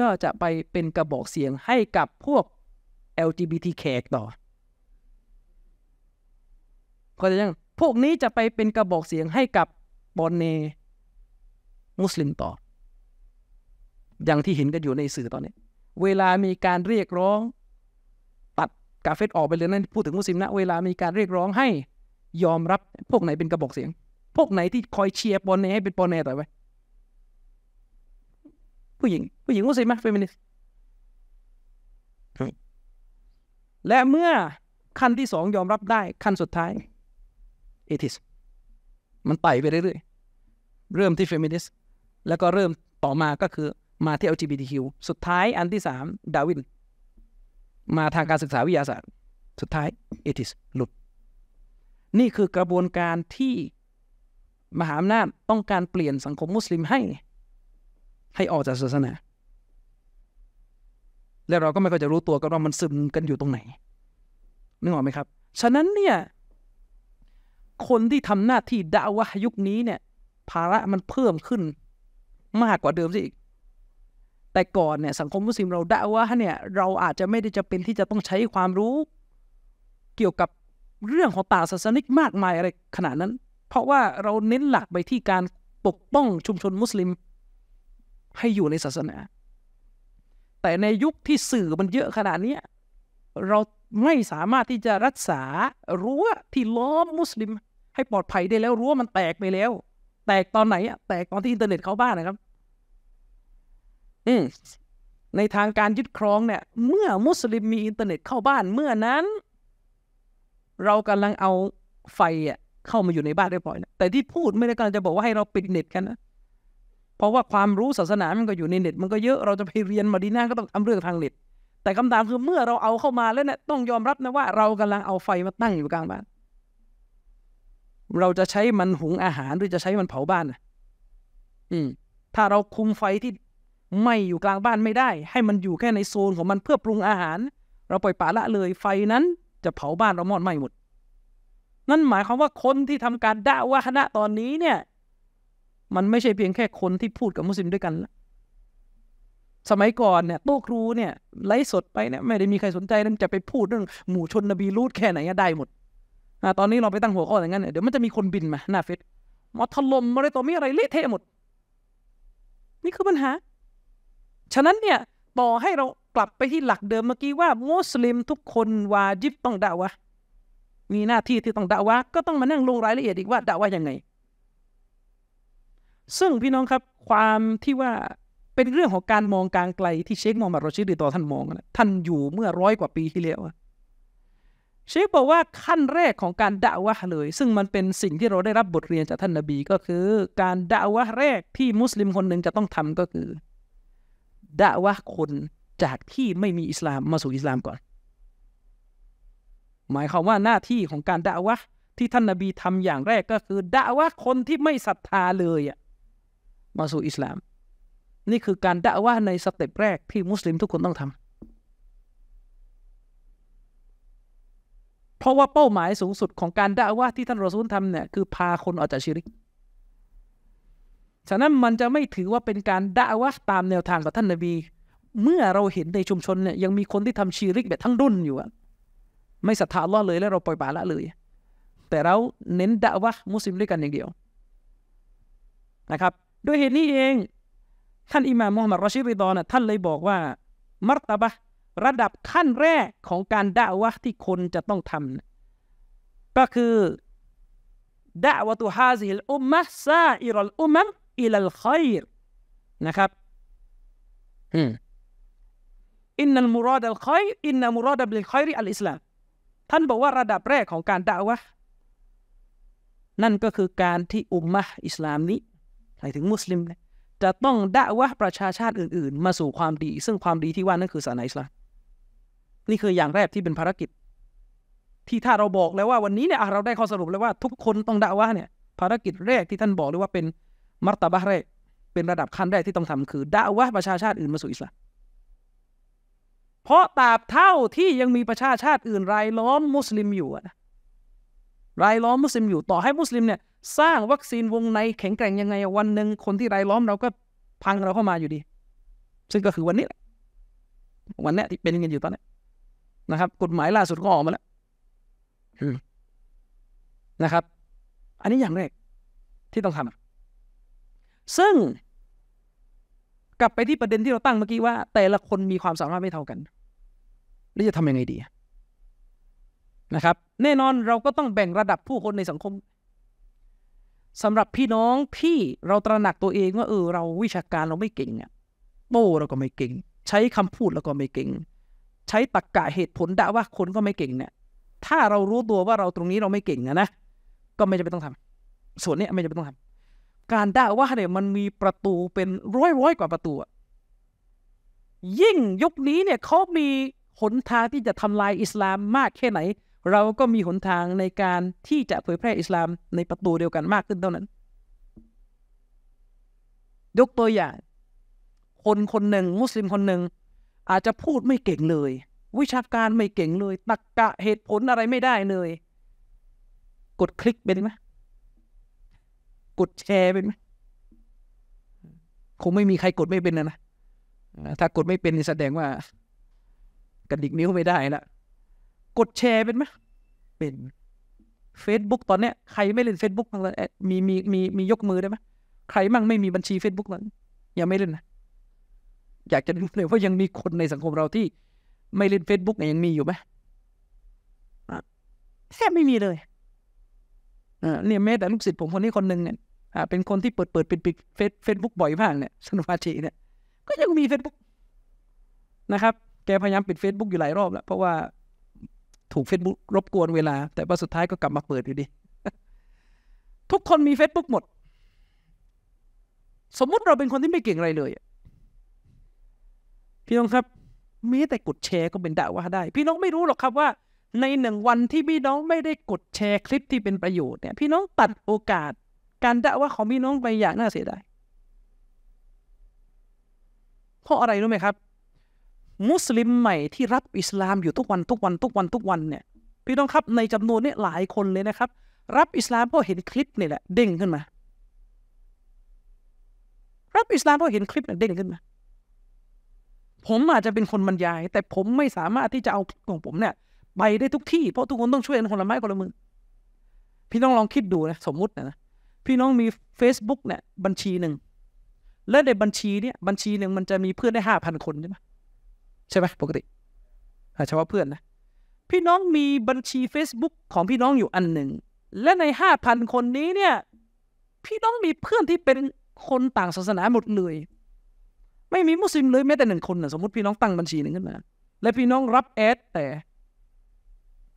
ก็จะไปเป็นกระบอกเสียงให้กับพวก LGBTQ ต่อก็จะยังพวกนี้จะไปเป็นกระบอกเสียงให้กับบอนเนมุสลิมต่อ อย่างที่เห็นกันอยู่ในสื่อตอนนี้ เวลามีการเรียกร้องตัดกาเฟตออกไปเลยนั่นพูดถึงมุสลิมนะเวลามีการเรียกร้องให้ยอมรับ พวกไหนเป็นกระบอกเสียง พวกไหนที่คอยเชียร์บอลเนให้เป็นบอลเนต่อไปผู้หญิงผู้หญิงมุสลิมะเฟมินิสต์และเมื่อขั้นที่สองยอมรับได้ขั้นสุดท้ายเอทิสมันไต่ไปเรื่อยๆเริ่มที่เฟมินิสต์แล้วก็เริ่มต่อมาก็คือมาที่ LGBTQ สุดท้ายอันที่สามดาวินมาทางการศึกษาวิทยาศาสตร์สุดท้ายเอทิสหลุดนี่คือกระบวนการที่มหาอำนาจต้องการเปลี่ยนสังคมมุสลิมให้ให้ออกจากศาสนาแล้วเราก็ไม่ค่อยจะรู้ตัวกันว่ามันซึมกันอยู่ตรงไหนนึกออกไหมครับฉะนั้นเนี่ยคนที่ทำหน้าที่ดาวะยุคนี้เนี่ย ภาระมันเพิ่มขึ้นมากกว่าเดิมสิอีก แต่ก่อนเนี่ย สังคมมุสลิมเราดาวะเนี่ย เราอาจจะไม่ได้จะเป็นที่จะต้องใช้ความรู้ เกี่ยวกับเรื่องของต่างศาสนิกมากมายอะไรขนาดนั้น เพราะว่าเราเน้นหลักไปที่การปกป้องชุมชนมุสลิมให้อยู่ในศาสนา แต่ในยุคที่สื่อมันเยอะขนาดนี้เราไม่สามารถที่จะรักษารั้วที่ล้อมมุสลิม ให้ปลอดภัยได้แล้วรั้วมันแตกไปแล้ว แตกตอนไหนอะแตกตอนที่อินเทอร์เน็ตเข้าบ้านนะครับอืมในทางการยึดครองเนี่ย เมื่อมุสลิมมีอินเทอร์เน็ตเข้าบ้านเมื่อนั้น เรากำลังเอาไฟอ่ะเข้ามาอยู่ในบ้านเรียบร้อยนะแต่ที่พูดไม่ได้กำลังจะบอกว่าให้เราปิดเน็ตกันนะเพราะว่าความรู้ศาสนามันก็อยู่ในเน็ต มันก็เยอะเราจะไปเรียนมาดีน่าก็ต้องทำเรื่องทางเน็ตแต่คำถามคือเมื่อเราเอาเข้ามาแล้วเนี่ยต้องยอมรับนะว่าเรากำลังเอาไฟมาตั้งอยู่กลางบ้าน เราจะใช้มันหุงอาหารหรือจะใช้มันเผาบ้านอืมถ้าเราคุมไฟที่ไม่อยู่กลางบ้านไม่ได้ ให้มันอยู่แค่ในโซนของมันเพื่อปรุงอาหาร เราปล่อยปละละเลยไฟนั้น จะเผาบ้านเรามอดไหม้หมด นั่นหมายความว่าคนที่ทำการด่าวาคณะตอนนี้เนี่ยมันไม่ใช่เพียงแค่คนที่พูดกับมุสลิมด้วยกันละสมัยก่อนเนี่ยโต๊ะครูเนี่ยไล่สดไปเนี่ย ไม่ได้มีใครสนใจเรื่องจะไปพูดเรื่อง หมู่ชนนบีรูดแค่ไหนก็ได้หมดอตอนนี้เราไปตั้งหัวข้ออย่างนั้นเเดี๋ยวมันจะมีคนบินมาหน้าเฟซมาถล่มอะไรต่อมีอะไรเละเทะหมด นี่คือปัญหา ฉะนั้นเนี่ยต่อให้เรากลับไปที่หลักเดิมเมื่อกี้ว่ามุสลิมทุกคนวาจิบต้องด่าวะ มีหน้าที่ที่ต้องด่าวะก็ต้องมานั่งลงรายละเอียดอีกว่าด่าวะยังไงซึ่งพี่น้องครับความที่ว่าเป็นเรื่องของการมองการไกล ที่เชคมอมัดรอชิดดีต่อท่านมองนะท่านอยู่เมื่อร้อยกว่าปีที่แล้วเชคบอกว่าขั้นแรกของการด่าวะเลย ซึ่งมันเป็นสิ่งที่เราได้รับบทเรียนจากท่านนาบีก็คือ การด่าวะแรกที่มุสลิมคนหนึ่งจะต้องทำก็คือด่าวะคนจากที่ไม่มีอิสลามมาสู่อิสลามก่อนหมายความว่าหน้าที่ของการด่าวะที่ท่านนาบีทำอย่างแรกก็คือด่าวะคนที่ไม่ศรัทธาเลยอ่ะมาสู่อิสลาม นี่คือการด่าว่าในสเต็ปแรกที่มุสลิมทุกคนต้องทำ เพราะว่าเป้าหมายสูงสุดของการด่าว่าที่ท่านรอซูลทำเนี่ยคือพาคนออกจากชิริก ฉะนั้นมันจะไม่ถือว่าเป็นการด่าว่าตามแนวทางของท่านนบี เมื่อเราเห็นในชุมชนเนี่ยยังมีคนที่ทำชีริกแบบทั้งรุ่นอยู่ ไม่ศรัทธาล้อเลยแล้วเราปล่อยปละละเลย แต่เราเน้นด่าว่ามุสลิมด้วยกันอย่างเดียวนะครับด้วยเหตุนี้เอง ท่านอิหม่ามมูฮัมหมัดรอชิริดอนท่านเลยบอกว่า มัรตบะระดับขั้นแรกของการด่าวะที่คนจะต้องทำก็คือด่าวะตุฮาซิลอุมมะซาอิรัลอุมมะอิลัลคอยรนะครับอินนัลมุรอดัลคอยอินนัลมุรอดับลิคอยริอัลอิสลามท่านบอกว่าระดับแรกของการด่าวะนั่นก็คือการที่อุมมะอิสลามนี้หมายถึงมุสลิมเนี่ยจะต้องด่าวาประชาชาติอื่น ๆ มาสู่ความดี ซึ่งความดีที่ว่านั่นคือศาสนาอิสลามนี่คืออย่างแรกที่เป็นภารกิจ ที่ถ้าเราบอกแล้วว่าวันนี้เนี่ยเราได้ข้อสรุปแล้วว่าทุกคนต้องด่าวาเนี่ยภารกิจแรกที่ท่านบอกเลยว่าเป็นมัตตบะแรก เป็นระดับขั้นแรกที่ต้องทำ คือด่าวาประชาชาติอื่นมาสู่อิสลามเพราะตราบเท่าที่ยังมีประชาชาติอื่นรายล้อมมุสลิมอยู่นะรายล้อมมุสลิมอยู่ต่อให้มุสลิมเนี่ยสร้างวัคซีนวงในแข็งแกร่งยังไงวันหนึ่ง คนที่รายล้อมเราก็พังเราเข้ามาอยู่ดี ซึ่งก็คือวันนี้แหละ วันนี้ที่เป็นกันอยู่ตอนนี้นะครับกฎหมายล่าสุดก็ออกมาแล้วนะครับ อันนี้อย่างแรกที่ต้องทำซึ่ง กลับไปที่ประเด็นที่เราตั้งเมื่อกี้ว่า แต่ละคนมีความสามารถไม่เท่ากันแล้วจะทำยังไงดีนะครับ แน่นอนเราก็ต้องแบ่งระดับผู้คนในสังคมสำหรับพี่น้องพี่เราตระหนักตัวเองว่าเออเราวิชาการเราไม่เก่งอะโต้เราก็ไม่เก่ง ใช้คำพูดเราก็ไม่เก่ง ใช้ตรกกะเหตุผลด่าว่าคนก็ไม่เก่งเนี่ย ถ้าเรารู้ตัวว่าเราตรงนี้เราไม่เก่งนะนะก็ไม่จำเป็นต้องทำ ส่วนนี้ไม่จำเป็นต้องทำ การด่าว่าเนี่ยมันมีประตูเป็นร้อยร้อยกว่าประตู ยิ่งยุคนี้เนี่ยเขามีหนทางที่จะทำลายอิสลามมากแค่ไหนเราก็มีหนทางในการที่จะเผยแพร่อิสลามในประตูเดียวกันมากขึ้นเท่านั้นยกตัวอย่างคนคนหนึ่ง มุสลิมคนหนึ่ง อาจจะพูดไม่เก่งเลย วิชาการไม่เก่งเลยตักกะเหตุผลอะไรไม่ได้เลย กดคลิกเป็นไหมกดแชร์เป็นไหมคงไม่มีใครกดไม่เป็นนะนะถ้ากดไม่เป็นแสดงว่ากระดิกนิ้วไม่ได้ละกดแชร์เป็นไหม เป็น Facebook ตอนเนี้ย ใครไม่เล่น Facebook บ้างเลยมีมีมีมียกมือได้ไหมใครมั่งไม่มีบัญชี Facebook เลนยังไม่เล่นนะอยากจะรู้เลยว่ายังมีคนในสังคมเราที่ไม่เล่น Facebook ยังมีอยู่ไหมแทบไม่มีเลยเนี่ยแม้แต่ลูกศิษย์ผมคนนี้คนหนึ่งเนี่ยเป็นคนที่เปิดเปิดปิดปิดเฟซบุ๊กบ่อยมากเนี่ยสนุมาชีเนี่ยก็ยังมี Facebook นะครับแกพยายามปิด Facebook อยู่หลายรอบ แล้วเพราะว่าถูก Facebook รบกวนเวลาแต่ว่าสุดท้ายก็กลับมาเปิดอยู่ดี ทุกคนมี Facebook หมด สมมุติเราเป็นคนที่ไม่เก่งอะไรเลย พี่น้องครับ มีแต่กดแชร์ก็เป็นด่าว่าได้ พี่น้องไม่รู้หรอกครับว่าในหนึ่งวันที่พี่น้องไม่ได้กดแชร์คลิป ที่เป็นประโยชน์เนี่ยพี่น้องตัดโอกาสการด่าว่าของพี่น้องไปอย่างน่าเสียดายเพราะอะไรรู้ไหมครับมุสลิมใหม่ที่รับอิสลามอยู่ทุกวันทุกวัน ทุกวันทุกวันเนี่ยพี่น้องครับในจำนวนนี้หลายคนเลยนะครับ รับอิสลามเพราะเห็นคลิปนี่แหละเด้งขึ้นมา รับอิสลามเพราะเห็นคลิปนี่เด้งขึ้นมาผมอาจจะเป็นคนบรรยาย แต่ผมไม่สามารถที่จะเอาของผมเนี่ยไปได้ทุกที่เพราะทุกคนต้องช่วยกันคนละไม้คนละมือพี่น้องลองคิดดูนะสมมุตินะพี่น้องมี Facebook เนี่ย บัญชีหนึ่งและในบัญชีเนี่ยบัญชีหนึ่งมันจะมีเพื่อนได้ห้าพันคนใช่ไหมใช่ไหมปกติเฉพาะเพื่อนนะ พี่น้องมีบัญชี Facebook ของพี่น้องอยู่อันหนึ่ง และในห้าพันคนนี้เนี่ยพี่น้องมีเพื่อนที่เป็นคนต่างศาสนาหมดเลยไม่มีมุสลิมเลยแม้แต่หนึ่งคนนะสมมติพี่น้องตั้งบัญชีหนึ่งขึ้นมาและพี่น้องรับแอด แต่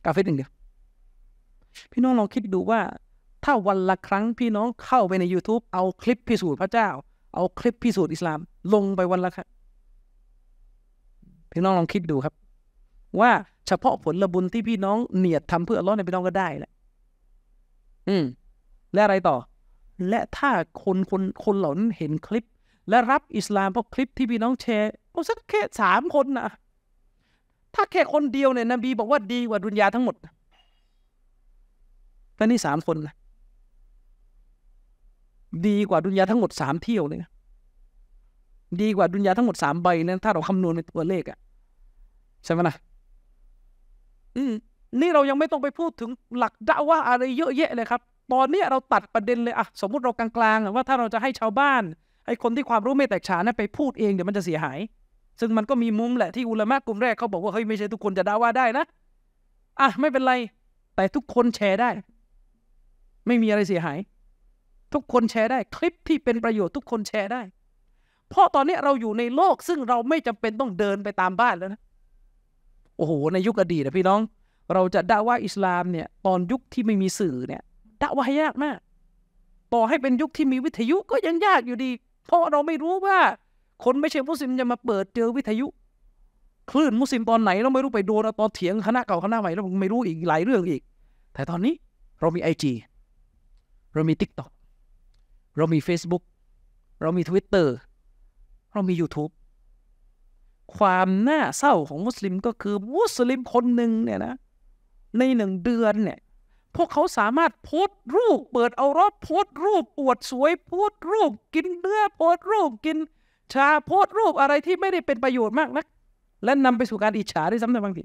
กาเฟ่หนึ่งเดียว พี่น้องลองคิดดูว่า ถ้าวันละครั้งพี่น้องเข้าไปใน YouTube เอาคลิปพิสูจน์พระเจ้า เอาคลิปพิสูจน์อิสลาม ลงไปวันละครั้งพี่น้องลองคิดดูครับ ว่าเฉพาะผลละบุญที่พี่น้องเนียดทำเพื่ออัลลอฮ์เนี่ยพี่น้องก็ได้แหละ อืมและอะไรต่อ และถ้าคนคนคนเหล่านั้นเห็นคลิป และรับอิสลามเพราะคลิปที่พี่น้องแชร์ก็สักแค่สามคนนะถ้าแค่คนเดียวเนี่ยนบีบอกว่าดีกว่าดุนยาทั้งหมดและนี่สามคนนะดีกว่าดุนยาทั้งหมดสามเที่ยวเลยนะดีกว่าดุนยาทั้งหมดสามใบนะถ้าเราคำนวณเป็นตัวเลขอะใช่ไหมนะ อืม นี่เรายังไม่ต้องไปพูดถึงหลักดะว่าอะไรเยอะแยะเลยครับ ตอนนี้เราตัดประเด็นเลยอะสมมติเรากลางๆ ว่าถ้าเราจะให้ชาวบ้าน ไอ้คนที่ความรู้ไม่แตกฉานนะไปพูดเองเดี๋ยวมันจะเสียหาย ซึ่งมันก็มีมุมแหละที่อุลามะกลุ่มแรกเขาบอกว่า เฮ้ยไม่ใช่ทุกคนจะด่าว่าได้นะอ่ะไม่เป็นไร แต่ทุกคนแชร์ได้ ไม่มีอะไรเสียหาย ทุกคนแชร์ได้ คลิปที่เป็นประโยชน์ทุกคนแชร์ได้เพราะตอนนี้เราอยู่ในโลกซึ่งเราไม่จำเป็นต้องเดินไปตามบ้านแล้วนะ โอ้โห ในยุคอดีตนะพี่น้อง เราจะด่าว่าอิสลามเนี่ย ตอนยุคที่ไม่มีสื่อเนี่ยด่าว่ายากมากต่อให้เป็นยุคที่มีวิทยุก็ยังยากอยู่ดี เพราะเราไม่รู้ว่า คนไม่ใช่มุสลิมจะมาเปิดเจอวิทยุ คลื่นมุสลิมตอนไหน เราไม่รู้ไปโดนตอนเถียงคณะเก่าคณะใหม่เราไม่รู้อีกหลายเรื่องอีกแต่ตอนนี้เรามีไอจีเรามีทิกตอกเรามี Facebook เรามี Twitter เรามี YouTube ความน่าเศร้าของมุสลิมก็คือมุสลิมคนหนึ่งเนี่ยนะในหนึ่งเดือนเนี่ยพวกเขาสามารถโพสต์รูป เปิดเอารอบโพสต์รูปอวดสวยโพสต์รูปกินเนื้อโพสต์รูปกินชาโพสต์รูปอะไรที่ไม่ได้เป็นประโยชน์มากนัก และนำไปสู่การอิจฉาได้ซ้ำในบางที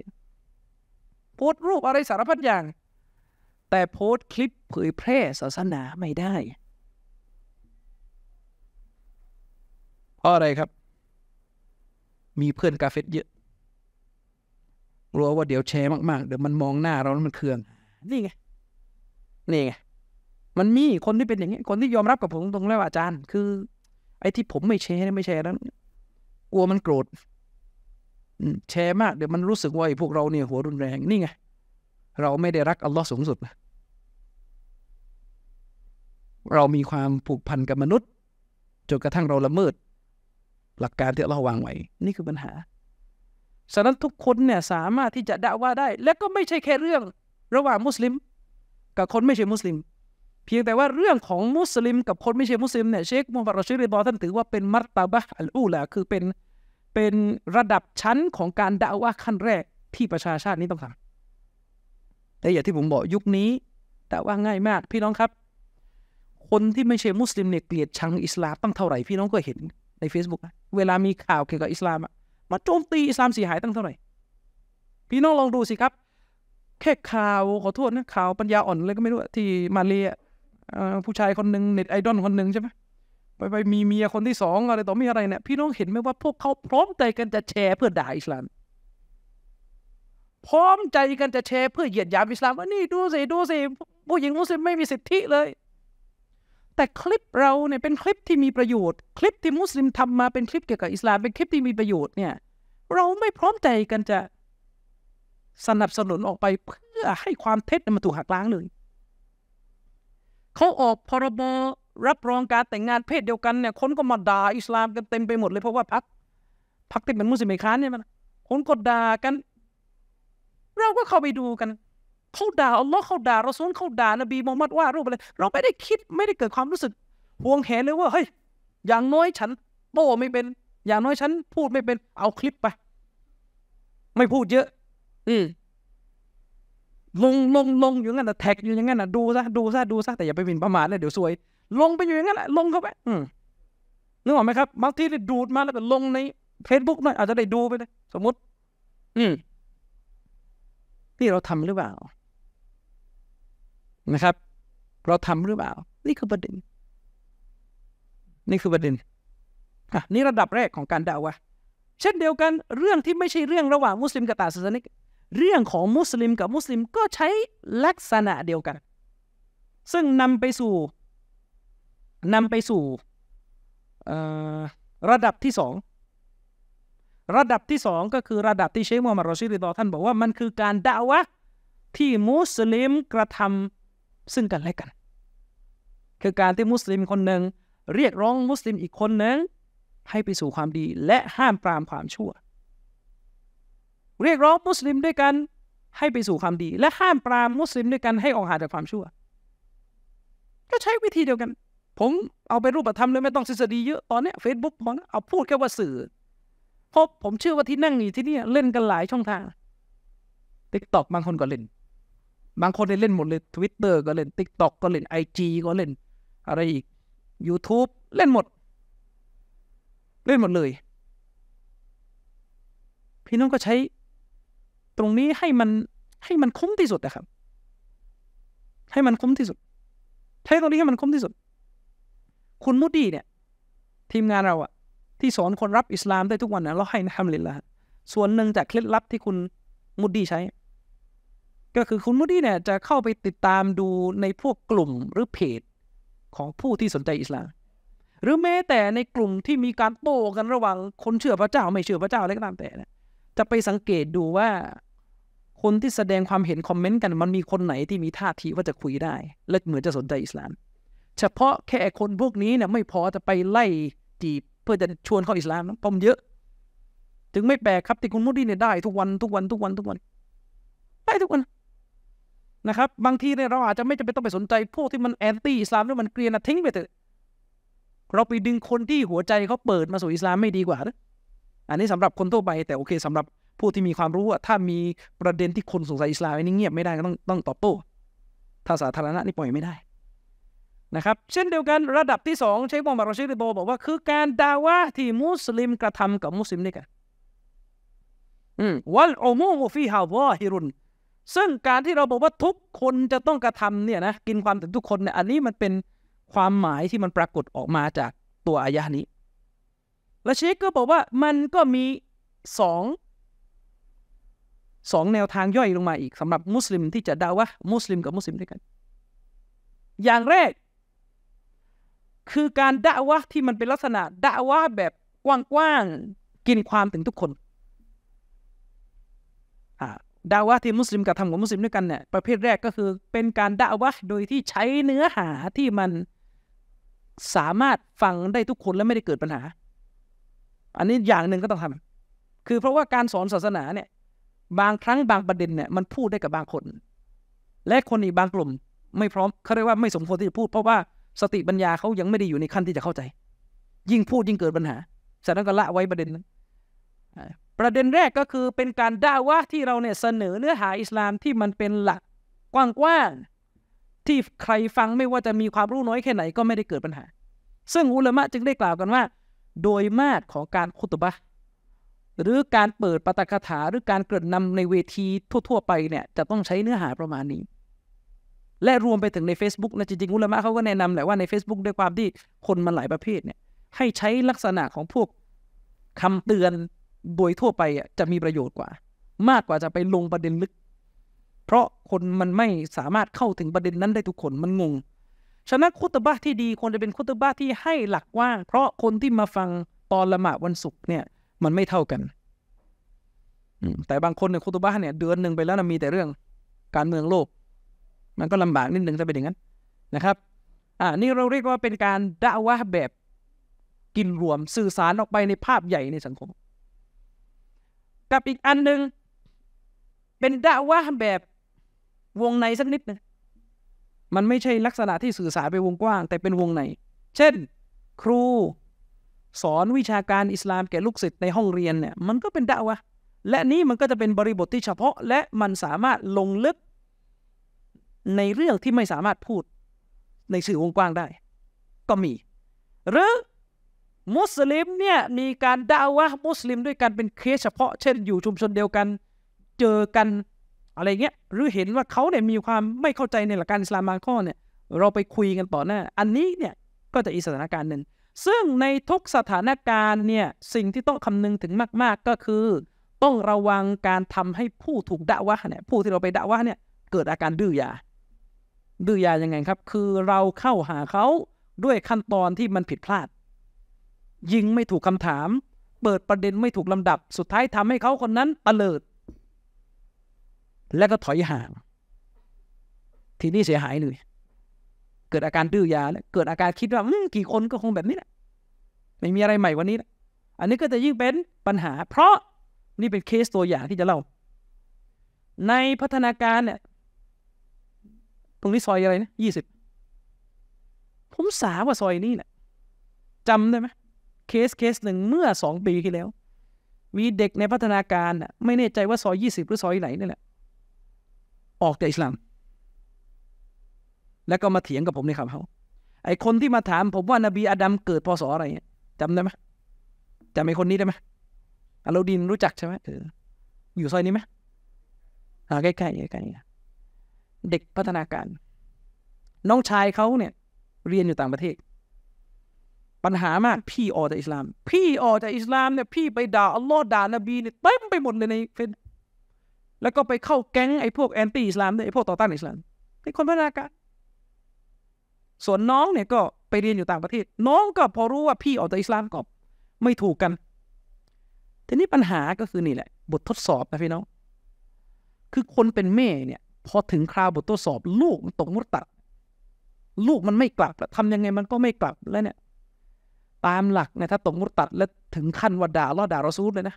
โพสต์รูปอะไรสารพัดอย่าง แต่โพสต์คลิปเผยแพร่ศาสนาไม่ได้เพราะอะไรครับ มีเพื่อนกาเฟตเยอะกลัวว่าเดี๋ยวแชร์มากๆ เดี๋ยวมันมองหน้าเราแล้วมันเคือง นี่ไง นี่ไง มันมีคนที่เป็นอย่างนี้ คนที่ยอมรับกับผมตรงๆแล้วอาจารย์ คือ ไอ้ที่ผมไม่แชร์ไม่แชร์นั้น กลัวมันโกรธแชร์มาก เดี๋ยวมันรู้สึกว่าไอ้พวกเราเนี่ยหัวรุนแรง นี่ไง เราไม่ได้รักอัลลอฮ์สูงสุดนะเรามีความผูกพันกับมนุษย์จนกระทั่งเราละเมิดหลักการที่เราวางไว้ นี่คือปัญหา ฉะนั้นทุกคนเนี่ยสามารถที่จะด่าว่าได้ และก็ไม่ใช่แค่เรื่องระหว่างมุสลิม กับคนไม่ใช่มุสลิมเพียงแต่ว่าเรื่องของมุสลิมกับคนไม่ใช่มุสลิมเนี่ยเชคมูฮัมหมัดรอชิดริบอท่านถือว่าเป็นมัตตาบะอัลอูละคือเป็นเป็นระดับชั้นของการด่าว่าขั้นแรกที่ประชาชาตินี้ต้องทำแต่อย่างที่ผมบอกยุคนี้ด่าว่าง่ายมากพี่น้องครับ คนที่ไม่ใช่มุสลิมเนี่ยเกลียดชังอิสลามตั้งเท่าไหร่พี่น้องก็เห็นใน Facebook นะเวลามีข่าวเกี่ยวกับอิสลาม มาโจมตีอิสลามเสียหายตั้งเท่าไหร่ พี่น้องลองดูสิครับ แค่ข่าวขอโทษนะข่าวปัญญาอ่อนเลยก็ไม่รู้ที่มาเลียผู้ชายคนหนึ่งเน็ตไอดอลคนหนึ่งใช่ไหมไปไปมีเมียคนที่สองอะไรต่อมีอะไรเนี่ยพี่น้องเห็นไหมว่าพวกเขาพร้อมใจกันจะแชร์เพื่อด่าอิสลาม พร้อมใจกันจะแชร์เพื่อเหยียดหยามอิสลามว่านี่ดูสิ ดูสิ ผู้หญิงมุสลิมไม่มีสิทธิเลยแต่คลิปเราเนี่ยเป็นคลิปที่มีประโยชน์ คลิปที่มุสลิมทำมาเป็นคลิปเกี่ยวกับอิสลามเป็นคลิปที่มีประโยชน์เนี่ย เราไม่พร้อมใจกันจะ สนับสนุนออกไปเพื่อให้ความเท็จมันถูกหักล้างเลยเขาออกพรบรับรองการแต่งงานเพศเดียวกันเนี่ย คนก็มาด่าอิสลามกันเต็มไปหมดเลยเพราะว่าพักพักที่เป็นมุสลิมค้านเนี่ยมันคนกดด่ากัน เราก็เข้าไปดูกันเขาด่าอัลลอฮ์เขาด่าเราสูนเขาด่านบีมูฮัมมัดว่ารูปอะไรเราไม่ได้คิด ไม่ได้เกิดความรู้สึกห่วงแหนเลยว่าเฮ้ยอย่างน้อยฉันโตไม่เป็น อย่างน้อยฉันพูดไม่เป็น เอาคลิปไปไม่พูดเยอะ อืมลงลงลงอยู่งั้นนะแท็กอยู่อย่างงั้นนะดูซะดูซะดูซะแต่อย่าไปหมิ่นประมาทเลยเดี๋ยวซวยลงไปอยู่อย่างงั้นแหละลงเข้าไปอืมนึกออกไหมครับบางทีได้ดูดมาแล้วก็ลงในเฟซบุ๊กหน่อยอาจจะได้ดูไปเลยสมมติ อืมนี่เราทำหรือเปล่านะครับเราทำหรือเปล่า นี่คือประเด็นนี่คือประเด็นอะนี่ระดับแรกของการด่าวะเช่นเดียวกันเรื่องที่ไม่ใช่เรื่องระหว่างมุสลิมกับต่างศาสนิก เรื่องของมุสลิมกับมุสลิมก็ใช้ลักษณะเดียวกัน ซึ่งนำไปสู่ นำไปสู่ระดับที่สองระดับที่สองก็คือระดับที่เชคมูฮัมามัดรอชิริรอท่านบอกว่ามันคือการด่าวะที่มุสลิมกระทำซึ่งกันและกัน คือการที่มุสลิมคนหนึ่ง เรียกร้องมุสลิมอีกคนหนึ่งให้ไปสู่ความดีและห้ามปรามความชั่ว เรียกร้องมุสลิมด้วยกันให้ไปสู่ความดี และห้ามปรามมุสลิมด้วยกันให้ออกห่างจากความชั่ว ก็ใช้วิธีเดียวกัน ผมเอาไปรูปธรรมเลยไม่ต้องทฤษฎีเยอะ ตอนนี้เฟซบุ๊กมอนเอาพูดแค่ว่าสื่อเพราะผมเชื่อว่าที่นั่งอยู่ที่นี่เล่นกันหลายช่องทางติ๊กต็อกบางคนก็เล่นบางคนเล่นหมดเลย Twitter ก็เล่น TikTok ก็เล่น IG ก็เล่น อะไรอีก YouTube เล่นหมด เล่นหมดเลย พี่น้องก็ใช้ ตรงนี้ให้มันให้มันคุ้มที่สุดนะครับให้มันคุ้มที่สุดใช้ตรงนี้ให้มันคุ้มที่สุด คุณมูดี้เนี่ย ทีมงานเราอะที่สอนคนรับอิสลามได้ทุกวันนะเราให้นะทำเลยละส่วนหนึ่งจากเคล็ดลับที่คุณมูดี้ใช้ก็คือคุณมูดี้เนี่ยจะเข้าไปติดตามดูในพวกกลุ่มหรือเพจของผู้ที่สนใจอิสลามหรือแม้แต่ในกลุ่มที่มีการโต้กันระหว่างคนเชื่อพระเจ้าไม่เชื่อพระเจ้าอะไรก็ตามแต่นะจะไปสังเกตดูว่า คนที่แสดงความเห็นคอมเมนต์กันมันมีคนไหนที่มีท่าทีว่าจะคุยได้และเหมือนจะสนใจอิสลามเฉพาะแค่คนพวกนี้เนี่ยไม่พอจะไปไล่จีบ เพื่อจะชวนเข้าอิสลามนะปมเยอะ ถึงไม่แปลกครับที่คุณมุดีเนี่ยได้ทุกวันทุกวันทุกวันทุกวันได้ทุกวันนะครับ บางทีเนี่ยเราอาจจะไม่จำเป็นต้องไปสนใจพวกที่มันแอนตี้อิสลามหรือมันเกลียนนะทิ้งไปเถอะเราไปดึงคนที่หัวใจเขาเปิดมาสู่อิสลามไม่ดีกว่าออันนี้สำหรับคนทั่วไปแต่โอเคสำหรับผู้ที่มีความรู้ว่า ถ้ามีประเด็นที่คนสงสัยอิสลามนี่เงียบไม่ได้ก็ต้องต้องตอบโต้ถ้าสาธารณะนี่ปล่อยไม่ได้ นะครับ เช่นเดียวกันระดับที่สองเชคมอมบารอชิิโบบอกว่า คือการดาว่าที่มุสลิมกระทำกับมุสลิมด้วยกันอืมวัลอุมูฟีฮาวอฮิรุนซึ่งการที่เราบอกว่าทุกคนจะต้องกระทำเนี่ยนะ กินความถึงทุกคนเนี่ยอันนี้มันเป็นความหมายที่มันปรากฏออกมาจากตัวอายะนี้ และเชคก็บอกว่ามันก็มีสองสองแนวทางย่อยลงมาอีกสำหรับมุสลิมที่จะด่าว่ามุสลิมกับมุสลิมด้วยกันอย่างแรก คือการด่าว่าที่มันเป็นลักษณะด่าว่าแบบกว้างๆ กินความถึงทุกคนดาวะที่มุสลิมกับทำของมุสลิมด้วยกันเนี่ยประเภทแรกก็คือ เป็นการดาวะโดยที่ใช้เนื้อหาที่มันสามารถฟังได้ทุกคนและไม่ได้เกิดปัญหา อันนี้อย่างหนึ่งก็ต้องทำ คือเพราะว่าการสอนศาสนาเนี่ย บางครั้งบางประเด็นเนี่ยมันพูดได้กับบางคน และคนอีกบางกลุ่ม ไม่พร้อมเขาเรียกว่าไม่สมควรที่จะพูด เพราะว่าสติปัญญาเขายังไม่ได้อยู่ในขั้นที่จะเข้าใจ ยิ่งพูดยิ่งเกิดปัญหาฉะนั้นก็ละไว้ประเด็นนั้นประเด็นแรกก็คือเป็นการด่าว่าที่เราเนี่ยเสนอเนื้อหาอิสลามที่มันเป็นหลักกว้างๆที่ใครฟังไม่ว่าจะมีความรู้น้อยแค่ไหนก็ไม่ได้เกิดปัญหา ซึ่งอุลามะจึงได้กล่าวกันว่า โดยมากของการคุตบะหรือการเปิดปาตกถาหรือการเกิดนํำในเวทีทั่ว ๆ ไปเนี่ยจะต้องใช้เนื้อหาประมาณนี้ และรวมไปถึงใน Facebook นะจริงๆ อุลามะเขาก็แนะนำแหละว่าใน Facebook ด้วยความที่คนมันหลายประเภทเนี่ยให้ใช้ลักษณะของพวกคำเตือนโดยทั่วไปจะมีประโยชน์กว่า มากกว่าจะไปลงประเด็นลึก เพราะคนมันไม่สามารถเข้าถึงประเด็นนั้นได้ทุกคนมันงงฉะนั้นคุตบะที่ดีควรจะเป็นคุตบะที่ให้หลักว่างเพราะคนที่มาฟังตอนละหมาดวันศุกร์เนี่ยมันไม่เท่ากันแต่บางคนในคุตบะเนี่ยเดือนหนึ่งไปแล้วนมีแต่เรื่อง การเมืองโลกมันก็ลำบากนิดหนึ่งจะเป็นอย่างนั้นนะครับอ่านี่เราเรียกว่าเป็นการด่าว่าแบบกินรวมสื่อสารออกไปในภาพใหญ่ในสังคมกับอีกอันหนึ่งเป็นด่าว่าแบบวงในสักนิดนึงมันไม่ใช่ลักษณะที่สื่อสารไปวงกว้าง แต่เป็นวงใน เช่นครูสอนวิชาการอิสลามแก่ลูกศิษย์ในห้องเรียนเนี่ย มันก็เป็นด่าวะและนี้มันก็จะเป็นบริบทที่เฉพาะและมันสามารถลงลึก ในเรื่องที่ไม่สามารถพูดในสื่อวงกว้างได้ก็มี หรือมุสลิมเนี่ยมีการด่าวะมุสลิมด้วยกันเป็นเคสเฉพาะเช่นอยู่ชุมชนเดียวกัน เจอกันอะไรเงี้ย หรือเห็นว่าเขาเนี่ยมีความไม่เข้าใจในหลักการอิสลามบางข้อเนี่ยเราไปคุยกันต่อหน้าอันนี้เนี่ยก็จะอีกสถานการณ์หนึ่งซึ่งในทุกสถานการณ์เนี่ยสิ่งที่ต้องคำนึงถึงมาก ๆ ก็คือต้องระวังการทำให้ผู้ถูกด่าวะเนี่ยผู้ที่เราไปด่าวะเนี่ยเกิดอาการดื้อยาดื้อยายังไงครับคือเราเข้าหาเขาด้วยขั้นตอนที่มันผิดพลาดยิงไม่ถูกคำถาม เปิดประเด็นไม่ถูกลำดับ สุดท้ายทำให้เขาคนนั้นเอเลิดและก็ถอยห่าง ทีนี้เสียหายเลยเกิดอาการดื้อยาเกิดอาการคิดว่าอกี่คนก็คงแบบนี้แหละไม่มีอะไรใหม่วันนี้นะอันนี้ก็จะยิ่งเป็นปัญหา เพราะนี่เป็นเคสตัวอย่างที่จะเล่าในพัฒนาการเนี่ยตรงนี้ซอยอะไรนะยี่สิบผมสาว่าซอยนี้แหละจำได้ไหมเคส เคสหนึ่งเมื่อสองปีที่แล้วมีเด็กในพัฒนาการไม่แน่ใจว่าซอยยี่สิบหรือซอยไหนนี่แหละ ออกจากอิสลามแล้วก็มาเถียงกับผมในคำเขา ไอคนที่มาถามผมว่า นบีอาดัมเกิดพศออะไรจำได้ไหมจำไอคนนี้ได้ไหมอาลดินรู้จักใช่ไหมเอออยู่ซอยนี้ไหมหาใกล้ๆใกล้ๆเด็กพัฒนาการ น้องชายเขาเนี่ย เรียนอยู่ต่างประเทศปัญหามากพี่ออกจากอิสลาม พี่ออกจากอิสลามเนี่ยพี่ไปด่าอัลลอฮ์ด่านบีเนี่ยเต็มไปหมดเลยในเฟซแล้วก็ไปเข้าแก๊งไอ้พวกแอนตี้อิสลามเนี่ยไอ้พวกต่อต้านอิสลามไอ้คนพัฒนาการส่วนน้องเนี่ยก็ไปเรียนอยู่ต่างประเทศ น้องก็พอรู้ว่าพี่ออกจากอิสลามก็ไม่ถูกกัน ทีนี้ปัญหาก็คือนี่แหละ บททดสอบนะพี่น้องคือคนเป็นแม่เนี่ย พอถึงคราวบททดสอบ ลูกมันตกมุตตัดลูกมันไม่กลับทำทำยังไงมันก็ไม่กลับแล้วเนี่ยตามหลักนะถ้าตกมุตัดและถึงขั้นว่าด่าล่อด่ารอซูดเลยนะ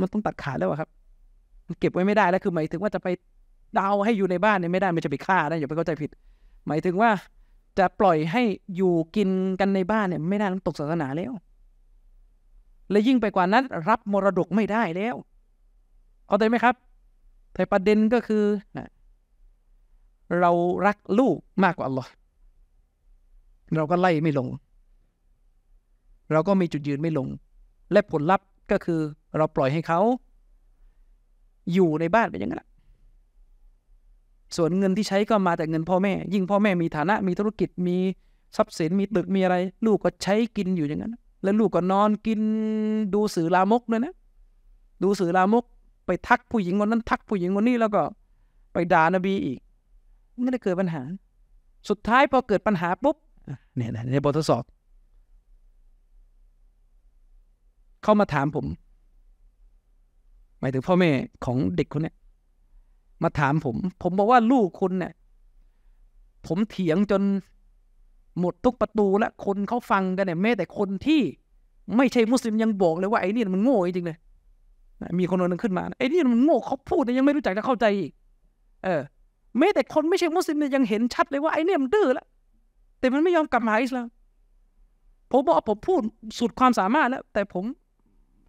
มันต้องตัดขาดแล้วครับ มันเก็บไว้ไม่ได้แล้วคือ หมายถึงว่าจะไปดาวให้อยู่ในบ้านเนี่ยไม่ได้ไม่จะไปฆ่านะอย่าไปเข้าใจผิด หมายถึงว่า จะปล่อยให้อยู่กินกันในบ้านเนี่ยไม่ได้ต้องตกศาสนาแล้ว และยิ่งไปกว่านั้น รับมรดกไม่ได้แล้วเข้าใจไหมครับแต่ประเด็นก็คือ เรารักลูกมากกว่าหรลอเราก็ไล่ไม่ลงเราก็มีจุดยืนไม่ลง และผลลัพธ์ก็คือเราปล่อยให้เขาอยู่ในบ้านเป็นอย่างนั้นส่วนเงินที่ใช้ก็มาแต่เงินพ่อแม่ ยิ่งพ่อแม่มีฐานะ มีธุรกิจมีทรัพย์สินมีตึกมีอะไร ลูกก็ใช้กินอยู่อย่างนั้นแล้วลูกก็นอนกิน ดูสื่อลามกเลยนะดูสื่อลามก ไปทักผู้หญิงคนนั้น ทักผู้หญิงคนนี้ แล้วก็ไปด่านบีอีกไม่ได้เกิดปัญหา สุดท้ายพอเกิดปัญหาปุ๊บเนี่ยในบททดสอบเข้ามาถามผม หมายถึงพ่อแม่ของเด็กคนนี้มาถามผม ผมบอกว่าลูกคุณเนี่ยผมเถียงจน หมดทุกประตูและคนเขาฟังกันเนี่ยแม้แต่คนที่ ไม่ใช่มุสลิมยังบอกเลยว่าไอ้นี่มันโง่จริงเลยมีคนนึงขึ้นมา ไอ้นี่มันโง่เขาพูดแต่ยังไม่รู้จักจะเข้าใจอีก เออ แม้แต่คนไม่ใช่มุสลิมเนี่ยยังเห็นชัดเลยว่าไอ้นี่มันดื้อแล้วแต่มันไม่ยอมกลับมาอิสลามผมบอกผมพูดสุดความสามารถแล้วแต่ผม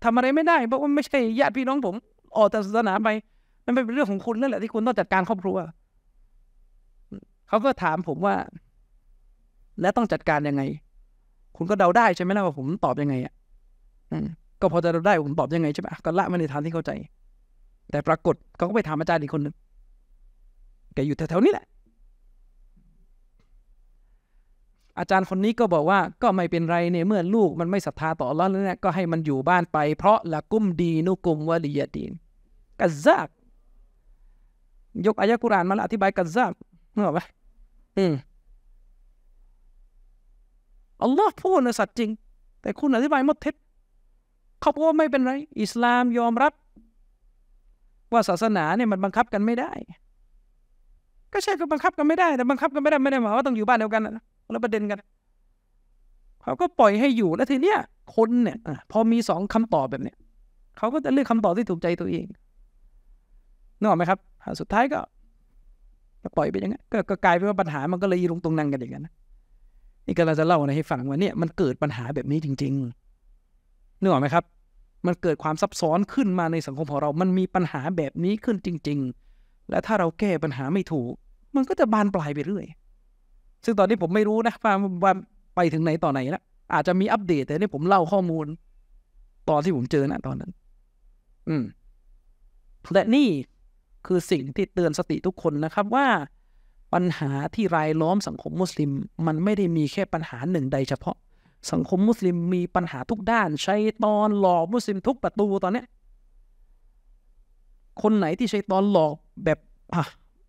ทำอะไรไม่ได้เพราะว่าไม่ใช่ญาติพี่น้องผม ออกจากศาสนาไป มันเป็นเรื่องของคุณนั่นแหละที่คุณต้องจัดการครอบครัวเขาก็ถามผมว่า แล้วต้องจัดการยังไง คุณก็เดาได้ใช่ไหมล่ะว่าผมตอบยังไงอ่ะก็พอจะเดาได้ผมตอบยังไงใช่ไหมก็ละมันในทางที่เข้าใจ แต่ปรากฏเขาก็ไปถามอาจารย์อีกคนหนึ่งแกอยู่แถวๆนี้แหละอาจารย์คนนี้ก็บอกว่าก็ไม่เป็นไรเนี่ยเมื่อลูกมันไม่ศรัทธาต่อลอแล้วเนี่ยก็ให้มันอยู่บ้านไปเพราะละกุ้มดี นุกุมวลียดีนกัซักยกอายะกุรานมาอธิบายกัซักเหรอปะอืมอัลลอฮ์พูดนะสัตว์จริง แต่คุณอธิบายมดเท็จเขาบอกว่าไม่เป็นไร อิสลามยอมรับ ว่าศาสนาเนี่ยมันบังคับกันไม่ได้ ก็ใช่ก็บังคับกันไม่ได้แต่บังคับกันไม่ได้ไม่ได้หมายว่าต้องอยู่บ้านเดียวกันนะแล้วประเด็นกัน เขาก็ปล่อยให้อยู่แล้วทีเนี้ย คนเนี่ยพอมีสองคำตอบแบบเนี้ยเขาก็จะเลือกคำตอบที่ถูกใจตัวเองนึกออกไหมครับสุดท้ายก็ปล่อยไปอย่างนั้นก็กลายเป็นว่าปัญหามันก็เลยลงตรงนั่งกันอย่างนั้นนี่ก็เราจะเล่าให้ฟังว่าเนี่ยมันเกิดปัญหาแบบนี้จริง ๆนึกออกไหมครับ มันเกิดความซับซ้อนขึ้นมาในสังคมของเรา มันมีปัญหาแบบนี้ขึ้นจริง ๆ และถ้าเราแก้ปัญหาไม่ถูก มันก็จะบานปลายไปเรื่อยซึ่งตอนนี้ผมไม่รู้นะว่าว่าไปถึงไหนต่อไหนแล้วอาจจะมีอัปเดต แต่นี่ผมเล่าข้อมูล ตอนที่ผมเจอนะตอนนั้น อืมและนี่คือสิ่งที่เตือนสติทุกคนนะครับ ว่าปัญหาที่รายล้อมสังคมมุสลิม มันไม่ได้มีแค่ปัญหาหนึ่งใดเฉพาะสังคมมุสลิมมีปัญหาทุกด้าน ใช้ตอนหลอกมุสลิมทุกประตูตอนเนี้ยคนไหนที่ใช้ตอนหลอกแบบอ่ะ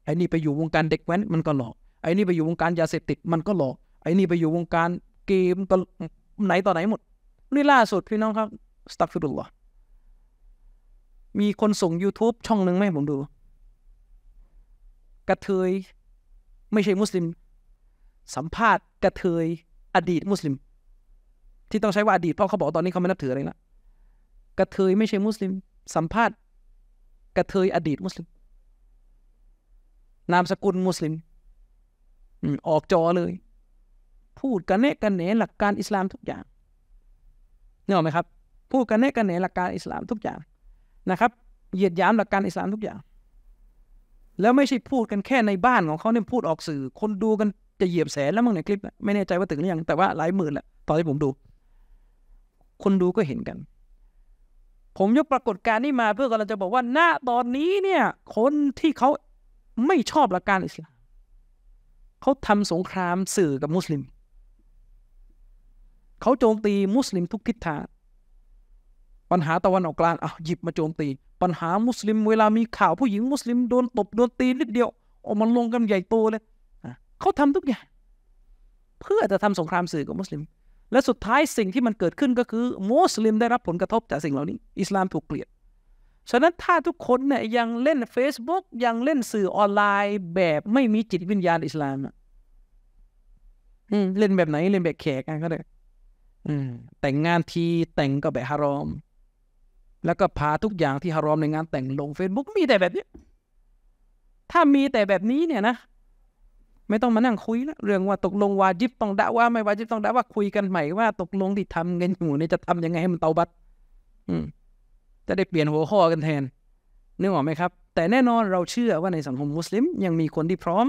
ไอ้นี่ไปอยู่วงการเด็กแว้นมันก็หลอกไอ้นี่ไปอยู่วงการยาเสพติดมันก็หลอกไอ้นี่ไปอยู่วงการเกมตอนไหน ต่อไหนหมดนี่ล่าสุดพี่น้องครับ สตัฟฟิรุลลอมีคนส่ง YouTube ช่องหนึ่งไหมผมดู กระเทย ไม่ใช่มุสลิม สัมภาษณ์ กระเทยอดีตมุสลิม ที่ต้องใช้ว่าอดีตเพราะเขาบอกตอนนี้เขาไม่นับถืออะไรละกระเทย ไม่ใช่มุสลิม สัมภาษณ์ กระเทยอดีตมุสลิม นามสกุลมุสลิมออกจอเลย พูดกันเนกันเนหลักการอิสลามทุกอย่าง เนอะหรอไหมครับ พูดกันเนกันเนหลักการอิสลามทุกอย่างนะครับเหยียดยามหลักการอิสลามทุกอย่าง แล้วไม่ใช่พูดกันแค่ในบ้านของเขาเนี่ยพูดออกสื่อ คนดูกันจะเหยียบแสนแล้วมั้งในคลิปนะไม่แน่ใจว่าถึงหรือยัง แต่ว่าหลายหมื่นแหละตอนที่ผมดู คนดูก็เห็นกัน ผมยกปรากฏการณ์นี้มาเพื่อกำลังจะบอกว่าณตอนนี้เนี่ย คนที่เขาไม่ชอบหลักการอิสลามเขาทำสงครามสื่อกับมุสลิม เขาโจมตีมุสลิมทุกทิศทาง ปัญหาตะวันออกกลางเอาหยิบมาโจมตี ปัญหามุสลิมเวลามีข่าวผู้หญิงมุสลิมโดนตบโดนตีนิดเดียวออกมันลงกันใหญ่โตเลย เขาทำทุกอย่าง เพื่อจะทำสงครามสื่อกับมุสลิม และสุดท้ายสิ่งที่มันเกิดขึ้นก็คือมุสลิมได้รับผลกระทบจากสิ่งเหล่านี้ อิสลามถูกเกลียดฉะนั้นถ้าทุกคนเนี่ยยังเล่น Facebook ยังเล่นสื่อออนไลน์แบบไม่มีจิตวิญญาณอิสลามอืม เล่นแบบไหนเล่นแบบแขกกันก็ได้แต่งงานทีแต่งก็แบบฮารอม แล้วก็พาทุกอย่างที่ฮารอมในงาน แต่งลง Facebook มีแต่แบบนี้ ถ้ามีแต่แบบนี้เนี่ยนะไม่ต้องมานั่งคุยแล้วเรื่องว่าตกลงวาจิบต้องด่าว่าไม่วาจิบต้องด่าว่าคุยกันใหม่ว่าตกลงที่ทำงินอยู่เนี่ยจะทำยังไงให้มันเตาบัตอืมจะได้เปลี่ยนหัวข้อกันแทนนึกออกไหมครับ แต่แน่นอนเราเชื่อว่าในสังคมมุสลิมยังมีคนที่พร้อม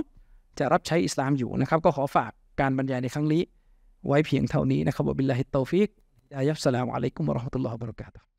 จะรับใช้อิสลามอยู่นะครับ ก็ขอฝากการบรรยายในครั้งนี้ ไว้เพียงเท่านี้นะครับบิลลาฮิตตฟิกอายับสลามอะลัยกุมวะราะห์มะตุลลอฮ์บะเราะกาตุฮ์